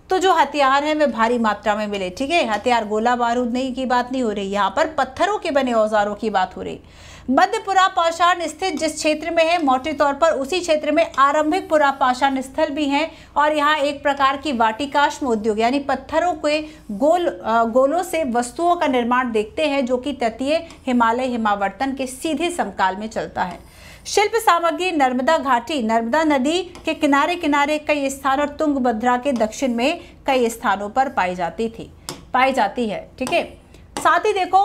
तो जो हथियार हैं वे भारी मात्रा में मिले ठीक है हथियार गोला बारूद नहीं की बात नहीं हो रही यहाँ पर पत्थरों के बने औजारों की बात हो रही मध्यपुरा पाषाण स्थित जिस क्षेत्र में है मोटे तौर पर उसी क्षेत्र में आरंभिक पुरा पाषाण स्थल भी हैं और यहाँ एक प्रकार की वाटिकाश्म उद्योग यानी पत्थरों के गोल गोलों से वस्तुओं का निर्माण देखते हैं जो कि तटीय हिमालय हिमावर्तन के सीधे समकाल में चलता है शिल्प सामग्री नर्मदा घाटी नर्मदा नदी के किनारे किनारे कई स्थान और तुंगभद्रा के दक्षिण में कई स्थानों पर पाई जाती थी पाई जाती है ठीक है साथ ही देखो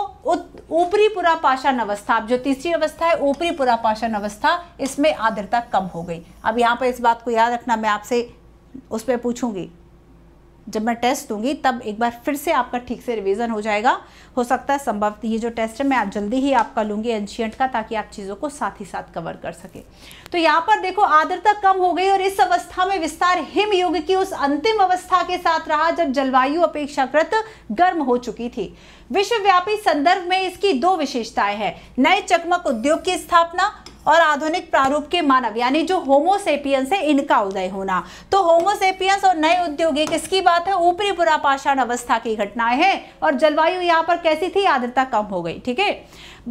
ऊपरी पुरा पाषाण अवस्था जो तीसरी अवस्था है ऊपरी पुरा पाषाण अवस्था इसमें आर्द्रता कम हो गई अब यहाँ पर इस बात को याद रखना मैं आपसे उस पर पूछूंगी जब मैं टेस्ट दूंगी तब एक बार फिर से आपका ठीक से रिवीजन हो जाएगा हो सकता है संभव ये जो टेस्ट है मैं आप जल्दी ही आपका लूंगी एंशियंट का ताकि आप चीज़ों को साथ ही साथ कवर कर सके तो यहाँ पर देखो आर्द्रता कम हो गई और इस अवस्था में विस्तार हिम युग की उस अंतिम अवस्था के साथ रहा जब जलवायु अपेक्षाकृत गर्म हो चुकी थी विश्वव्यापी संदर्भ में इसकी दो विशेषताएं हैं नए चकमक उद्योग की स्थापना और आधुनिक प्रारूप के मानव यानी जो होमोसेपियंस है इनका उदय होना तो होमोसेपियंस और नए उद्योगिक इसकी बात है ऊपरी पुरापाषाण अवस्था की घटनाएं हैं और जलवायु यहाँ पर कैसी थी आर्द्रता कम हो गई ठीक है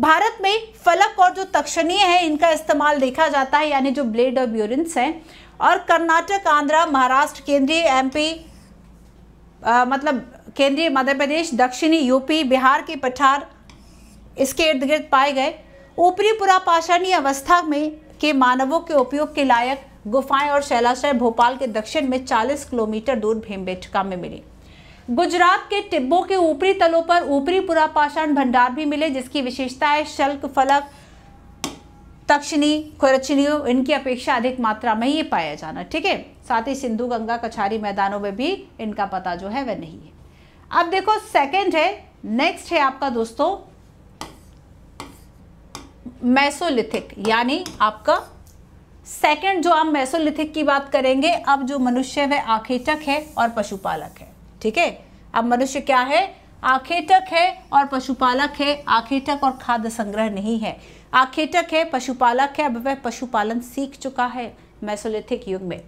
भारत में फलक और जो तक्षणीय है इनका इस्तेमाल देखा जाता है यानी जो ब्लेड और ब्यूरिंस है और कर्नाटक आंध्रा महाराष्ट्र केंद्रीय एमपी मतलब केंद्रीय मध्य प्रदेश दक्षिणी यूपी बिहार के पठार इसके इर्द गिर्द पाए गए ऊपरी पुरापाषाणी अवस्था में के मानवों के उपयोग के लायक गुफाएं और शैलाशय भोपाल के दक्षिण में 40 किलोमीटर दूर भीमबेटका में मिली गुजरात के टिब्बों के ऊपरी तलों पर ऊपरी पुरापाषाण भंडार भी मिले जिसकी विशेषता है शल्क फलक तक्षिणी खुरचनी इनकी अपेक्षा अधिक मात्रा में ये पाया जाना ठीक है साथ ही सिंधु गंगा कछारी मैदानों में भी इनका पता जो है वह नहीं है अब देखो सेकेंड है नेक्स्ट है आपका दोस्तों मैसोलिथिक यानी आपका सेकंड जो आप मैसोलिथिक की बात करेंगे अब जो मनुष्य है वह आखेटक है और पशुपालक है ठीक है अब मनुष्य क्या है आखेटक है और पशुपालक है आखेटक और खाद्य संग्रह नहीं है आखेटक है पशुपालक है अब वह पशुपालन सीख चुका है मैसोलिथिक युग में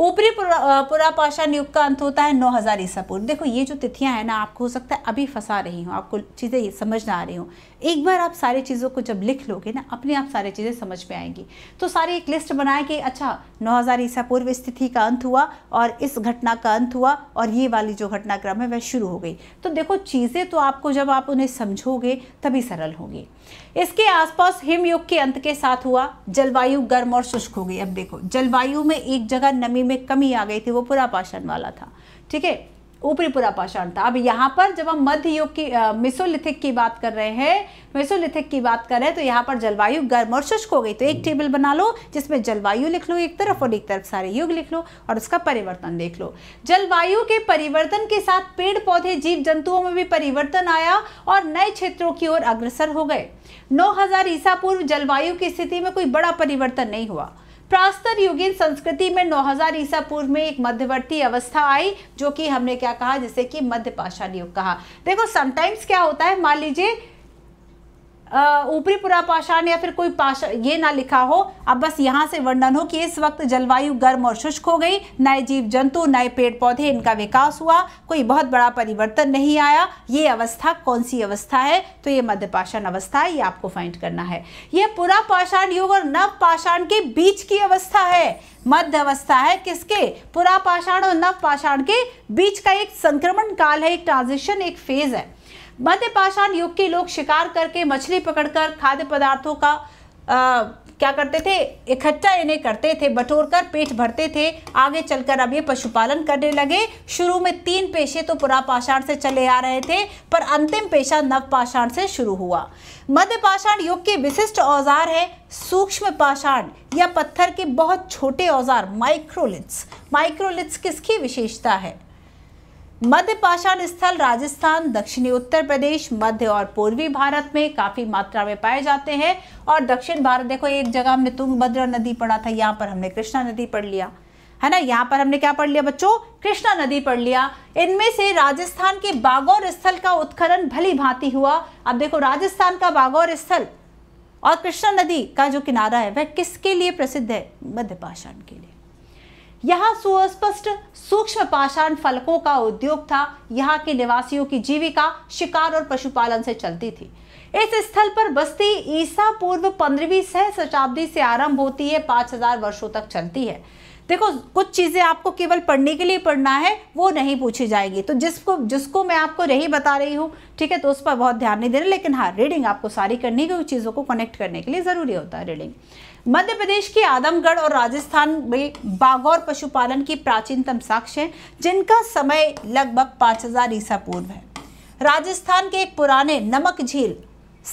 ऊपरी पुरापाशा नियुक्त का अंत होता है नौ हज़ार ईसा पूर्व देखो ये जो तिथियां हैं ना आपको हो सकता है अभी फंसा रही हूँ आपको चीज़ें समझ ना आ रही हूँ एक बार आप सारी चीज़ों को जब लिख लोगे ना अपने आप सारी चीज़ें समझ में आएंगी तो सारी एक लिस्ट बनाए कि अच्छा नौ हज़ार ईसा पूर्व इस तिथि का अंत हुआ और इस घटना का अंत हुआ और ये वाली जो घटनाक्रम है वह शुरू हो गई तो देखो चीज़ें तो आपको जब आप उन्हें समझोगे तभी सरल होगी इसके आसपास हिमयुग के अंत के साथ हुआ जलवायु गर्म और शुष्क हो गई अब देखो जलवायु में एक जगह नमी में कमी आ गई थी वो पुरापाषण वाला था ठीक है ऊपरी पूरा था अब यहाँ पर जब हम मध्य युग की मिसोलिथिक की बात कर रहे हैं मिसोलिथिक की बात कर रहे हैं तो यहाँ पर जलवायु गर्म और शुष्क हो गई तो एक टेबल बना लो जिसमें जलवायु लिख लो एक तरफ और एक तरफ सारे युग लिख लो और उसका परिवर्तन देख लो जलवायु के परिवर्तन के साथ पेड़ पौधे जीव जंतुओं में भी परिवर्तन आया और नए क्षेत्रों की ओर अग्रसर हो गए 9000 ईसा पूर्व जलवायु की स्थिति में कोई बड़ा परिवर्तन नहीं हुआ प्रास्तर युगीन संस्कृति में 9000 ईसा पूर्व में एक मध्यवर्ती अवस्था आई जो कि हमने क्या कहा जैसे कि मध्य पाषाण युग कहा देखो समटाइम्स क्या होता है मान लीजिए ऊपरी पुरापाषाण या फिर कोई पाषा ये ना लिखा हो अब बस यहाँ से वर्णन हो कि इस वक्त जलवायु गर्म और शुष्क हो गई नए जीव जंतु नए पेड़ पौधे इनका विकास हुआ कोई बहुत बड़ा परिवर्तन नहीं आया ये अवस्था कौन सी अवस्था है तो ये मध्य पाषाण अवस्था है ये आपको फाइंड करना है ये पुरापाषाण युग और नव पाषाण के बीच की अवस्था है मध्य अवस्था है किसके पुरापाषाण और नवपाषाण के बीच का एक संक्रमण काल है एक ट्रांजिशन एक फेज है मध्य पाषाण युग के लोग शिकार करके मछली पकड़कर खाद्य पदार्थों का आ, क्या करते थे इकट्ठा इन्हें करते थे बटोर कर पेट भरते थे आगे चलकर अब ये पशुपालन करने लगे शुरू में तीन पेशे तो पुरापाषाण से चले आ रहे थे पर अंतिम पेशा नवपाषाण से शुरू हुआ मध्य पाषाण युग के विशिष्ट औजार है सूक्ष्म पाषाण या पत्थर के बहुत छोटे औजार माइक्रोलिथ्स माइक्रोलिथ्स किसकी विशेषता है मध्य पाषाण स्थल राजस्थान दक्षिणी उत्तर प्रदेश मध्य और पूर्वी भारत में काफ़ी मात्रा में पाए जाते हैं और दक्षिण भारत देखो एक जगह हमने तुंगभद्रा नदी पढ़ा था यहाँ पर हमने कृष्णा नदी पढ़ लिया है ना यहाँ पर हमने क्या पढ़ लिया बच्चों कृष्णा नदी पढ़ लिया इनमें से राजस्थान के बागौर स्थल का उत्खनन भली भांति हुआ अब देखो राजस्थान का बागौर स्थल और कृष्णा नदी का जो किनारा है वह किसके लिए प्रसिद्ध है मध्य पाषाण के लिए यहाँ सुस्पष्ट सूक्ष्म पाषाण फलकों का उद्योग था यहाँ के निवासियों की जीविका शिकार और पशुपालन से चलती थी इस स्थल पर बस्ती ईसा पूर्व पंद्रहवीं सह शताब्दी से आरंभ होती है पांच हजार वर्षो तक चलती है देखो कुछ चीज़ें आपको केवल पढ़ने के लिए पढ़ना है वो नहीं पूछी जाएगी तो जिसको जिसको मैं आपको नहीं बता रही हूँ ठीक है तो उस पर बहुत ध्यान नहीं दे देना लेकिन हाँ रीडिंग आपको सारी करनी है क्योंकि चीज़ों को कनेक्ट करने के लिए ज़रूरी होता है रीडिंग मध्य प्रदेश के आदमगढ़ और राजस्थान में बागौर पशुपालन की प्राचीनतम साक्ष्य है जिनका समय लगभग 5000 ईसा पूर्व है राजस्थान के एक पुराने नमक झील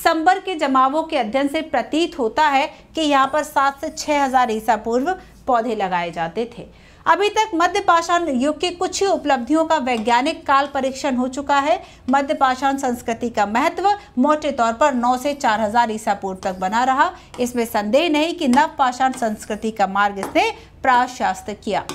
संबर के जमावों के अध्ययन से प्रतीत होता है कि यहाँ पर सात से छह हज़ार ईसा पूर्व पौधे लगाए जाते थे अभी तक मध्य पाषाण युग की कुछ ही उपलब्धियों का वैज्ञानिक काल परीक्षण हो चुका है मध्य पाषाण संस्कृति का महत्व मोटे तौर पर 9 से 4000 हजार ईसा पूर्व तक बना रहा इसमें संदेह नहीं कि नव पाषाण संस्कृति का मार्ग इसने प्राशास्त किया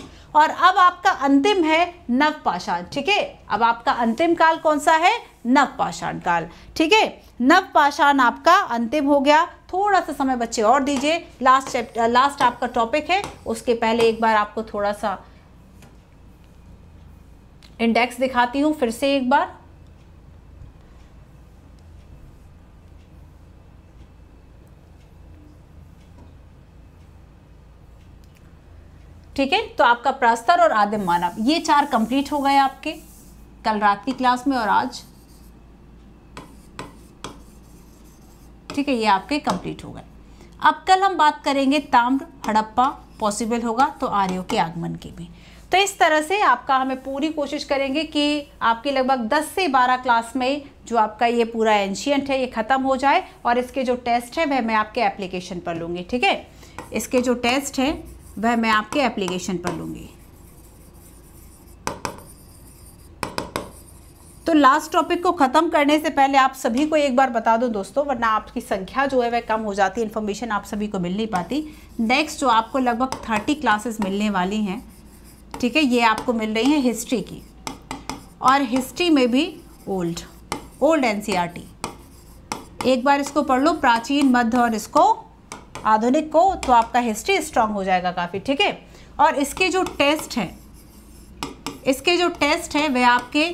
और अब आपका अंतिम है नवपाषाण ठीक है अब आपका अंतिम काल कौन सा है नवपाषाण काल ठीक है नवपाषाण आपका अंतिम हो गया थोड़ा सा समय बच्चे और दीजिए लास्ट चैप्टर लास्ट आपका टॉपिक है उसके पहले एक बार आपको थोड़ा सा इंडेक्स दिखाती हूँ फिर से एक बार ठीक है तो आपका प्रास्तर और आदिम मानव ये चार कंप्लीट हो गए आपके कल रात की क्लास में और आज ठीक है ये आपके कंप्लीट हो गए अब कल हम बात करेंगे ताम्र हड़प्पा पॉसिबल होगा तो आर्यों के आगमन की भी तो इस तरह से आपका हमें पूरी कोशिश करेंगे कि आपके लगभग 10 से 12 क्लास में जो आपका ये पूरा एंशियंट है ये ख़त्म हो जाए और इसके जो टेस्ट है वह मैं आपके एप्लीकेशन पर लूँगी ठीक है इसके जो टेस्ट हैं वह मैं आपके एप्लीकेशन पर लूँगी तो लास्ट टॉपिक को ख़त्म करने से पहले आप सभी को एक बार बता दो दोस्तों वरना आपकी संख्या जो है वह कम हो जाती है इन्फॉर्मेशन आप सभी को मिल नहीं पाती नेक्स्ट जो आपको लगभग थर्टी क्लासेस मिलने वाली हैं ठीक है ये आपको मिल रही है हिस्ट्री की और हिस्ट्री में भी ओल्ड ओल्ड एन एक बार इसको पढ़ लो प्राचीन मध्य और इसको आधुनिक को तो आपका हिस्ट्री स्ट्रांग हो जाएगा काफ़ी ठीक है और इसके जो टेस्ट हैं इसके जो टेस्ट हैं वे आपके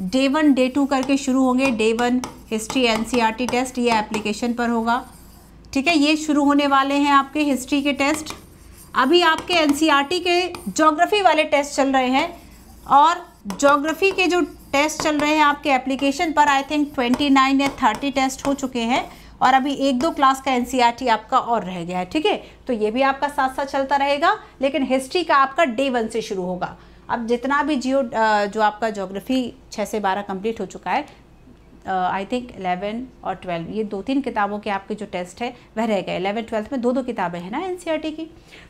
डे वन डे टू करके शुरू होंगे day one history NCERT e test ये एप्लीकेशन पर होगा ठीक है ये शुरू होने वाले हैं आपके हिस्ट्री के टेस्ट अभी आपके एनसीईआरटी e के जोग्राफ़ी वाले टेस्ट चल रहे हैं और जोग्राफ़ी के जो टेस्ट चल रहे हैं आपके एप्लीकेशन पर आई थिंक ट्वेंटी नाइन या थर्टी टेस्ट हो चुके हैं और अभी एक दो क्लास का एनसीईआरटी e आपका और रह गया है ठीक है तो ये भी आपका साथ साथ चलता रहेगा लेकिन हिस्ट्री का आपका डे वन से शुरू होगा अब जितना भी जियो जो आपका जोग्राफ़ी छः से बारह कंप्लीट हो चुका है आई थिंक एलेवन और ट्वेल्व ये दो तीन किताबों के आपके जो टेस्ट है वह रह गए एलेवन ट्वेल्थ में दो दो किताबें हैं ना एन e की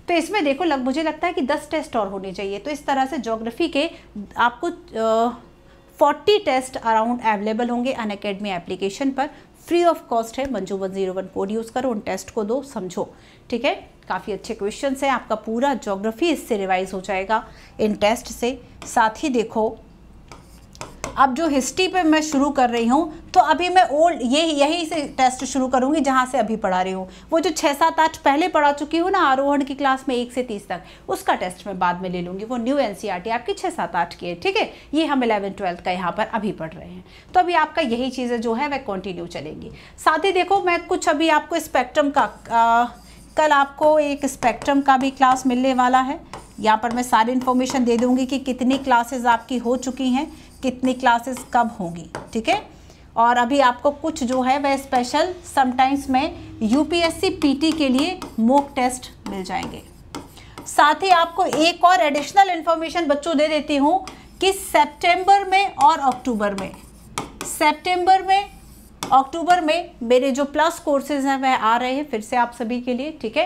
तो इसमें देखो लग मुझे लगता है कि दस टेस्ट और होने चाहिए तो इस तरह से जोग्राफ़ी के आपको फोर्टी टेस्ट अराउंड अवेलेबल होंगे अन अकेडमी एप्लीकेशन पर फ्री ऑफ कॉस्ट है Manju one zero one code use करो उन टेस्ट को दो समझो ठीक है काफ़ी अच्छे क्वेश्चन हैं आपका पूरा जोग्राफी इससे रिवाइज हो जाएगा इन टेस्ट से साथ ही देखो अब जो हिस्ट्री पे मैं शुरू कर रही हूँ तो अभी मैं ओल्ड ये यही से टेस्ट शुरू करूँगी जहाँ से अभी पढ़ा रही हूँ वो जो छः सात आठ पहले पढ़ा चुकी हूँ ना आरोहण की क्लास में एक से तीस तक उसका टेस्ट मैं बाद में ले लूँगी वो न्यू एन e आपकी छः सात आठ की है ठीक है ये हम इलेवन ट्वेल्थ का यहाँ पर अभी पढ़ रहे हैं तो अभी आपका यही चीज़ें जो है वह कंटिन्यू चलेंगी साथ ही देखो मैं कुछ अभी आपको स्पेक्ट्रम का आ, कल आपको एक स्पेक्ट्रम का भी क्लास मिलने वाला है यहाँ पर मैं सारी इन्फॉर्मेशन दे दूँगी कि कितनी क्लासेस आपकी हो चुकी हैं कितनी क्लासेस कब होंगी ठीक है और अभी आपको कुछ जो है वह स्पेशल समटाइम्स में यूपीएससी पीटी के लिए मोक टेस्ट मिल जाएंगे साथ ही आपको एक और एडिशनल इन्फॉर्मेशन बच्चों दे देती हूँ कि सितंबर में और अक्टूबर में सितंबर में अक्टूबर में मेरे जो प्लस कोर्सेज हैं वह आ रहे हैं फिर से आप सभी के लिए ठीक है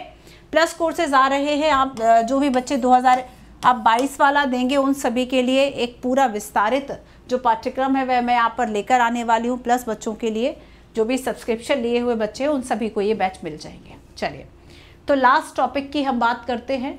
प्लस कोर्सेज आ रहे हैं आप जो भी बच्चे 2000 आप 22 वाला देंगे उन सभी के लिए एक पूरा विस्तारित जो पाठ्यक्रम है वह मैं यहाँ पर लेकर आने वाली हूँ प्लस बच्चों के लिए जो भी सब्सक्रिप्शन लिए हुए बच्चे हैं उन सभी को ये बैच मिल जाएंगे चलिए तो लास्ट टॉपिक की हम बात करते हैं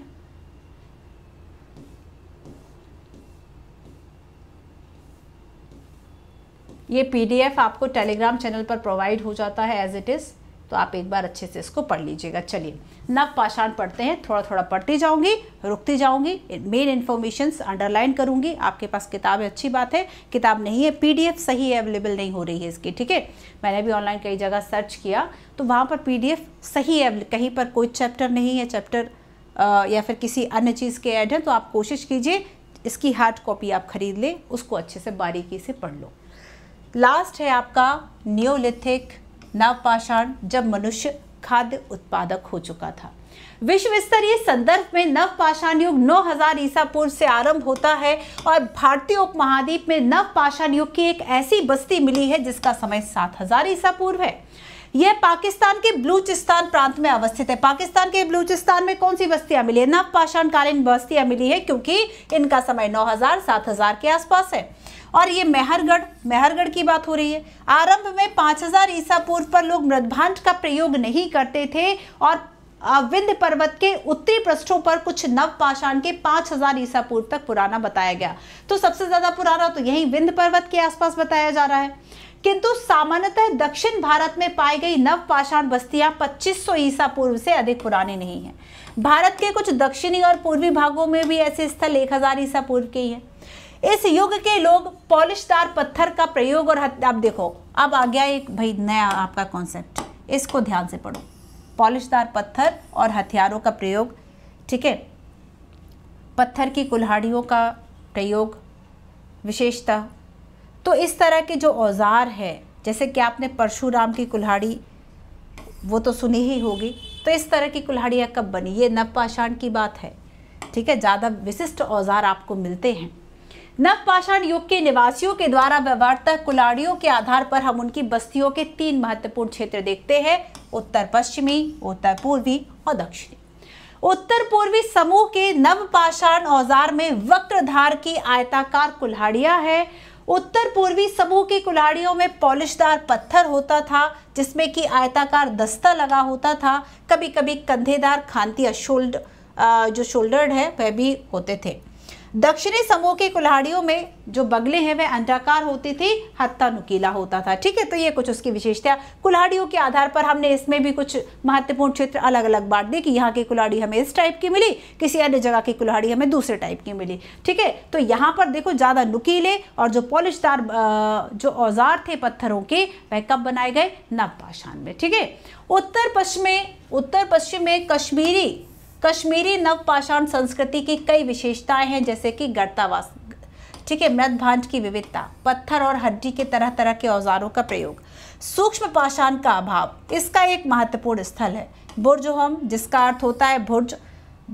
ये पीडीएफ आपको टेलीग्राम चैनल पर प्रोवाइड हो जाता है एज इट इज़ तो आप एक बार अच्छे से इसको पढ़ लीजिएगा चलिए नव पाषाण पढ़ते हैं थोड़ा थोड़ा पढ़ती जाऊंगी रुकती जाऊंगी मेन इन्फॉर्मेशन अंडरलाइन करूंगी आपके पास किताब है अच्छी बात है किताब नहीं है पीडीएफ सही है अवेलेबल नहीं हो रही है इसकी ठीक है मैंने भी ऑनलाइन कई जगह सर्च किया तो वहाँ पर पी सही है कहीं पर कोई चैप्टर नहीं है चैप्टर या फिर किसी अन्य चीज़ के ऐड है तो आप कोशिश कीजिए इसकी हार्ड कॉपी आप खरीद लें उसको अच्छे से बारीकी से पढ़ लो लास्ट है आपका न्योलिथिक नवपाषाण जब मनुष्य खाद्य उत्पादक हो चुका था विश्व स्तरीय संदर्भ में नवपाषाण युग 9000 ईसा पूर्व से आरंभ होता है और भारतीय उपमहाद्वीप में नवपाषाण युग की एक ऐसी बस्ती मिली है जिसका समय 7000 ईसा पूर्व है यह पाकिस्तान के बलूचिस्तान प्रांत में अवस्थित है पाकिस्तान के बलूचिस्तान में कौन सी बस्तियां मिली है नवपाषाणकालीन बस्तियां मिली है क्योंकि इनका समय नौ हजार के आसपास है और ये मेहरगढ़ मेहरगढ़ की बात हो रही है आरंभ में 5000 ईसा पूर्व पर लोग मृदभांड का प्रयोग नहीं करते थे और विंध्य पर्वत के उत्तरी पृष्ठों पर कुछ नव पाषाण के 5000 ईसा पूर्व तक पुराना बताया गया तो सबसे ज्यादा पुराना तो यही विंध्य पर्वत के आसपास बताया जा रहा है किंतु सामान्यतः दक्षिण भारत में पाई गई नवपाषाण बस्तियां 2500 ईसा पूर्व से अधिक पुरानी नहीं है भारत के कुछ दक्षिणी और पूर्वी भागों में भी ऐसे स्थल 1000 ईसा पूर्व के ही हैं इस युग के लोग पॉलिशदार पत्थर का प्रयोग और आप देखो अब आ गया एक भाई नया आपका कॉन्सेप्ट इसको ध्यान से पढ़ो पॉलिशदार पत्थर और हथियारों का प्रयोग ठीक है पत्थर की कुल्हाड़ियों का प्रयोग विशेषता तो इस तरह के जो औज़ार है जैसे कि आपने परशुराम की कुल्हाड़ी वो तो सुनी ही होगी तो इस तरह की कुल्हाड़ियाँ कब बनी ये नवपाषाण की बात है ठीक है ज़्यादा विशिष्ट औज़ार आपको मिलते हैं नवपाषाण युग के निवासियों के द्वारा व्यवहारता कुलाड़ियों के आधार पर हम उनकी बस्तियों के तीन महत्वपूर्ण क्षेत्र देखते हैं उत्तर पश्चिमी उत्तर पूर्वी और दक्षिणी उत्तर पूर्वी समूह के नवपाषाण औजार में वक्रधार की आयताकार कुल्हाड़ियां हैं उत्तर पूर्वी समूह की कुल्हाड़ियों में पॉलिशदार पत्थर होता था जिसमें कि आयताकार दस्ता लगा होता था कभी कभी कंधेदार खांती शोल्ड जो शोल्डर्ड है वह भी होते थे दक्षिणी समूह के कुल्हाड़ियों में जो बगले हैं वह अंडाकार होती थी हत्ता नुकीला होता था ठीक है तो ये कुछ उसकी विशेषता कुल्हाड़ियों के आधार पर हमने इसमें भी कुछ महत्वपूर्ण क्षेत्र अलग अलग बांट दिए कि यहाँ की कुल्हाड़ी हमें इस टाइप की मिली किसी अन्य जगह की कुल्हाड़ी हमें दूसरे टाइप की मिली ठीक है तो यहाँ पर देखो ज़्यादा नुकीले और जो पॉलिशदार जो औजार थे पत्थरों के वह कब बनाए गए नवपाषाण में ठीक है उत्तर पश्चिम उत्तर पश्चिम में कश्मीरी कश्मीरी नवपाषाण संस्कृति की कई विशेषताएं हैं जैसे कि गर्तावास ठीक है मृत भांड की विविधता पत्थर और हड्डी के तरह तरह के औजारों का प्रयोग सूक्ष्म पाषाण का अभाव इसका एक महत्वपूर्ण स्थल है बुर्जोहम जिसका अर्थ होता है भुर्ज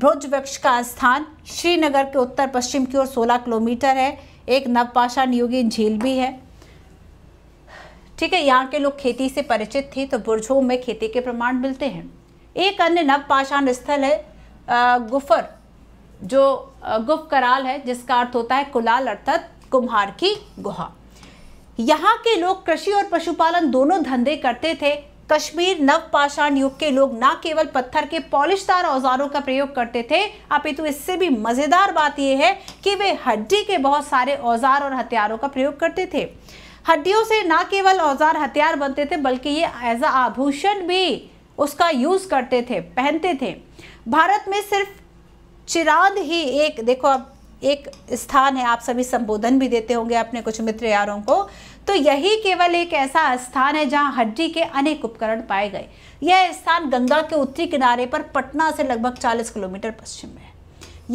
भुर्ज वृक्ष का स्थान श्रीनगर के उत्तर पश्चिम की ओर 16 किलोमीटर है एक नवपाषाण योगी झील भी है ठीक है यहाँ के लोग खेती से परिचित थे तो बुर्जोम में खेती के प्रमाण मिलते हैं एक अन्य नवपाषाण स्थल है गुफर जो गुफ कराल है जिसका अर्थ होता है कुलाल अर्थात कुम्हार की गुहा यहाँ के लोग कृषि और पशुपालन दोनों धंधे करते थे कश्मीर नवपाषाण युग के लोग ना केवल पत्थर के पॉलिशदार औजारों का प्रयोग करते थे अपितु इससे भी मज़ेदार बात यह है कि वे हड्डी के बहुत सारे औजार और हथियारों का प्रयोग करते थे हड्डियों से ना केवल औजार हथियार बनते थे बल्कि ये एज आभूषण भी उसका यूज़ करते थे पहनते थे भारत में सिर्फ चिराद ही एक देखो अब एक स्थान है आप सभी संबोधन भी देते होंगे अपने कुछ मित्र यारों को तो यही केवल एक ऐसा स्थान है जहां हड्डी के अनेक उपकरण पाए गए यह स्थान गंगा के उत्तरी किनारे पर पटना से लगभग 40 किलोमीटर पश्चिम में है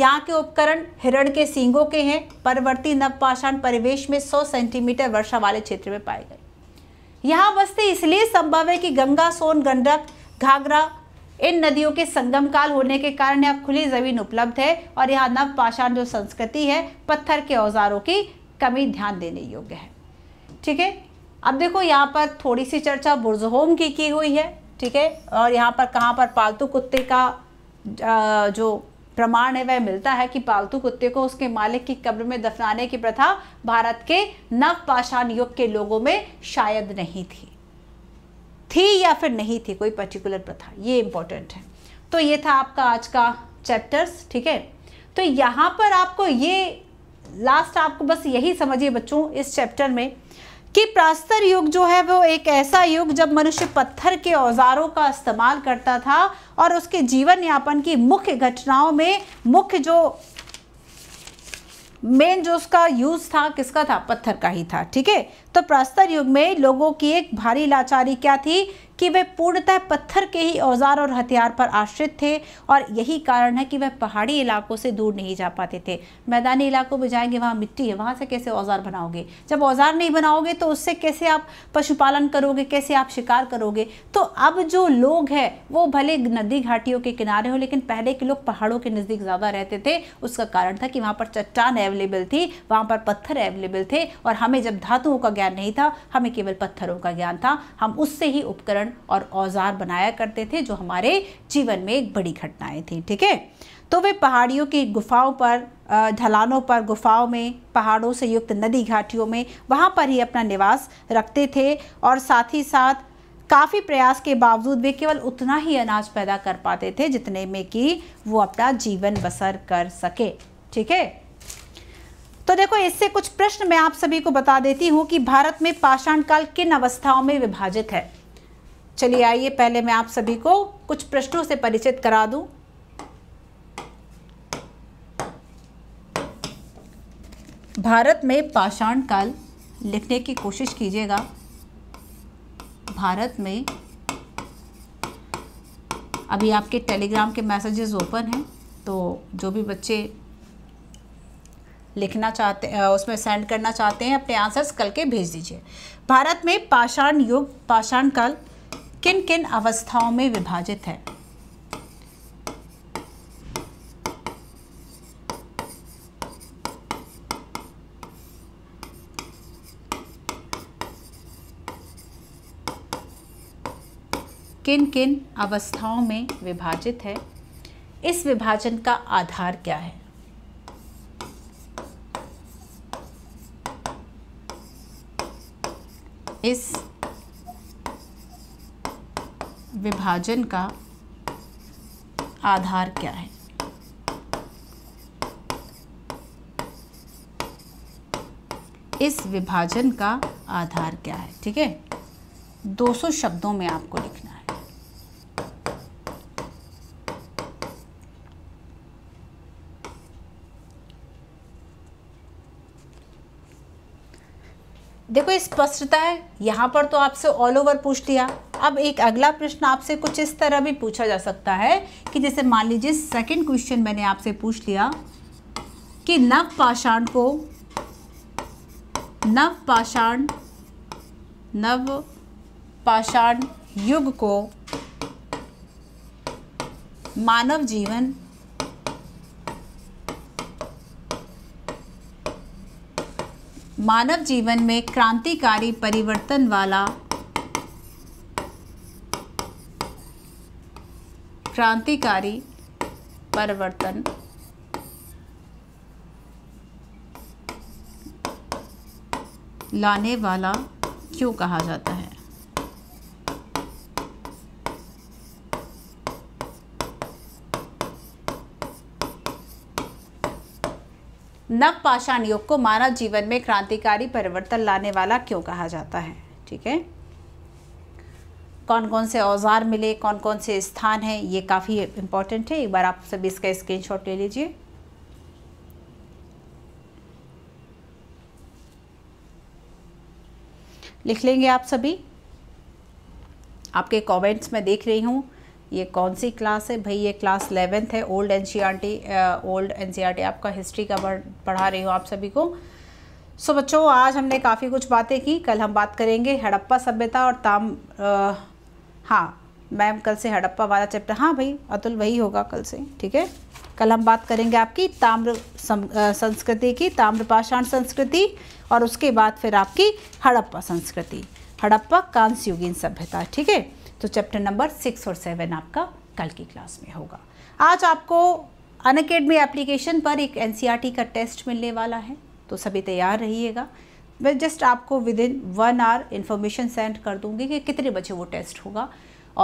यहाँ के उपकरण हिरण के सींगों के हैं परवर्ती नवपाषाण परिवेश में 100 सेंटीमीटर वर्षा वाले क्षेत्र में पाए गए यहाँ बस्ती इसलिए संभव है कि गंगा सोन गंडक घाघरा इन नदियों के संगम काल होने के कारण यहाँ खुली जमीन उपलब्ध है और यहाँ नवपाषाण जो संस्कृति है पत्थर के औजारों की कमी ध्यान देने योग्य है ठीक है अब देखो यहाँ पर थोड़ी सी चर्चा बुर्जहोम की की हुई है ठीक है और यहाँ पर कहाँ पर पालतू कुत्ते का जो प्रमाण है वह मिलता है कि पालतू कुत्ते को उसके मालिक की कब्र में दफनाने की प्रथा भारत के नवपाषाण युग के लोगों में शायद नहीं थी थी या फिर नहीं थी कोई पर्टिकुलर प्रथा ये इंपॉर्टेंट है तो ये था आपका आज का चैप्टर्स ठीक है तो यहाँ पर आपको ये लास्ट आपको बस यही समझिए बच्चों इस चैप्टर में कि प्रास्तर युग जो है वो एक ऐसा युग जब मनुष्य पत्थर के औजारों का इस्तेमाल करता था और उसके जीवन यापन की मुख्य घटनाओं में मुख्य जो मेन जो उसका यूज़ था किसका था पत्थर का ही था ठीक है तो प्रास्तर युग में लोगों की एक भारी लाचारी क्या थी कि वे पूर्णतः पत्थर के ही औजार और हथियार पर आश्रित थे और यही कारण है कि वह पहाड़ी इलाकों से दूर नहीं जा पाते थे मैदानी इलाकों में जाएंगे वहाँ मिट्टी है वहाँ से कैसे औजार बनाओगे जब औजार नहीं बनाओगे तो उससे कैसे आप पशुपालन करोगे कैसे आप शिकार करोगे तो अब जो लोग हैं वो भले नदी घाटियों के किनारे हो लेकिन पहले के लोग पहाड़ों के नज़दीक ज़्यादा रहते थे उसका कारण था कि वहाँ पर चट्टान अवेलेबल थी वहाँ पर पत्थर अवेलेबल थे और हमें जब धातुओं का ज्ञान नहीं था हमें केवल पत्थरों का ज्ञान था हम उससे ही उपकरण उपकरण और औजार बनाया करते थे जो हमारे जीवन में एक बड़ी घटनाएं थी ठीक है तो वे पहाड़ियों की गुफाओं पर ढलानों पर गुफाओं में पहाड़ों से युक्त नदी घाटियों में वहाँ पर ही अपना निवास रखते थे और साथ ही साथ काफ़ी प्रयास के बावजूद वे केवल उतना ही अनाज पैदा कर पाते थे जितने में कि वो अपना जीवन बसर कर सके ठीक है तो देखो इससे कुछ प्रश्न मैं आप सभी को बता देती हूँ कि भारत में पाषाण काल किन अवस्थाओं में विभाजित है चलिए आइए पहले मैं आप सभी को कुछ प्रश्नों से परिचित करा दूं। भारत में पाषाण काल लिखने की कोशिश कीजिएगा भारत में अभी आपके टेलीग्राम के मैसेजेस ओपन हैं तो जो भी बच्चे लिखना चाहते उसमें सेंड करना चाहते हैं अपने आंसर्स कल के भेज दीजिए भारत में पाषाण युग पाषाण काल किन किन अवस्थाओं में विभाजित है किन किन अवस्थाओं में विभाजित है इस विभाजन का आधार क्या है इस विभाजन का आधार क्या है इस विभाजन का आधार क्या है ठीक है 200 शब्दों में आपको लिखना है देखो स्पष्टता है यहां पर तो आपसे ऑल ओवर पूछ लिया अब एक अगला प्रश्न आपसे कुछ इस तरह भी पूछा जा सकता है कि जैसे मान लीजिए सेकंड क्वेश्चन मैंने आपसे पूछ लिया कि नव पाषाण को नव पाषाण नव पाषाण युग को मानव जीवन मानव जीवन में क्रांतिकारी परिवर्तन वाला क्रांतिकारी परिवर्तन लाने वाला क्यों कहा जाता है नवपाषाण युग को मानव जीवन में क्रांतिकारी परिवर्तन लाने वाला क्यों कहा जाता है ठीक है कौन कौन से औज़ार मिले कौन कौन से स्थान हैं ये काफ़ी इम्पॉर्टेंट है एक बार आप सभी इसका स्क्रीनशॉट ले लीजिए लिख लेंगे आप सभी आपके कमेंट्स में देख रही हूँ ये कौन सी क्लास है भाई ये क्लास एलेवेंथ है ओल्ड एन ओल्ड एन आपका हिस्ट्री का पढ़ा रही हूँ आप सभी को सो so, बच्चों आज हमने काफ़ी कुछ बातें की कल हम बात करेंगे हड़प्पा सभ्यता और ताम आ, हाँ मैम कल से हड़प्पा वाला चैप्टर हाँ भाई अतुल वही होगा कल से ठीक है कल हम बात करेंगे आपकी ताम्र संस्कृति की ताम्रपाषाण संस्कृति और उसके बाद फिर आपकी हड़प्पा संस्कृति हड़प्पा कांस्य सभ्यता ठीक है तो चैप्टर नंबर सिक्स और सेवन आपका कल की क्लास में होगा आज आपको अन अकेडमी एप्लीकेशन पर एक एन e का टेस्ट मिलने वाला है तो सभी तैयार रहिएगा मैं जस्ट आपको within one hour information send कर दूंगी कि कितने बजे वो टेस्ट होगा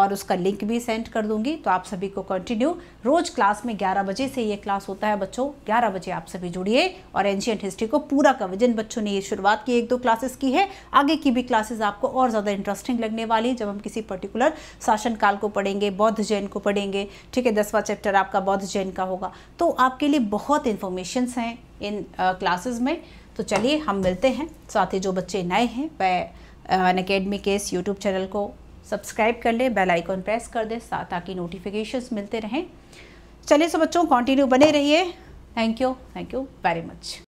और उसका लिंक भी सेंड कर दूंगी तो आप सभी को कंटिन्यू रोज़ क्लास में 11 बजे से ये क्लास होता है बच्चों 11 बजे आप सभी जुड़िए और एंशियंट हिस्ट्री को पूरा कवर जिन बच्चों ने ये शुरुआत की एक दो क्लासेस की है आगे की भी क्लासेस आपको और ज़्यादा इंटरेस्टिंग लगने वाली है जब हम किसी पर्टिकुलर शासनकाल को पढ़ेंगे बौद्ध जैन को पढ़ेंगे ठीक है दसवां चैप्टर आपका बौद्ध जैन का होगा तो आपके लिए बहुत इन्फॉर्मेशन हैं इन क्लासेज में तो चलिए हम मिलते हैं साथ ही जो बच्चे नए हैं वह अन अकेडमी के इस यूट्यूब चैनल को सब्सक्राइब कर लें बेल आइकॉन प्रेस कर दें ताकि नोटिफिकेशंस मिलते रहें चलिए सो बच्चों कंटिन्यू बने रहिए thank you thank you very much